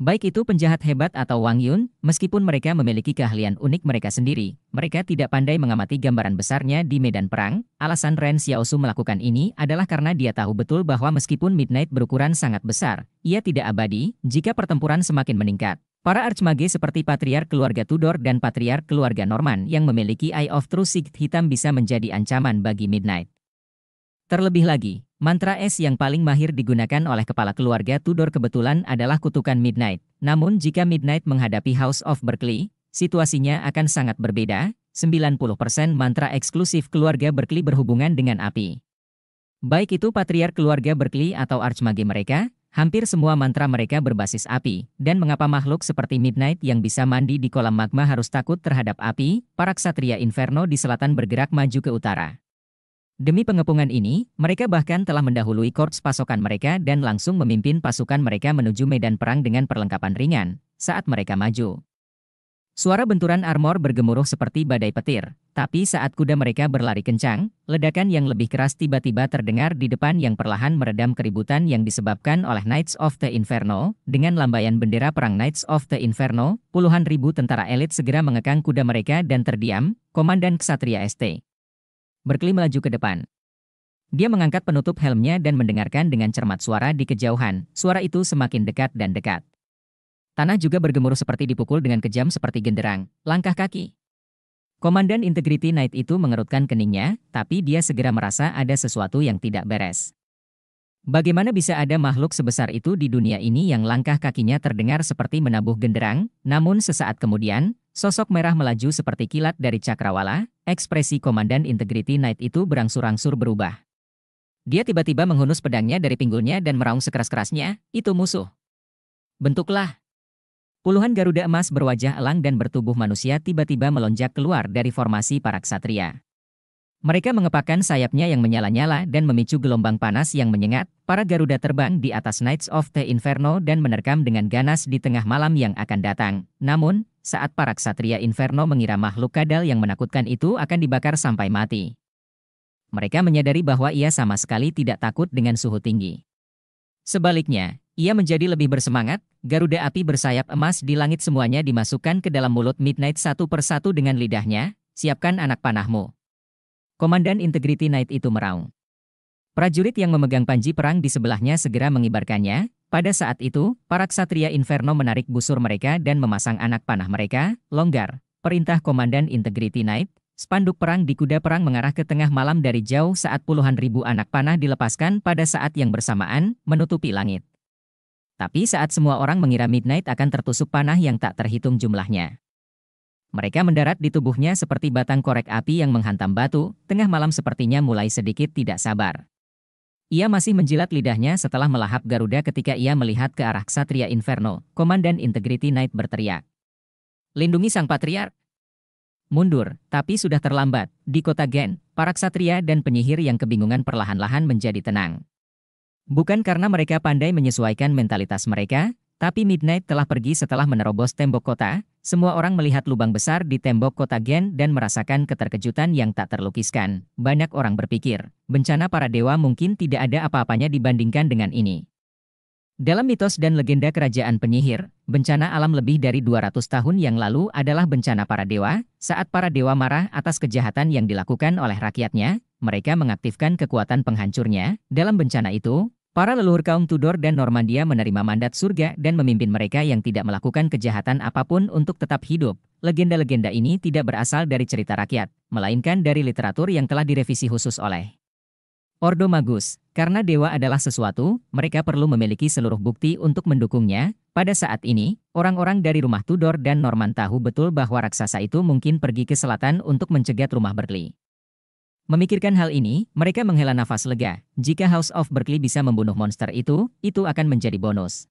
Baik itu penjahat hebat atau Wang Yun, meskipun mereka memiliki keahlian unik mereka sendiri, mereka tidak pandai mengamati gambaran besarnya di medan perang. Alasan Ren Xiaosu melakukan ini adalah karena dia tahu betul bahwa meskipun Midnight berukuran sangat besar, ia tidak abadi jika pertempuran semakin meningkat. Para archmage seperti patriark keluarga Tudor dan patriark keluarga Norman yang memiliki Eye of True Sigit hitam bisa menjadi ancaman bagi Midnight. Terlebih lagi, mantra es yang paling mahir digunakan oleh kepala keluarga Tudor kebetulan adalah kutukan Midnight. Namun jika Midnight menghadapi House of Berkeley, situasinya akan sangat berbeda. 90% mantra eksklusif keluarga Berkeley berhubungan dengan api. Baik itu patriar keluarga Berkeley atau archmage mereka, hampir semua mantra mereka berbasis api. Dan mengapa makhluk seperti Midnight yang bisa mandi di kolam magma harus takut terhadap api? Para ksatria Inferno di selatan bergerak maju ke utara. Demi pengepungan ini, mereka bahkan telah mendahului korps pasokan mereka dan langsung memimpin pasukan mereka menuju medan perang dengan perlengkapan ringan saat mereka maju. Suara benturan armor bergemuruh seperti badai petir, tapi saat kuda mereka berlari kencang, ledakan yang lebih keras tiba-tiba terdengar di depan yang perlahan meredam keributan yang disebabkan oleh Knights of the Inferno. Dengan lambaian bendera perang Knights of the Inferno, puluhan ribu tentara elit segera mengekang kuda mereka dan terdiam, Komandan Ksatria ST. Berkeli melaju ke depan. Dia mengangkat penutup helmnya dan mendengarkan dengan cermat suara di kejauhan. Suara itu semakin dekat dan dekat. Tanah juga bergemuruh seperti dipukul dengan kejam seperti genderang, langkah kaki. Komandan Integrity Knight itu mengerutkan keningnya, tapi dia segera merasa ada sesuatu yang tidak beres. Bagaimana bisa ada makhluk sebesar itu di dunia ini yang langkah kakinya terdengar seperti menabuh genderang, namun sesaat kemudian, sosok merah melaju seperti kilat dari cakrawala, ekspresi Komandan Integrity Knight itu berangsur-angsur berubah. Dia tiba-tiba menghunus pedangnya dari pinggulnya dan meraung sekeras-kerasnya, itu musuh. Bentuklah. Puluhan Garuda emas berwajah elang dan bertubuh manusia tiba-tiba melonjak keluar dari formasi para ksatria. Mereka mengepakkan sayapnya yang menyala-nyala dan memicu gelombang panas yang menyengat. Para Garuda terbang di atas Knights of the Inferno dan menerkam dengan ganas di tengah malam yang akan datang. Namun, saat para ksatria Inferno mengira makhluk kadal yang menakutkan itu akan dibakar sampai mati. Mereka menyadari bahwa ia sama sekali tidak takut dengan suhu tinggi. Sebaliknya, ia menjadi lebih bersemangat, Garuda api bersayap emas di langit semuanya dimasukkan ke dalam mulut Midnight satu persatu dengan lidahnya, siapkan anak panahmu. Komandan Integrity Knight itu meraung. Prajurit yang memegang panji perang di sebelahnya segera mengibarkannya. Pada saat itu, para ksatria Inferno menarik busur mereka dan memasang anak panah mereka, longgar. Perintah Komandan Integrity Knight, spanduk perang di kuda perang mengarah ke tengah malam dari jauh saat puluhan ribu anak panah dilepaskan pada saat yang bersamaan, menutupi langit. Tapi saat semua orang mengira Midnight akan tertusuk panah yang tak terhitung jumlahnya. Mereka mendarat di tubuhnya seperti batang korek api yang menghantam batu, tengah malam sepertinya mulai sedikit tidak sabar. Ia masih menjilat lidahnya setelah melahap Garuda ketika ia melihat ke arah Ksatria Inferno, Komandan Integrity Knight berteriak. Lindungi Sang patriar!" Mundur, tapi sudah terlambat, di kota Gen, para Ksatria dan penyihir yang kebingungan perlahan-lahan menjadi tenang. Bukan karena mereka pandai menyesuaikan mentalitas mereka, tapi Midnight telah pergi setelah menerobos tembok kota, semua orang melihat lubang besar di tembok kota Gen dan merasakan keterkejutan yang tak terlukiskan. Banyak orang berpikir, bencana para dewa mungkin tidak ada apa-apanya dibandingkan dengan ini. Dalam mitos dan legenda kerajaan penyihir, bencana alam lebih dari 200 tahun yang lalu adalah bencana para dewa. Saat para dewa marah atas kejahatan yang dilakukan oleh rakyatnya, mereka mengaktifkan kekuatan penghancurnya. Dalam bencana itu, Para leluhur kaum Tudor dan Normandia menerima mandat surga dan memimpin mereka yang tidak melakukan kejahatan apapun untuk tetap hidup. Legenda-legenda ini tidak berasal dari cerita rakyat, melainkan dari literatur yang telah direvisi khusus oleh Ordo Magus. Karena dewa adalah sesuatu, mereka perlu memiliki seluruh bukti untuk mendukungnya. Pada saat ini, orang-orang dari rumah Tudor dan Norman tahu betul bahwa raksasa itu mungkin pergi ke selatan untuk mencegat rumah Berli. Memikirkan hal ini, mereka menghela nafas lega. Jika House of Berkeley bisa membunuh monster itu, itu akan menjadi bonus.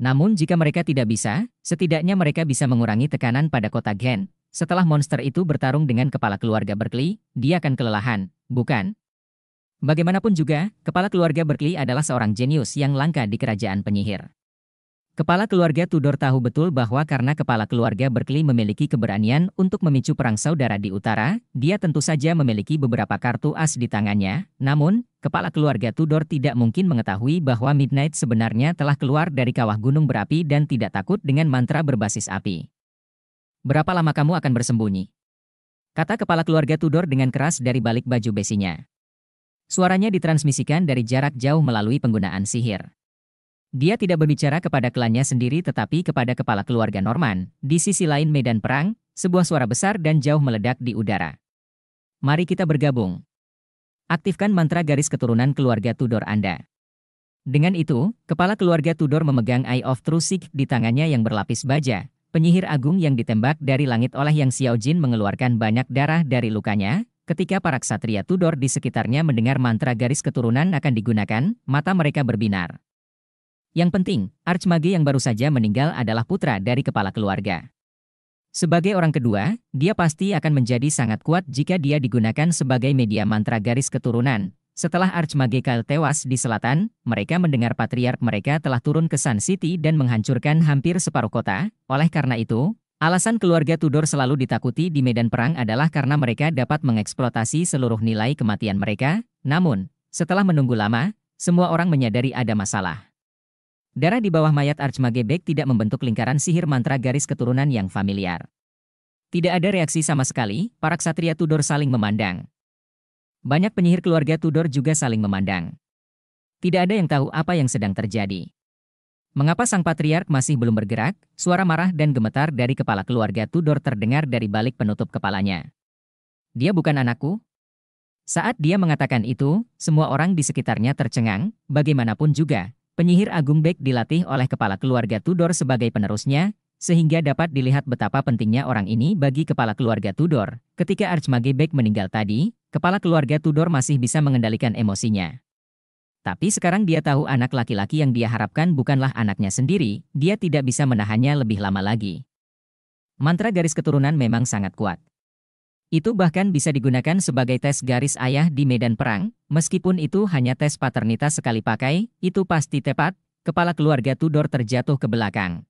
Namun jika mereka tidak bisa, setidaknya mereka bisa mengurangi tekanan pada kota Gen. Setelah monster itu bertarung dengan kepala keluarga Berkeley, dia akan kelelahan, bukan? Bagaimanapun juga, kepala keluarga Berkeley adalah seorang jenius yang langka di kerajaan penyihir. Kepala keluarga Tudor tahu betul bahwa karena kepala keluarga Berkeley memiliki keberanian untuk memicu perang saudara di utara, dia tentu saja memiliki beberapa kartu as di tangannya. Namun, kepala keluarga Tudor tidak mungkin mengetahui bahwa Midnight sebenarnya telah keluar dari kawah gunung berapi dan tidak takut dengan mantra berbasis api. Berapa lama kamu akan bersembunyi? Kata kepala keluarga Tudor dengan keras dari balik baju besinya. Suaranya ditransmisikan dari jarak jauh melalui penggunaan sihir. Dia tidak berbicara kepada klannya sendiri tetapi kepada kepala keluarga Norman. Di sisi lain medan perang, sebuah suara besar dan jauh meledak di udara. Mari kita bergabung. Aktifkan mantra garis keturunan keluarga Tudor Anda. Dengan itu, kepala keluarga Tudor memegang Eye of Trusik di tangannya yang berlapis baja, penyihir agung yang ditembak dari langit oleh Yang Xiao Jin mengeluarkan banyak darah dari lukanya. Ketika para ksatria Tudor di sekitarnya mendengar mantra garis keturunan akan digunakan, mata mereka berbinar. Yang penting, Archmage yang baru saja meninggal adalah putra dari kepala keluarga. Sebagai orang kedua, dia pasti akan menjadi sangat kuat jika dia digunakan sebagai media mantra garis keturunan. Setelah Archmage Kyle tewas di selatan, mereka mendengar patriark mereka telah turun ke Sun City dan menghancurkan hampir separuh kota. Oleh karena itu, alasan keluarga Tudor selalu ditakuti di medan perang adalah karena mereka dapat mengeksploitasi seluruh nilai kematian mereka. Namun, setelah menunggu lama, semua orang menyadari ada masalah. Darah di bawah mayat Archmage Beck tidak membentuk lingkaran sihir mantra garis keturunan yang familiar. Tidak ada reaksi sama sekali, para ksatria Tudor saling memandang. Banyak penyihir keluarga Tudor juga saling memandang. Tidak ada yang tahu apa yang sedang terjadi. Mengapa sang patriark masih belum bergerak? Suara marah dan gemetar dari kepala keluarga Tudor terdengar dari balik penutup kepalanya. Dia bukan anakku. Saat dia mengatakan itu, semua orang di sekitarnya tercengang, bagaimanapun juga, Penyihir Agung Beck dilatih oleh kepala keluarga Tudor sebagai penerusnya, sehingga dapat dilihat betapa pentingnya orang ini bagi kepala keluarga Tudor. Ketika Archmage Beck meninggal tadi, kepala keluarga Tudor masih bisa mengendalikan emosinya. Tapi sekarang dia tahu anak laki-laki yang dia harapkan bukanlah anaknya sendiri, dia tidak bisa menahannya lebih lama lagi. Mantra garis keturunan memang sangat kuat. Itu bahkan bisa digunakan sebagai tes garis ayah di medan perang, meskipun itu hanya tes paternitas sekali pakai, itu pasti tepat, kepala keluarga Tudor terjatuh ke belakang.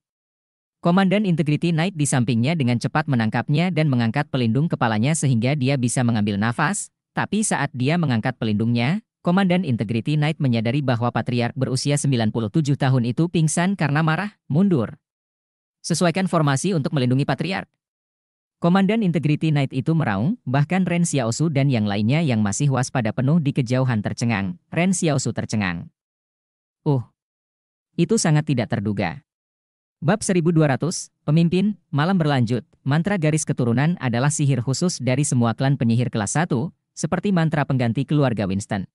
Komandan Integrity Knight di sampingnya dengan cepat menangkapnya dan mengangkat pelindung kepalanya sehingga dia bisa mengambil nafas, tapi saat dia mengangkat pelindungnya, Komandan Integrity Knight menyadari bahwa Patriark berusia 97 tahun itu pingsan karena marah, mundur. Sesuaikan formasi untuk melindungi Patriark. Komandan Integrity Knight itu meraung, bahkan Ren Xiaosu dan yang lainnya yang masih waspada penuh di kejauhan tercengang. Ren Xiaosu tercengang. Uh. Itu sangat tidak terduga. Bab 1200, Pemimpin, Malam berlanjut, mantra garis keturunan adalah sihir khusus dari semua klan penyihir kelas 1, seperti mantra pengganti keluarga Winston.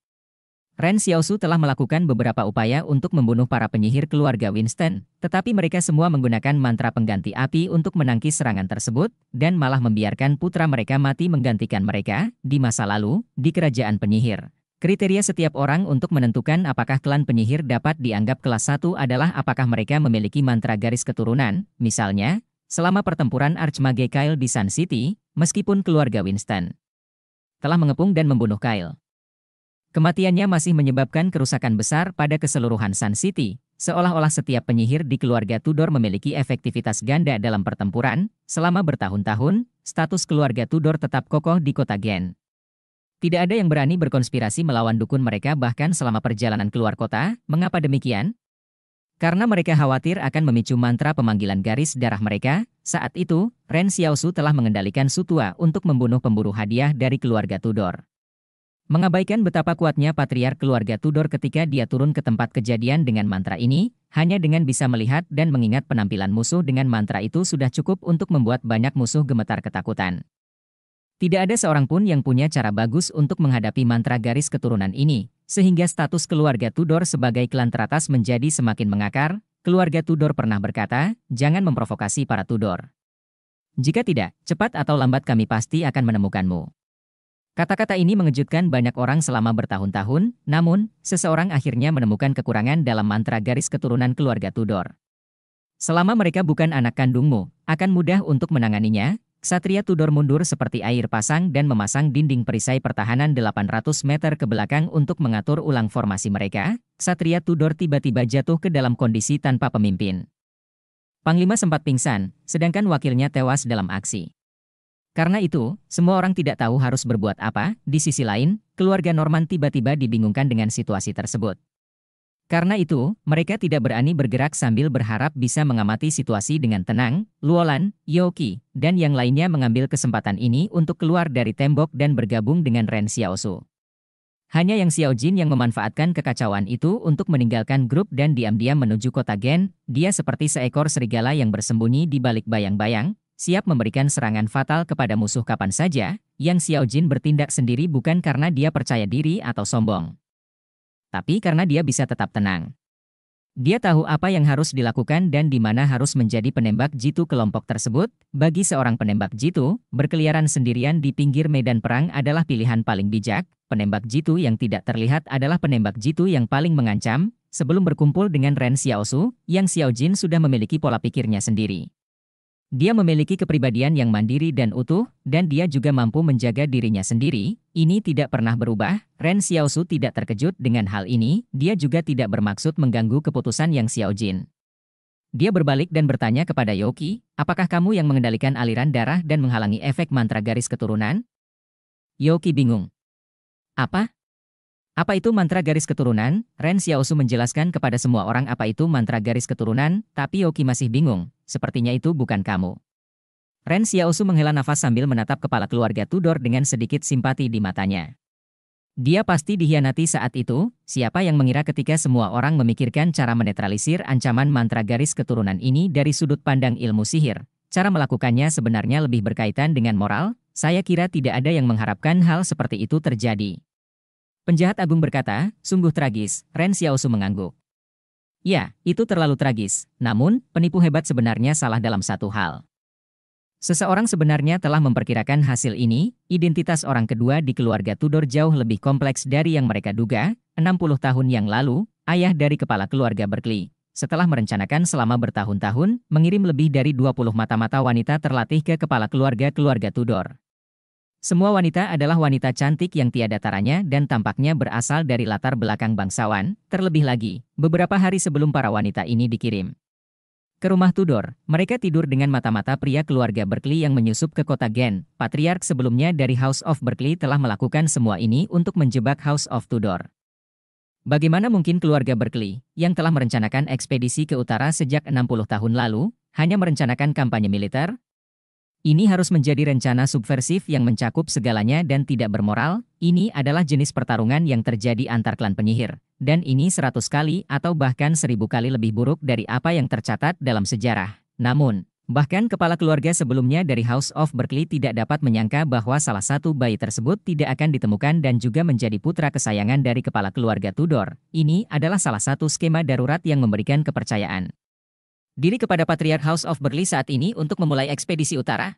Ren Xiaosu telah melakukan beberapa upaya untuk membunuh para penyihir keluarga Winston, tetapi mereka semua menggunakan mantra pengganti api untuk menangkis serangan tersebut, dan malah membiarkan putra mereka mati menggantikan mereka, di masa lalu, di kerajaan penyihir. Kriteria setiap orang untuk menentukan apakah klan penyihir dapat dianggap kelas 1 adalah apakah mereka memiliki mantra garis keturunan, misalnya, selama pertempuran Archmage Kyle di Sun City, meskipun keluarga Winston telah mengepung dan membunuh Kyle. Kematiannya masih menyebabkan kerusakan besar pada keseluruhan Sun City, seolah-olah setiap penyihir di keluarga Tudor memiliki efektivitas ganda dalam pertempuran, selama bertahun-tahun, status keluarga Tudor tetap kokoh di kota Gen. Tidak ada yang berani berkonspirasi melawan dukun mereka bahkan selama perjalanan keluar kota, mengapa demikian? Karena mereka khawatir akan memicu mantra pemanggilan garis darah mereka, saat itu, Ren Xiaosu telah mengendalikan Sutua untuk membunuh pemburu hadiah dari keluarga Tudor. Mengabaikan betapa kuatnya patriark keluarga Tudor ketika dia turun ke tempat kejadian dengan mantra ini, hanya dengan bisa melihat dan mengingat penampilan musuh dengan mantra itu sudah cukup untuk membuat banyak musuh gemetar ketakutan. Tidak ada seorang pun yang punya cara bagus untuk menghadapi mantra garis keturunan ini, sehingga status keluarga Tudor sebagai klan teratas menjadi semakin mengakar. Keluarga Tudor pernah berkata, "Jangan memprovokasi para Tudor. Jika tidak, cepat atau lambat kami pasti akan menemukanmu." Kata-kata ini mengejutkan banyak orang selama bertahun-tahun, namun, seseorang akhirnya menemukan kekurangan dalam mantra garis keturunan keluarga Tudor. Selama mereka bukan anak kandungmu, akan mudah untuk menanganinya, Satria Tudor mundur seperti air pasang dan memasang dinding perisai pertahanan 800 meter ke belakang untuk mengatur ulang formasi mereka, Satria Tudor tiba-tiba jatuh ke dalam kondisi tanpa pemimpin. Panglima sempat pingsan, sedangkan wakilnya tewas dalam aksi. Karena itu, semua orang tidak tahu harus berbuat apa. Di sisi lain, keluarga Norman tiba-tiba dibingungkan dengan situasi tersebut. Karena itu, mereka tidak berani bergerak sambil berharap bisa mengamati situasi dengan tenang. Luolan, Yoki, dan yang lainnya mengambil kesempatan ini untuk keluar dari tembok dan bergabung dengan Ren Xiaosu. Hanya yang Xiao Jin yang memanfaatkan kekacauan itu untuk meninggalkan grup dan diam-diam menuju kota Gen. Dia seperti seekor serigala yang bersembunyi di balik bayang-bayang, siap memberikan serangan fatal kepada musuh kapan saja, Yang Xiao Jin bertindak sendiri bukan karena dia percaya diri atau sombong. Tapi karena dia bisa tetap tenang. Dia tahu apa yang harus dilakukan dan di mana harus menjadi penembak jitu kelompok tersebut. Bagi seorang penembak jitu, berkeliaran sendirian di pinggir medan perang adalah pilihan paling bijak. Penembak jitu yang tidak terlihat adalah penembak jitu yang paling mengancam. Sebelum berkumpul dengan Ren Xiaosu, Yang Xiao Jin sudah memiliki pola pikirnya sendiri. Dia memiliki kepribadian yang mandiri dan utuh, dan dia juga mampu menjaga dirinya sendiri. Ini tidak pernah berubah. Ren Xiaosu tidak terkejut dengan hal ini. Dia juga tidak bermaksud mengganggu keputusan Yang Xiao Jin. Dia berbalik dan bertanya kepada Yoki, apakah kamu yang mengendalikan aliran darah dan menghalangi efek mantra garis keturunan? Yoki bingung. Apa? Apa itu mantra garis keturunan? Ren Xiaosu menjelaskan kepada semua orang apa itu mantra garis keturunan, tapi Yoki masih bingung, sepertinya itu bukan kamu. Ren Xiaosu menghela nafas sambil menatap kepala keluarga Tudor dengan sedikit simpati di matanya. Dia pasti dihianati saat itu, siapa yang mengira ketika semua orang memikirkan cara menetralisir ancaman mantra garis keturunan ini dari sudut pandang ilmu sihir. Cara melakukannya sebenarnya lebih berkaitan dengan moral, saya kira tidak ada yang mengharapkan hal seperti itu terjadi. Penjahat agung berkata, sungguh tragis, Ren Xiaosu mengangguk. Ya, itu terlalu tragis, namun penipu hebat sebenarnya salah dalam satu hal. Seseorang sebenarnya telah memperkirakan hasil ini, identitas orang kedua di keluarga Tudor jauh lebih kompleks dari yang mereka duga, 60 tahun yang lalu, ayah dari kepala keluarga Berkeley. Setelah merencanakan selama bertahun-tahun, mengirim lebih dari 20 mata-mata wanita terlatih ke kepala keluarga-keluarga Tudor. Semua wanita adalah wanita cantik yang tiada taranya dan tampaknya berasal dari latar belakang bangsawan, terlebih lagi, beberapa hari sebelum para wanita ini dikirim. Ke rumah Tudor, mereka tidur dengan mata-mata pria keluarga Berkeley yang menyusup ke kota Gen. Patriark sebelumnya dari House of Berkeley telah melakukan semua ini untuk menjebak House of Tudor. Bagaimana mungkin keluarga Berkeley, yang telah merencanakan ekspedisi ke utara sejak 60 tahun lalu, hanya merencanakan kampanye militer, ini harus menjadi rencana subversif yang mencakup segalanya dan tidak bermoral. Ini adalah jenis pertarungan yang terjadi antar klan penyihir, dan ini seratus kali atau bahkan seribu kali lebih buruk dari apa yang tercatat dalam sejarah. Namun, bahkan kepala keluarga sebelumnya dari House of Berkeley tidak dapat menyangka bahwa salah satu bayi tersebut tidak akan ditemukan dan juga menjadi putra kesayangan dari kepala keluarga Tudor. Ini adalah salah satu skema darurat yang memberikan kepercayaan diri kepada Patriarch House of Berlin saat ini untuk memulai ekspedisi utara?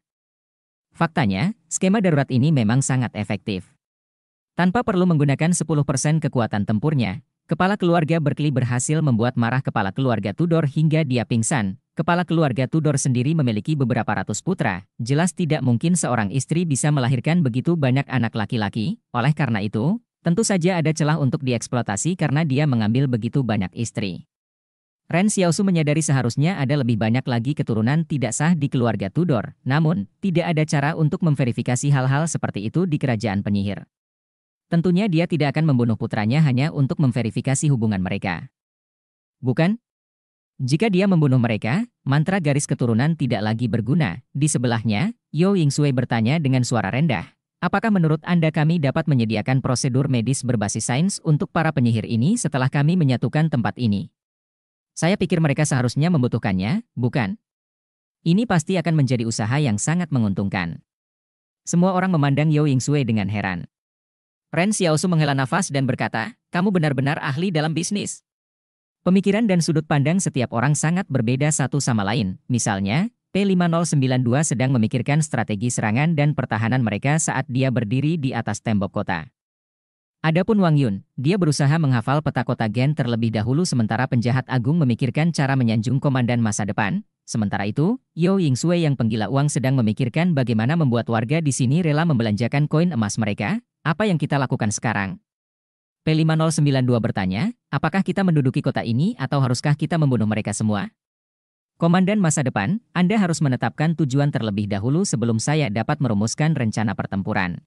Faktanya, skema darurat ini memang sangat efektif. Tanpa perlu menggunakan 10% kekuatan tempurnya, kepala keluarga Berkeley berhasil membuat marah kepala keluarga Tudor hingga dia pingsan. Kepala keluarga Tudor sendiri memiliki beberapa ratus putra, jelas tidak mungkin seorang istri bisa melahirkan begitu banyak anak laki-laki, oleh karena itu, tentu saja ada celah untuk dieksploitasi karena dia mengambil begitu banyak istri. Ren Xiaosu menyadari seharusnya ada lebih banyak lagi keturunan tidak sah di keluarga Tudor, namun, tidak ada cara untuk memverifikasi hal-hal seperti itu di kerajaan penyihir. Tentunya dia tidak akan membunuh putranya hanya untuk memverifikasi hubungan mereka. Bukan? Jika dia membunuh mereka, mantra garis keturunan tidak lagi berguna. Di sebelahnya, Yo Ying Sui bertanya dengan suara rendah. Apakah menurut Anda kami dapat menyediakan prosedur medis berbasis sains untuk para penyihir ini setelah kami menyatukan tempat ini? Saya pikir mereka seharusnya membutuhkannya, bukan? Ini pasti akan menjadi usaha yang sangat menguntungkan. Semua orang memandang Yao Ying Sui dengan heran. Ren Xiaosu menghela nafas dan berkata, kamu benar-benar ahli dalam bisnis. Pemikiran dan sudut pandang setiap orang sangat berbeda satu sama lain. Misalnya, P5092 sedang memikirkan strategi serangan dan pertahanan mereka saat dia berdiri di atas tembok kota. Adapun Wang Yun, dia berusaha menghafal peta kota Gen terlebih dahulu sementara penjahat agung memikirkan cara menyanjung komandan masa depan. Sementara itu, Yo Ying Sui yang penggila uang sedang memikirkan bagaimana membuat warga di sini rela membelanjakan koin emas mereka, apa yang kita lakukan sekarang? P5092 bertanya, apakah kita menduduki kota ini atau haruskah kita membunuh mereka semua? Komandan masa depan, Anda harus menetapkan tujuan terlebih dahulu sebelum saya dapat merumuskan rencana pertempuran.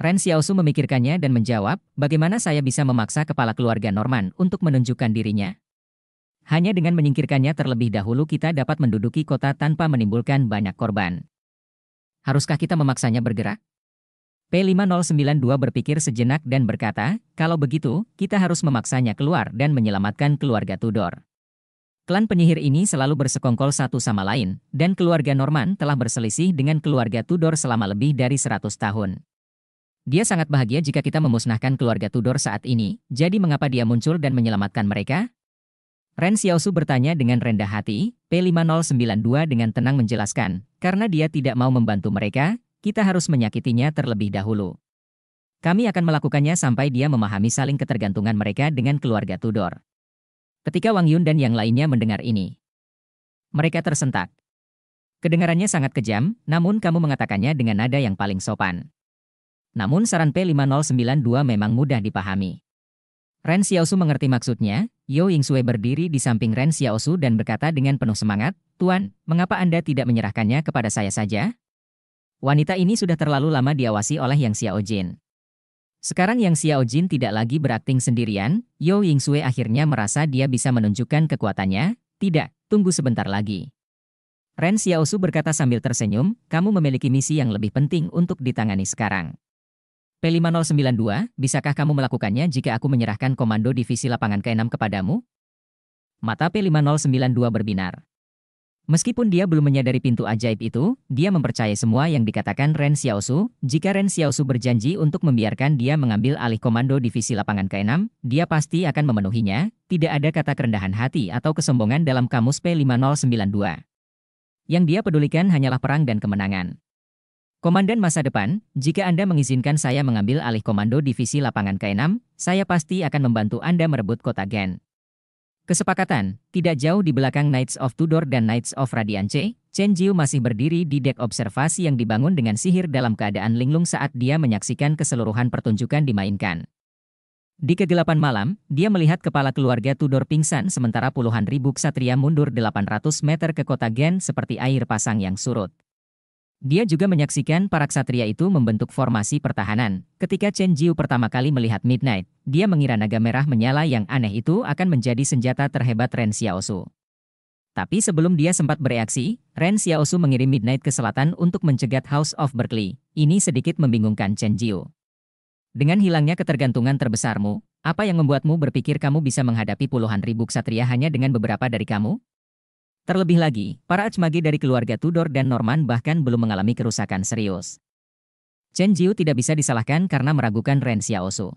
Ren Xiaosu memikirkannya dan menjawab, bagaimana saya bisa memaksa kepala keluarga Norman untuk menunjukkan dirinya? Hanya dengan menyingkirkannya terlebih dahulu kita dapat menduduki kota tanpa menimbulkan banyak korban. Haruskah kita memaksanya bergerak? P5092 berpikir sejenak dan berkata, kalau begitu, kita harus memaksanya keluar dan menyelamatkan keluarga Tudor. Klan penyihir ini selalu bersekongkol satu sama lain, dan keluarga Norman telah berselisih dengan keluarga Tudor selama lebih dari 100 tahun. Dia sangat bahagia jika kita memusnahkan keluarga Tudor saat ini, jadi mengapa dia muncul dan menyelamatkan mereka? Ren Xiaosu bertanya dengan rendah hati, P5092 dengan tenang menjelaskan, karena dia tidak mau membantu mereka, kita harus menyakitinya terlebih dahulu. Kami akan melakukannya sampai dia memahami saling ketergantungan mereka dengan keluarga Tudor. Ketika Wang Yun dan yang lainnya mendengar ini, mereka tersentak. Kedengarannya sangat kejam, namun kamu mengatakannya dengan nada yang paling sopan. Namun saran P5092 memang mudah dipahami. Ren Xiaosu mengerti maksudnya, Yo Ying Sui berdiri di samping Ren Xiaosu dan berkata dengan penuh semangat, Tuan, mengapa Anda tidak menyerahkannya kepada saya saja? Wanita ini sudah terlalu lama diawasi oleh Yang Xiaojin. Sekarang Yang Xiaojin tidak lagi berakting sendirian, Yo Ying Sui akhirnya merasa dia bisa menunjukkan kekuatannya. Tidak, tunggu sebentar lagi. Ren Xiaosu berkata sambil tersenyum, kamu memiliki misi yang lebih penting untuk ditangani sekarang. P5092, bisakah kamu melakukannya jika aku menyerahkan komando divisi lapangan ke-6 kepadamu? Mata P5092 berbinar. Meskipun dia belum menyadari pintu ajaib itu, dia mempercayai semua yang dikatakan Ren Xiaosu. Jika Ren Xiaosu berjanji untuk membiarkan dia mengambil alih komando divisi lapangan ke-6, dia pasti akan memenuhinya. Tidak ada kata kerendahan hati atau kesombongan dalam kamus P5092. Yang dia pedulikan hanyalah perang dan kemenangan. Komandan masa depan, jika Anda mengizinkan saya mengambil alih komando divisi lapangan K6, saya pasti akan membantu Anda merebut kota Gen. Kesepakatan, tidak jauh di belakang Knights of Tudor dan Knights of Radiance, Chen Jiu masih berdiri di dek observasi yang dibangun dengan sihir dalam keadaan linglung saat dia menyaksikan keseluruhan pertunjukan dimainkan. Di kegelapan malam, dia melihat kepala keluarga Tudor pingsan sementara puluhan ribu ksatria mundur 800 meter ke kota Gen seperti air pasang yang surut. Dia juga menyaksikan para ksatria itu membentuk formasi pertahanan. Ketika Chen Jiu pertama kali melihat Midnight, dia mengira naga merah menyala yang aneh itu akan menjadi senjata terhebat Ren Xiaosu. Tapi sebelum dia sempat bereaksi, Ren Xiaosu mengirim Midnight ke selatan untuk mencegat House of Berkeley. Ini sedikit membingungkan Chen Jiu. Dengan hilangnya ketergantungan terbesarmu, apa yang membuatmu berpikir kamu bisa menghadapi puluhan ribu ksatria hanya dengan beberapa dari kamu? Terlebih lagi, para Ajmagi dari keluarga Tudor dan Norman bahkan belum mengalami kerusakan serius. Chen Jiu tidak bisa disalahkan karena meragukan Ren Xiaosu.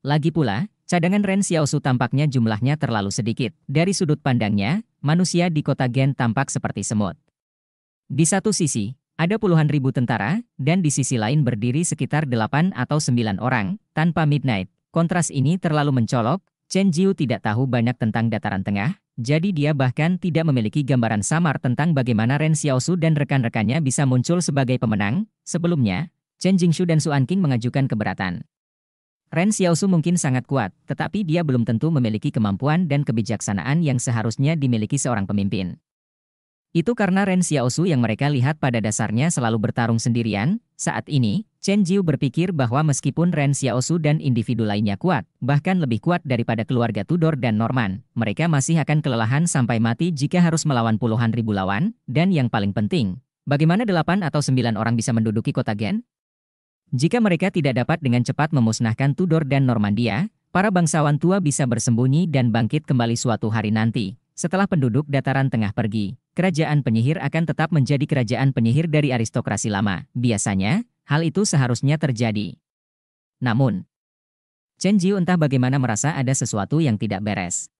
Lagi pula, cadangan Ren Xiaosu tampaknya jumlahnya terlalu sedikit. Dari sudut pandangnya, manusia di kota Gen tampak seperti semut. Di satu sisi, ada puluhan ribu tentara, dan di sisi lain berdiri sekitar delapan atau sembilan orang, tanpa Midnight. Kontras ini terlalu mencolok, Chen Jiu tidak tahu banyak tentang dataran tengah, jadi dia bahkan tidak memiliki gambaran samar tentang bagaimana Ren Xiaosu dan rekan-rekannya bisa muncul sebagai pemenang. Sebelumnya, Chen Jingshu dan Su Anqing mengajukan keberatan. Ren Xiaosu mungkin sangat kuat, tetapi dia belum tentu memiliki kemampuan dan kebijaksanaan yang seharusnya dimiliki seorang pemimpin. Itu karena Ren Xiaosu yang mereka lihat pada dasarnya selalu bertarung sendirian, saat ini, Chen Jiu berpikir bahwa meskipun Ren Xiaosu dan individu lainnya kuat, bahkan lebih kuat daripada keluarga Tudor dan Norman, mereka masih akan kelelahan sampai mati jika harus melawan puluhan ribu lawan, dan yang paling penting, bagaimana delapan atau sembilan orang bisa menduduki kota Gen? Jika mereka tidak dapat dengan cepat memusnahkan Tudor dan Normandia, para bangsawan tua bisa bersembunyi dan bangkit kembali suatu hari nanti. Setelah penduduk dataran tengah pergi, kerajaan penyihir akan tetap menjadi kerajaan penyihir dari aristokrasi lama. Biasanya, hal itu seharusnya terjadi. Namun, Chen Jiu entah bagaimana merasa ada sesuatu yang tidak beres.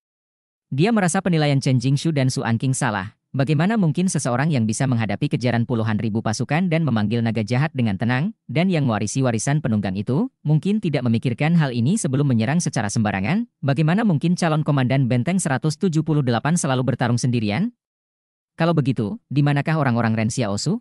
Dia merasa penilaian Chen Jingshu dan Su Anqing salah. Bagaimana mungkin seseorang yang bisa menghadapi kejaran puluhan ribu pasukan dan memanggil naga jahat dengan tenang, dan yang mewarisi warisan penunggang itu, mungkin tidak memikirkan hal ini sebelum menyerang secara sembarangan? Bagaimana mungkin calon komandan benteng 178 selalu bertarung sendirian? Kalau begitu, di manakah orang-orang Ren Xiaosu?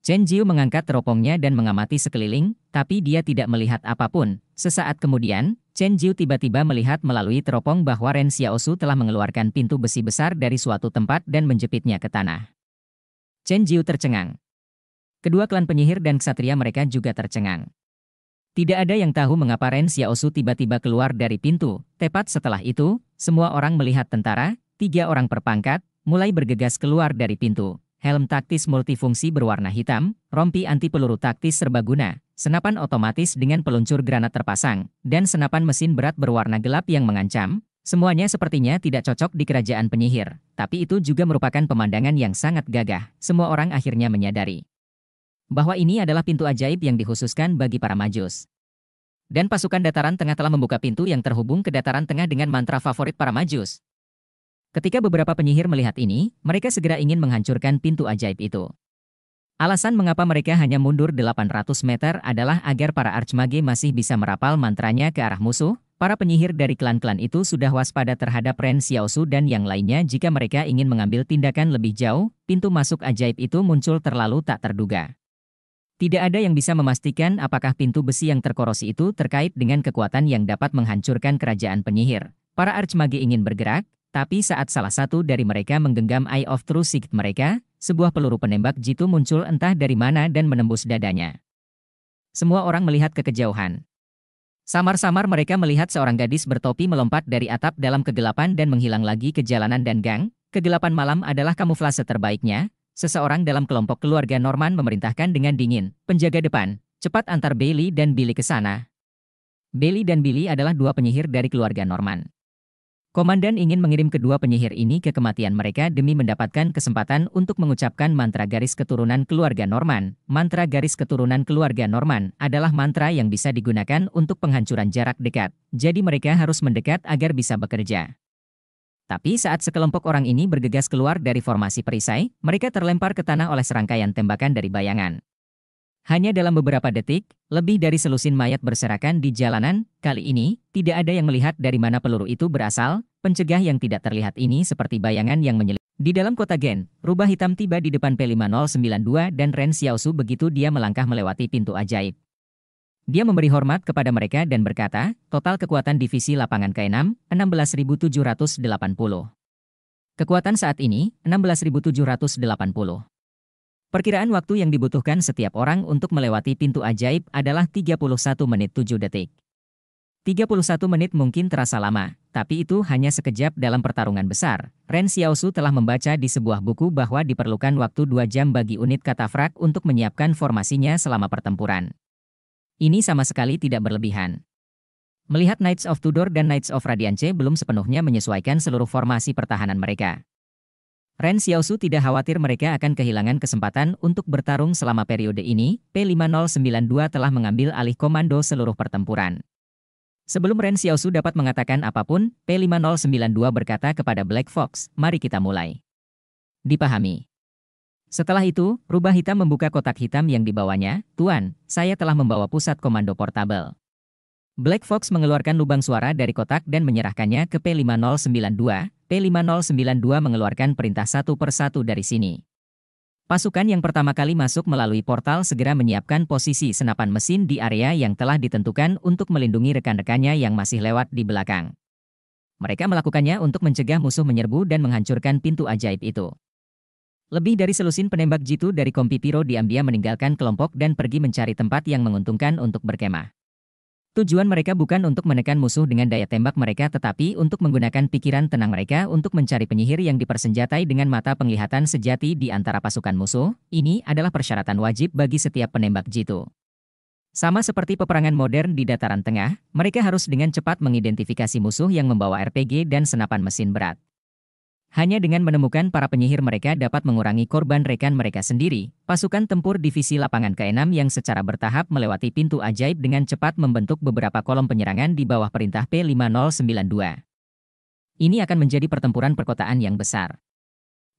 Chen Jiu mengangkat teropongnya dan mengamati sekeliling, tapi dia tidak melihat apapun. Sesaat kemudian, Chen Jiu tiba-tiba melihat melalui teropong bahwa Ren Xiaosu telah mengeluarkan pintu besi besar dari suatu tempat dan menjepitnya ke tanah. Chen Jiu tercengang. Kedua klan penyihir dan ksatria mereka juga tercengang. Tidak ada yang tahu mengapa Ren Xiaosu tiba-tiba keluar dari pintu. Tepat setelah itu, semua orang melihat tentara, tiga orang perpangkat, mulai bergegas keluar dari pintu helm taktis multifungsi berwarna hitam, rompi anti peluru taktis serbaguna, senapan otomatis dengan peluncur granat terpasang, dan senapan mesin berat berwarna gelap yang mengancam, semuanya sepertinya tidak cocok di kerajaan penyihir, tapi itu juga merupakan pemandangan yang sangat gagah, semua orang akhirnya menyadari bahwa ini adalah pintu ajaib yang dikhususkan bagi para majus. Dan pasukan dataran tengah telah membuka pintu yang terhubung ke dataran tengah dengan mantra favorit para majus, Ketika beberapa penyihir melihat ini, mereka segera ingin menghancurkan pintu ajaib itu. Alasan mengapa mereka hanya mundur 800 meter adalah agar para Archmage masih bisa merapal mantranya ke arah musuh. Para penyihir dari klan-klan itu sudah waspada terhadap Ren Xiaosu dan yang lainnya jika mereka ingin mengambil tindakan lebih jauh, pintu masuk ajaib itu muncul terlalu tak terduga. Tidak ada yang bisa memastikan apakah pintu besi yang terkorosi itu terkait dengan kekuatan yang dapat menghancurkan kerajaan penyihir. Para Archmage ingin bergerak, tapi saat salah satu dari mereka menggenggam Eye of True Sight mereka, sebuah peluru penembak jitu muncul entah dari mana dan menembus dadanya. Semua orang melihat ke kejauhan. Samar-samar mereka melihat seorang gadis bertopi melompat dari atap dalam kegelapan dan menghilang lagi ke jalanan dan gang. Kegelapan malam adalah kamuflase terbaiknya. Seseorang dalam kelompok keluarga Norman memerintahkan dengan dingin, penjaga depan, cepat antar Bailey dan Billy ke sana. Bailey dan Billy adalah dua penyihir dari keluarga Norman. Komandan ingin mengirim kedua penyihir ini ke kematian mereka demi mendapatkan kesempatan untuk mengucapkan mantra garis keturunan keluarga Norman. Mantra garis keturunan keluarga Norman adalah mantra yang bisa digunakan untuk penghancuran jarak dekat, jadi mereka harus mendekat agar bisa bekerja. Tapi saat sekelompok orang ini bergegas keluar dari formasi perisai, mereka terlempar ke tanah oleh serangkaian tembakan dari bayangan. Hanya dalam beberapa detik, lebih dari selusin mayat berserakan di jalanan. Kali ini, tidak ada yang melihat dari mana peluru itu berasal. Pencegah yang tidak terlihat ini seperti bayangan yang menyelip. Di dalam kota Gen, rubah hitam tiba di depan P5092 dan Ren Xiaosu begitu dia melangkah melewati pintu ajaib. Dia memberi hormat kepada mereka dan berkata, total kekuatan divisi lapangan ke-6, 16.780. Kekuatan saat ini, 16.780. Perkiraan waktu yang dibutuhkan setiap orang untuk melewati pintu ajaib adalah 31 menit 7 detik. 31 menit mungkin terasa lama, tapi itu hanya sekejap dalam pertarungan besar. Ren Xiaosu telah membaca di sebuah buku bahwa diperlukan waktu 2 jam bagi unit katafrak untuk menyiapkan formasinya selama pertempuran. Ini sama sekali tidak berlebihan. Melihat Knights of Tudor dan Knights of Radiance belum sepenuhnya menyesuaikan seluruh formasi pertahanan mereka. Ren Xiaosu tidak khawatir mereka akan kehilangan kesempatan untuk bertarung selama periode ini, P5092 telah mengambil alih komando seluruh pertempuran. Sebelum Ren Xiaosu dapat mengatakan apapun, P5092 berkata kepada Black Fox, mari kita mulai. Dipahami. Setelah itu, rubah hitam membuka kotak hitam yang dibawanya, Tuan, saya telah membawa pusat komando portable. Black Fox mengeluarkan lubang suara dari kotak dan menyerahkannya ke P5092. P5092 mengeluarkan perintah satu per satu dari sini. Pasukan yang pertama kali masuk melalui portal segera menyiapkan posisi senapan mesin di area yang telah ditentukan untuk melindungi rekan-rekannya yang masih lewat di belakang. Mereka melakukannya untuk mencegah musuh menyerbu dan menghancurkan pintu ajaib itu. Lebih dari selusin penembak jitu dari Kompi Piro di Ambia meninggalkan kelompok dan pergi mencari tempat yang menguntungkan untuk berkemah. Tujuan mereka bukan untuk menekan musuh dengan daya tembak mereka tetapi untuk menggunakan pikiran tenang mereka untuk mencari penyihir yang dipersenjatai dengan mata penglihatan sejati di antara pasukan musuh. Ini adalah persyaratan wajib bagi setiap penembak jitu. Sama seperti peperangan modern di dataran tengah, mereka harus dengan cepat mengidentifikasi musuh yang membawa RPG dan senapan mesin berat. Hanya dengan menemukan para penyihir mereka dapat mengurangi korban rekan mereka sendiri. Pasukan tempur divisi lapangan ke-6 yang secara bertahap melewati pintu ajaib dengan cepat membentuk beberapa kolom penyerangan di bawah perintah P5092. Ini akan menjadi pertempuran perkotaan yang besar.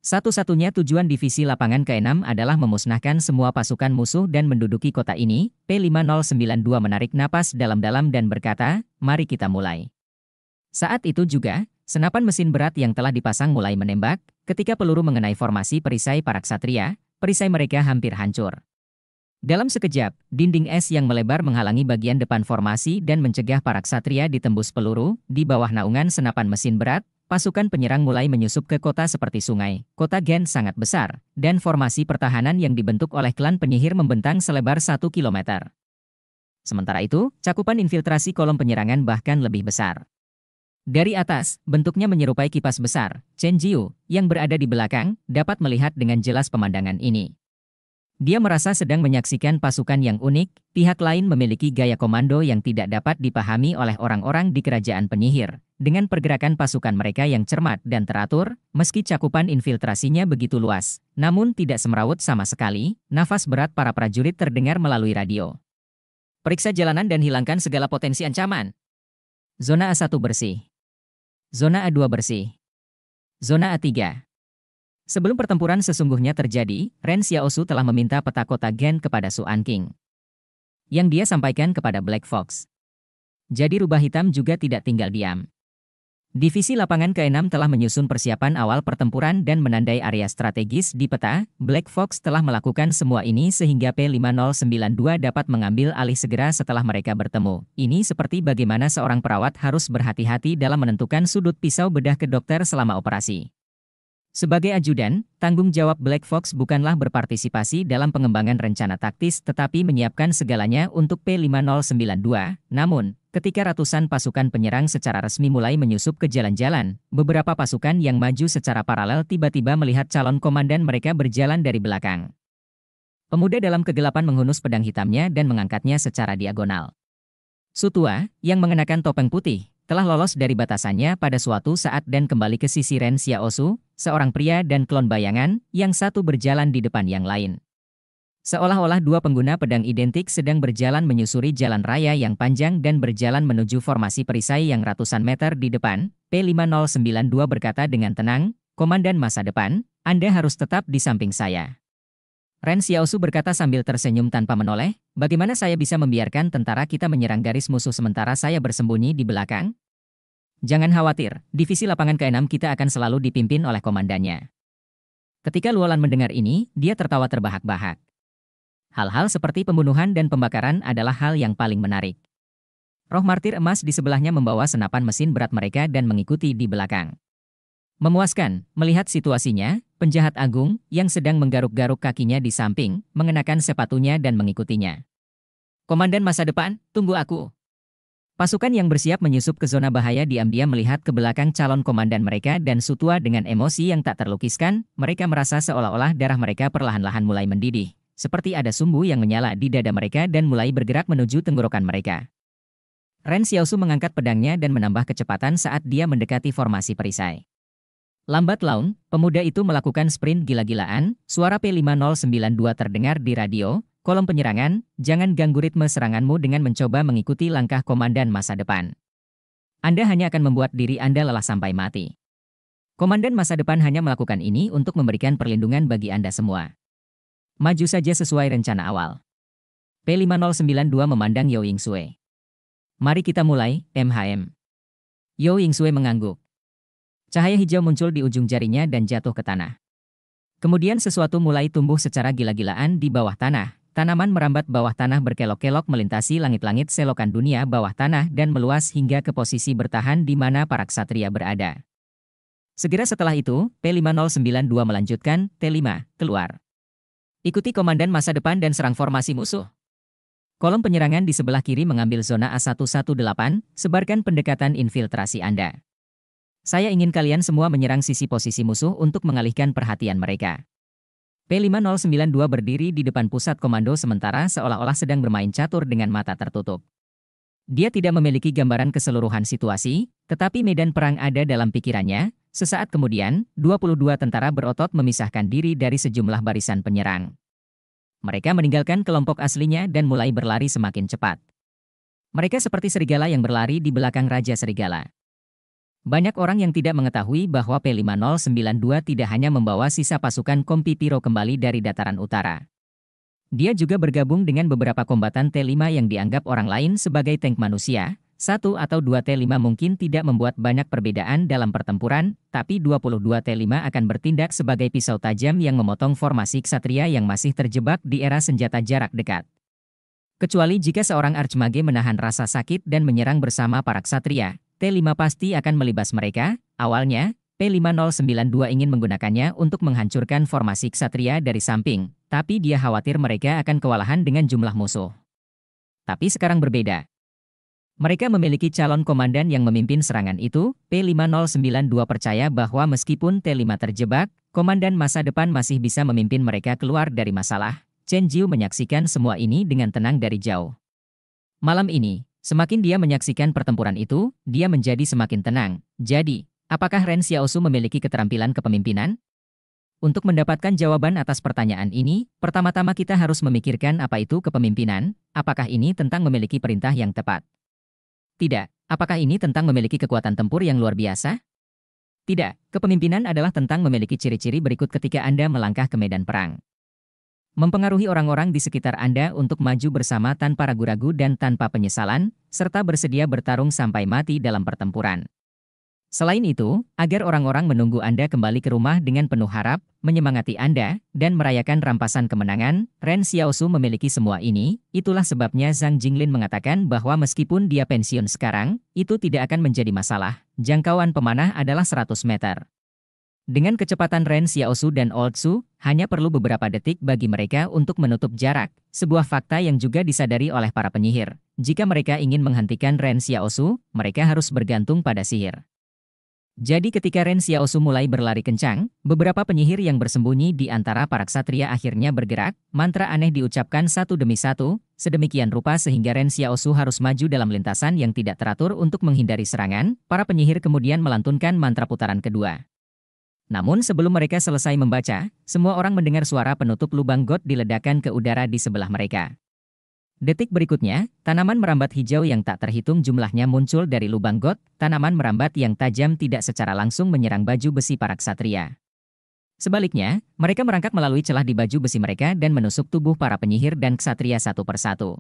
Satu-satunya tujuan divisi lapangan ke-6 adalah memusnahkan semua pasukan musuh dan menduduki kota ini. P5092 menarik napas dalam-dalam dan berkata, "Mari kita mulai." Saat itu juga, Senapan mesin berat yang telah dipasang mulai menembak, ketika peluru mengenai formasi perisai para ksatria, perisai mereka hampir hancur. Dalam sekejap, dinding es yang melebar menghalangi bagian depan formasi dan mencegah para ksatria ditembus peluru, di bawah naungan senapan mesin berat, pasukan penyerang mulai menyusup ke kota seperti sungai, kota Gen sangat besar, dan formasi pertahanan yang dibentuk oleh klan penyihir membentang selebar 1 kilometer. Sementara itu, cakupan infiltrasi kolom penyerangan bahkan lebih besar. Dari atas, bentuknya menyerupai kipas besar. Chen Jiu, yang berada di belakang, dapat melihat dengan jelas pemandangan ini. Dia merasa sedang menyaksikan pasukan yang unik, pihak lain memiliki gaya komando yang tidak dapat dipahami oleh orang-orang di kerajaan penyihir. Dengan pergerakan pasukan mereka yang cermat dan teratur, meski cakupan infiltrasinya begitu luas, namun tidak semrawut sama sekali, nafas berat para prajurit terdengar melalui radio. Periksa jalanan dan hilangkan segala potensi ancaman. Zona A1 bersih. Zona A2 bersih. Zona A3 Sebelum pertempuran sesungguhnya terjadi, Ren Xiaosu telah meminta peta kota Gen kepada Su King. Yang dia sampaikan kepada Black Fox. Jadi rubah hitam juga tidak tinggal diam. Divisi Lapangan ke-6 telah menyusun persiapan awal pertempuran dan menandai area strategis di peta. Black Fox telah melakukan semua ini sehingga P5092 dapat mengambil alih segera setelah mereka bertemu. Ini seperti bagaimana seorang perawat harus berhati-hati dalam menentukan sudut pisau bedah ke dokter selama operasi. Sebagai ajudan, tanggung jawab Black Fox bukanlah berpartisipasi dalam pengembangan rencana taktis tetapi menyiapkan segalanya untuk P5092. Namun, ketika ratusan pasukan penyerang secara resmi mulai menyusup ke jalan-jalan, beberapa pasukan yang maju secara paralel tiba-tiba melihat calon komandan mereka berjalan dari belakang. Pemuda dalam kegelapan menghunus pedang hitamnya dan mengangkatnya secara diagonal. Sutua, yang mengenakan topeng putih, telah lolos dari batasannya pada suatu saat dan kembali ke sisi Ren Xiaosu, seorang pria dan klon bayangan, yang satu berjalan di depan yang lain. Seolah-olah dua pengguna pedang identik sedang berjalan menyusuri jalan raya yang panjang dan berjalan menuju formasi perisai yang ratusan meter di depan, P5092 berkata dengan tenang, Komandan masa depan, Anda harus tetap di samping saya. Ren Xiaosu berkata sambil tersenyum tanpa menoleh, bagaimana saya bisa membiarkan tentara kita menyerang garis musuh sementara saya bersembunyi di belakang? Jangan khawatir, divisi lapangan ke-6 kita akan selalu dipimpin oleh komandannya. Ketika Luolan mendengar ini, dia tertawa terbahak-bahak. Hal-hal seperti pembunuhan dan pembakaran adalah hal yang paling menarik. Roh martir emas di sebelahnya membawa senapan mesin berat mereka dan mengikuti di belakang. Memuaskan, melihat situasinya, penjahat agung yang sedang menggaruk-garuk kakinya di samping, mengenakan sepatunya dan mengikutinya. Komandan masa depan, tunggu aku. Pasukan yang bersiap menyusup ke zona bahaya diam-diam melihat ke belakang calon komandan mereka dan Sutua dengan emosi yang tak terlukiskan, mereka merasa seolah-olah darah mereka perlahan-lahan mulai mendidih. Seperti ada sumbu yang menyala di dada mereka dan mulai bergerak menuju tenggorokan mereka. Ren Xiaosu mengangkat pedangnya dan menambah kecepatan saat dia mendekati formasi perisai. Lambat laun, pemuda itu melakukan sprint gila-gilaan, suara P5092 terdengar di radio, kolom penyerangan, jangan ganggu ritme seranganmu dengan mencoba mengikuti langkah komandan masa depan. Anda hanya akan membuat diri Anda lelah sampai mati. Komandan masa depan hanya melakukan ini untuk memberikan perlindungan bagi Anda semua. Maju saja sesuai rencana awal. P5092 memandang Yao Ying Sue. Mari kita mulai, MHM. Yao Ying Sue mengangguk. Cahaya hijau muncul di ujung jarinya dan jatuh ke tanah. Kemudian sesuatu mulai tumbuh secara gila-gilaan di bawah tanah, Tanaman merambat bawah tanah berkelok-kelok melintasi langit-langit selokan dunia bawah tanah dan meluas hingga ke posisi bertahan di mana para ksatria berada. Segera setelah itu, P5092 melanjutkan, T5, keluar. Ikuti komandan masa depan dan serang formasi musuh. Kolom penyerangan di sebelah kiri mengambil zona A118, sebarkan pendekatan infiltrasi Anda. Saya ingin kalian semua menyerang sisi posisi musuh untuk mengalihkan perhatian mereka. P5092 berdiri di depan pusat komando sementara seolah-olah sedang bermain catur dengan mata tertutup. Dia tidak memiliki gambaran keseluruhan situasi, tetapi medan perang ada dalam pikirannya. Sesaat kemudian, 22 tentara berotot memisahkan diri dari sejumlah barisan penyerang. Mereka meninggalkan kelompok aslinya dan mulai berlari semakin cepat. Mereka seperti serigala yang berlari di belakang Raja Serigala. Banyak orang yang tidak mengetahui bahwa P5092 tidak hanya membawa sisa pasukan Kompi Piro kembali dari dataran utara. Dia juga bergabung dengan beberapa kombatan T5 yang dianggap orang lain sebagai tank manusia. Satu atau dua T5 mungkin tidak membuat banyak perbedaan dalam pertempuran, tapi 22 T5 akan bertindak sebagai pisau tajam yang memotong formasi ksatria yang masih terjebak di era senjata jarak dekat. Kecuali jika seorang archmage menahan rasa sakit dan menyerang bersama para ksatria, T5 pasti akan melibas mereka. Awalnya, P5092 ingin menggunakannya untuk menghancurkan formasi Ksatria dari samping, tapi dia khawatir mereka akan kewalahan dengan jumlah musuh. Tapi sekarang berbeda. Mereka memiliki calon komandan yang memimpin serangan itu, P5092 percaya bahwa meskipun T5 terjebak, komandan masa depan masih bisa memimpin mereka keluar dari masalah. Chen Jiu menyaksikan semua ini dengan tenang dari jauh. Malam ini, Semakin dia menyaksikan pertempuran itu, dia menjadi semakin tenang. Jadi, apakah Ren Xiaosu memiliki keterampilan kepemimpinan? Untuk mendapatkan jawaban atas pertanyaan ini, pertama-tama kita harus memikirkan apa itu kepemimpinan, apakah ini tentang memiliki perintah yang tepat? Tidak. Apakah ini tentang memiliki kekuatan tempur yang luar biasa? Tidak. Kepemimpinan adalah tentang memiliki ciri-ciri berikut ketika Anda melangkah ke medan perang mempengaruhi orang-orang di sekitar Anda untuk maju bersama tanpa ragu-ragu dan tanpa penyesalan, serta bersedia bertarung sampai mati dalam pertempuran. Selain itu, agar orang-orang menunggu Anda kembali ke rumah dengan penuh harap, menyemangati Anda, dan merayakan rampasan kemenangan, Ren Xiaosu memiliki semua ini, itulah sebabnya Zhang Jinglin mengatakan bahwa meskipun dia pensiun sekarang, itu tidak akan menjadi masalah, jangkauan pemanah adalah 100 meter. Dengan kecepatan Ren Xiaosu dan Old Su, hanya perlu beberapa detik bagi mereka untuk menutup jarak, sebuah fakta yang juga disadari oleh para penyihir. Jika mereka ingin menghentikan Ren Xiaosu, mereka harus bergantung pada sihir. Jadi ketika Ren Xiaosu mulai berlari kencang, beberapa penyihir yang bersembunyi di antara para ksatria akhirnya bergerak, mantra aneh diucapkan satu demi satu, sedemikian rupa sehingga Ren Xiaosu harus maju dalam lintasan yang tidak teratur untuk menghindari serangan, para penyihir kemudian melantunkan mantra putaran kedua. Namun sebelum mereka selesai membaca, semua orang mendengar suara penutup lubang got diledakkan ke udara di sebelah mereka. Detik berikutnya, tanaman merambat hijau yang tak terhitung jumlahnya muncul dari lubang got, tanaman merambat yang tajam tidak secara langsung menyerang baju besi para ksatria. Sebaliknya, mereka merangkak melalui celah di baju besi mereka dan menusuk tubuh para penyihir dan ksatria satu persatu.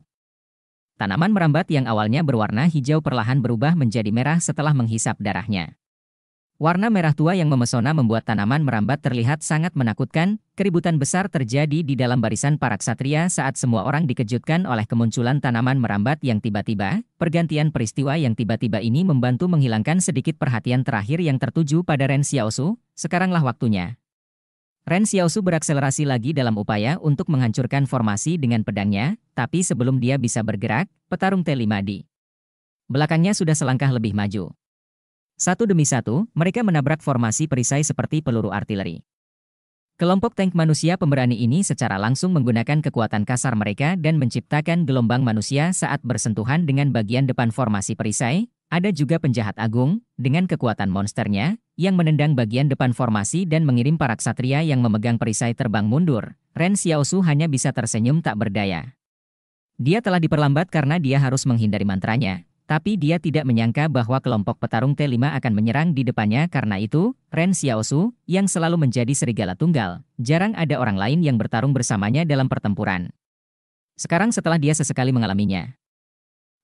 Tanaman merambat yang awalnya berwarna hijau perlahan berubah menjadi merah setelah menghisap darahnya. Warna merah tua yang memesona membuat tanaman merambat terlihat sangat menakutkan. Keributan besar terjadi di dalam barisan para ksatria saat semua orang dikejutkan oleh kemunculan tanaman merambat yang tiba-tiba. Pergantian peristiwa yang tiba-tiba ini membantu menghilangkan sedikit perhatian terakhir yang tertuju pada Ren Xiaosu. Sekaranglah waktunya. Ren Xiaosu berakselerasi lagi dalam upaya untuk menghancurkan formasi dengan pedangnya, tapi sebelum dia bisa bergerak, petarung T5 di belakangnya sudah selangkah lebih maju. Satu demi satu, mereka menabrak formasi perisai seperti peluru artileri. Kelompok tank manusia pemberani ini secara langsung menggunakan kekuatan kasar mereka dan menciptakan gelombang manusia saat bersentuhan dengan bagian depan formasi perisai. Ada juga penjahat agung, dengan kekuatan monsternya, yang menendang bagian depan formasi dan mengirim para ksatria yang memegang perisai terbang mundur. Ren Xiaosu hanya bisa tersenyum tak berdaya. Dia telah diperlambat karena dia harus menghindari mantranya, tapi dia tidak menyangka bahwa kelompok petarung T5 akan menyerang di depannya karena itu, Ren Xiaosu, yang selalu menjadi serigala tunggal, jarang ada orang lain yang bertarung bersamanya dalam pertempuran. Sekarang setelah dia sesekali mengalaminya.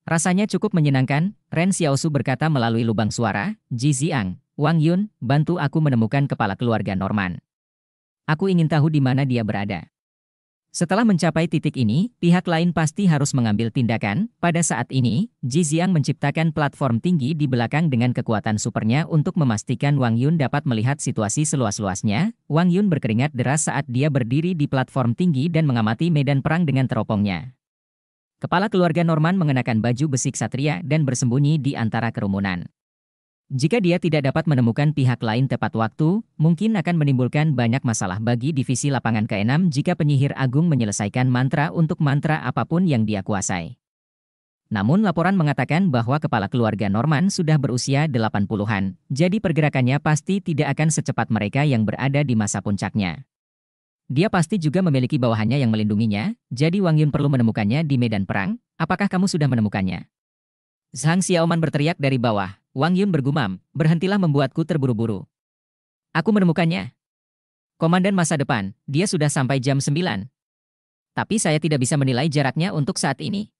Rasanya cukup menyenangkan, Ren Xiaosu berkata melalui lubang suara, Ji Ziang, Wang Yun, bantu aku menemukan kepala keluarga Norman. Aku ingin tahu di mana dia berada. Setelah mencapai titik ini, pihak lain pasti harus mengambil tindakan. Pada saat ini, Ji menciptakan platform tinggi di belakang dengan kekuatan supernya untuk memastikan Wang Yun dapat melihat situasi seluas-luasnya. Wang Yun berkeringat deras saat dia berdiri di platform tinggi dan mengamati medan perang dengan teropongnya. Kepala keluarga Norman mengenakan baju besi ksatria dan bersembunyi di antara kerumunan. Jika dia tidak dapat menemukan pihak lain tepat waktu, mungkin akan menimbulkan banyak masalah bagi divisi lapangan ke-6 jika penyihir agung menyelesaikan mantra untuk mantra apapun yang dia kuasai. Namun laporan mengatakan bahwa kepala keluarga Norman sudah berusia 80-an, jadi pergerakannya pasti tidak akan secepat mereka yang berada di masa puncaknya. Dia pasti juga memiliki bawahannya yang melindunginya, jadi Wang Yun perlu menemukannya di medan perang. Apakah kamu sudah menemukannya? Zhang Xiaoman berteriak dari bawah. Wang Yun bergumam, berhentilah membuatku terburu-buru. Aku menemukannya. Komandan masa depan, dia sudah sampai jam 9. Tapi saya tidak bisa menilai jaraknya untuk saat ini.